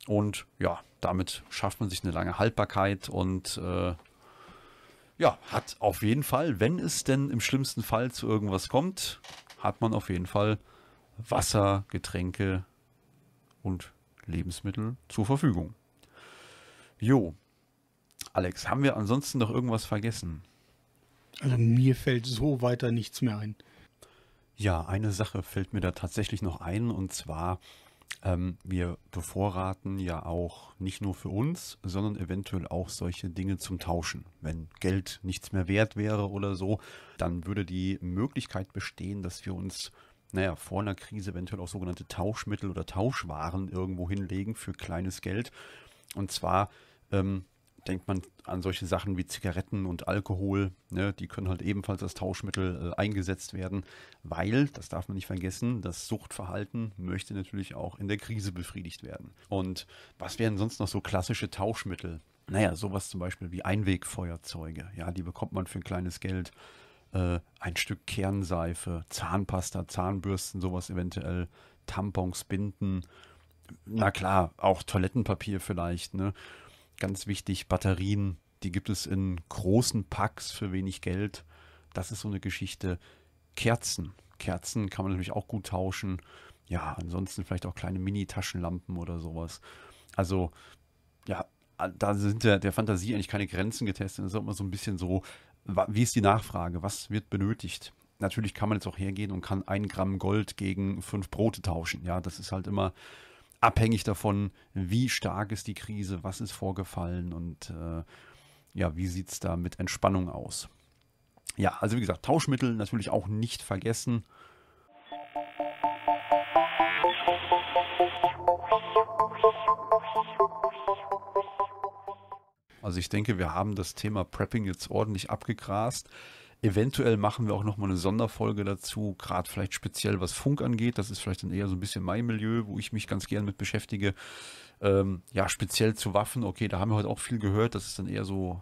Und ja, damit schafft man sich eine lange Haltbarkeit und äh, ja, hat auf jeden Fall, wenn es denn im schlimmsten Fall zu irgendwas kommt, hat man auf jeden Fall Wasser, Getränke und Lebensmittel zur Verfügung. Jo. Alex, haben wir ansonsten noch irgendwas vergessen? Also mir fällt so weiter nichts mehr ein. Ja, eine Sache fällt mir da tatsächlich noch ein und zwar, ähm, wir bevorraten ja auch nicht nur für uns, sondern eventuell auch solche Dinge zum Tauschen. Wenn Geld nichts mehr wert wäre oder so, dann würde die Möglichkeit bestehen, dass wir uns naja, vor einer Krise eventuell auch sogenannte Tauschmittel oder Tauschwaren irgendwo hinlegen für kleines Geld. Und zwar ähm, denkt man an solche Sachen wie Zigaretten und Alkohol. Ne? Die können halt ebenfalls als Tauschmittel äh, eingesetzt werden, weil, das darf man nicht vergessen, das Suchtverhalten möchte natürlich auch in der Krise befriedigt werden. Und was wären sonst noch so klassische Tauschmittel? Naja, sowas zum Beispiel wie Einwegfeuerzeuge. Ja, die bekommt man für ein kleines Geld äh, ein Stück Kernseife, Zahnpasta, Zahnbürsten, sowas eventuell, Tampons, Binden, na klar, auch Toilettenpapier vielleicht, ne? Ganz wichtig, Batterien, die gibt es in großen Packs für wenig Geld. Das ist so eine Geschichte. Kerzen. Kerzen kann man natürlich auch gut tauschen. Ja, ansonsten vielleicht auch kleine Mini-Taschenlampen oder sowas. Also, ja, da sind der, der Fantasie eigentlich keine Grenzen getestet. Das ist auch immer so ein bisschen so wie ist die Nachfrage, was wird benötigt? Natürlich kann man jetzt auch hergehen und kann ein Gramm Gold gegen fünf Brote tauschen. Ja, das ist halt immer abhängig davon, wie stark ist die Krise, was ist vorgefallen und äh, ja, wie sieht es da mit Entspannung aus? Ja, also wie gesagt, Tauschmittel natürlich auch nicht vergessen. Also ich denke, wir haben das Thema Prepping jetzt ordentlich abgegrast. Eventuell machen wir auch nochmal eine Sonderfolge dazu, gerade vielleicht speziell was Funk angeht. Das ist vielleicht dann eher so ein bisschen mein Milieu, wo ich mich ganz gern mit beschäftige. Ähm, ja, speziell zu Waffen, okay, da haben wir heute auch viel gehört. Das ist dann eher so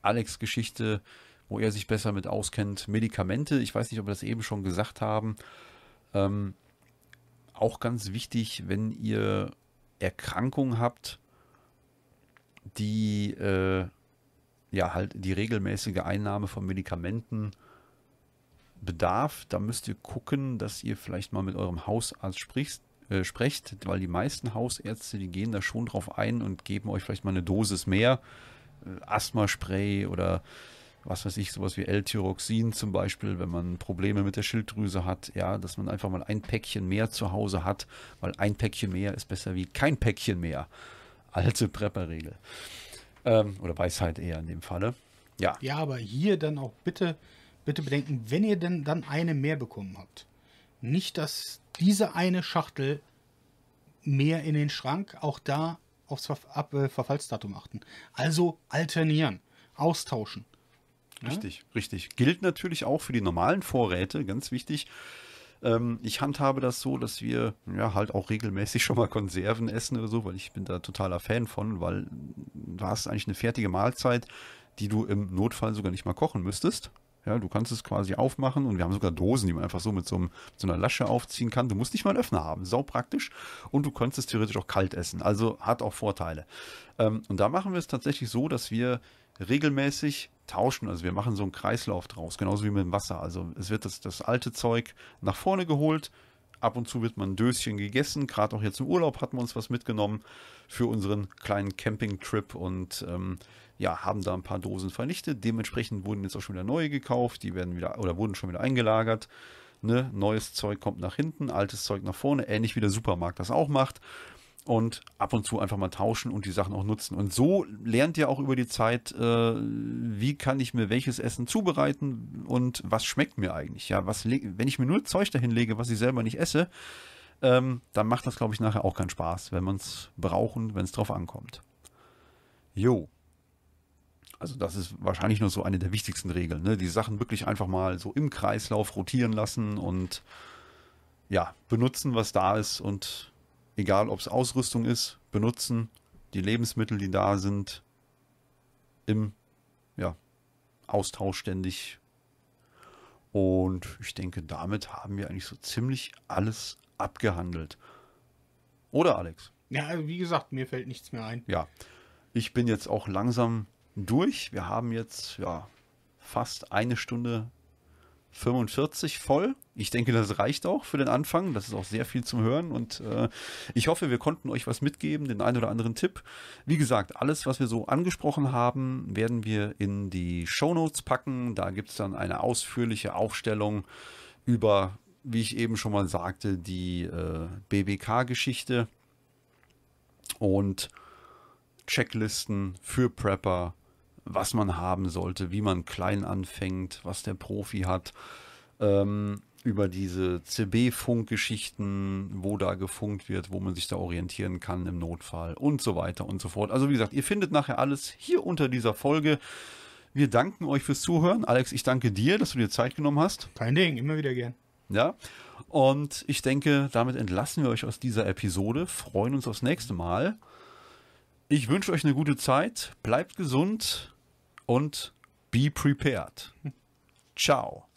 Alex Geschichte, wo er sich besser mit auskennt. Medikamente, ich weiß nicht, ob wir das eben schon gesagt haben. Ähm, auch ganz wichtig, wenn ihr Erkrankungen habt, die äh, ja halt die regelmäßige Einnahme von Medikamenten bedarf. Da müsst ihr gucken, dass ihr vielleicht mal mit eurem Hausarzt sprichst, äh, sprecht, weil die meisten Hausärzte, die gehen da schon drauf ein und geben euch vielleicht mal eine Dosis mehr. Äh, Asthma-Spray oder was weiß ich, sowas wie L-Tyroxin zum Beispiel, wenn man Probleme mit der Schilddrüse hat, ja, dass man einfach mal ein Päckchen mehr zu Hause hat, weil ein Päckchen mehr ist besser wie kein Päckchen mehr alte Prepperregel. Ähm, oder Weisheit halt eher in dem Falle. Ja. Ja, aber hier dann auch bitte, bitte bedenken, wenn ihr denn dann eine mehr bekommen habt. Nicht, dass diese eine Schachtel mehr in den Schrank, auch da aufs Ver Ab äh, Verfallsdatum achten. Also alternieren, austauschen. Richtig, ja? richtig. Gilt natürlich auch für die normalen Vorräte, ganz wichtig. Ähm, ich handhabe das so, dass wir ja halt auch regelmäßig schon mal Konserven essen oder so, weil ich bin da totaler Fan von, weil du hast eigentlich eine fertige Mahlzeit, die du im Notfall sogar nicht mal kochen müsstest. Ja, du kannst es quasi aufmachen und wir haben sogar Dosen, die man einfach so mit so, einem, mit so einer Lasche aufziehen kann. Du musst nicht mal einen Öffner haben, sau praktisch. Und du kannst es theoretisch auch kalt essen, also hat auch Vorteile. Ähm, und da machen wir es tatsächlich so, dass wir regelmäßig tauschen, also wir machen so einen Kreislauf draus, genauso wie mit dem Wasser. Also es wird das, das alte Zeug nach vorne geholt, ab und zu wird man ein Döschen gegessen, gerade auch jetzt im Urlaub hatten wir uns was mitgenommen für unseren kleinen Campingtrip und ähm, ja, haben da ein paar Dosen vernichtet. Dementsprechend wurden jetzt auch schon wieder neue gekauft, die werden wieder oder wurden schon wieder eingelagert. Ne? Neues Zeug kommt nach hinten, altes Zeug nach vorne, ähnlich wie der Supermarkt das auch macht und ab und zu einfach mal tauschen und die Sachen auch nutzen. Und so lernt ihr auch über die Zeit, äh, wie kann ich mir welches Essen zubereiten und was schmeckt mir eigentlich. Ja, was wenn ich mir nur Zeug dahin lege, was ich selber nicht esse, ähm, dann macht das, glaube ich, nachher auch keinen Spaß, wenn man es braucht und wenn es drauf ankommt. Jo. Also das ist wahrscheinlich nur so eine der wichtigsten Regeln. Ne? Die Sachen wirklich einfach mal so im Kreislauf rotieren lassen und ja, benutzen, was da ist und Egal, ob es Ausrüstung ist, benutzen, die Lebensmittel, die da sind, im ja, Austausch ständig. Und ich denke, damit haben wir eigentlich so ziemlich alles abgehandelt. Oder Alex? Ja, also wie gesagt, mir fällt nichts mehr ein. Ja, ich bin jetzt auch langsam durch. Wir haben jetzt ja fast eine Stunde 45 voll. Ich denke, das reicht auch für den Anfang. Das ist auch sehr viel zum Hören und äh, ich hoffe, wir konnten euch was mitgeben, den einen oder anderen Tipp. Wie gesagt, alles, was wir so angesprochen haben, werden wir in die Shownotes packen. Da gibt es dann eine ausführliche Aufstellung über, wie ich eben schon mal sagte, die äh, BBK-Geschichte und Checklisten für Prepper was man haben sollte, wie man klein anfängt, was der Profi hat. Ähm, über diese CB-Funkgeschichten, wo da gefunkt wird, wo man sich da orientieren kann im Notfall und so weiter und so fort. Also wie gesagt, ihr findet nachher alles hier unter dieser Folge. Wir danken euch fürs Zuhören. Alex, ich danke dir, dass du dir Zeit genommen hast. Kein Ding, immer wieder gern. Ja, und ich denke, damit entlassen wir euch aus dieser Episode, freuen uns aufs nächste Mal. Ich wünsche euch eine gute Zeit, bleibt gesund und be prepared. Ciao.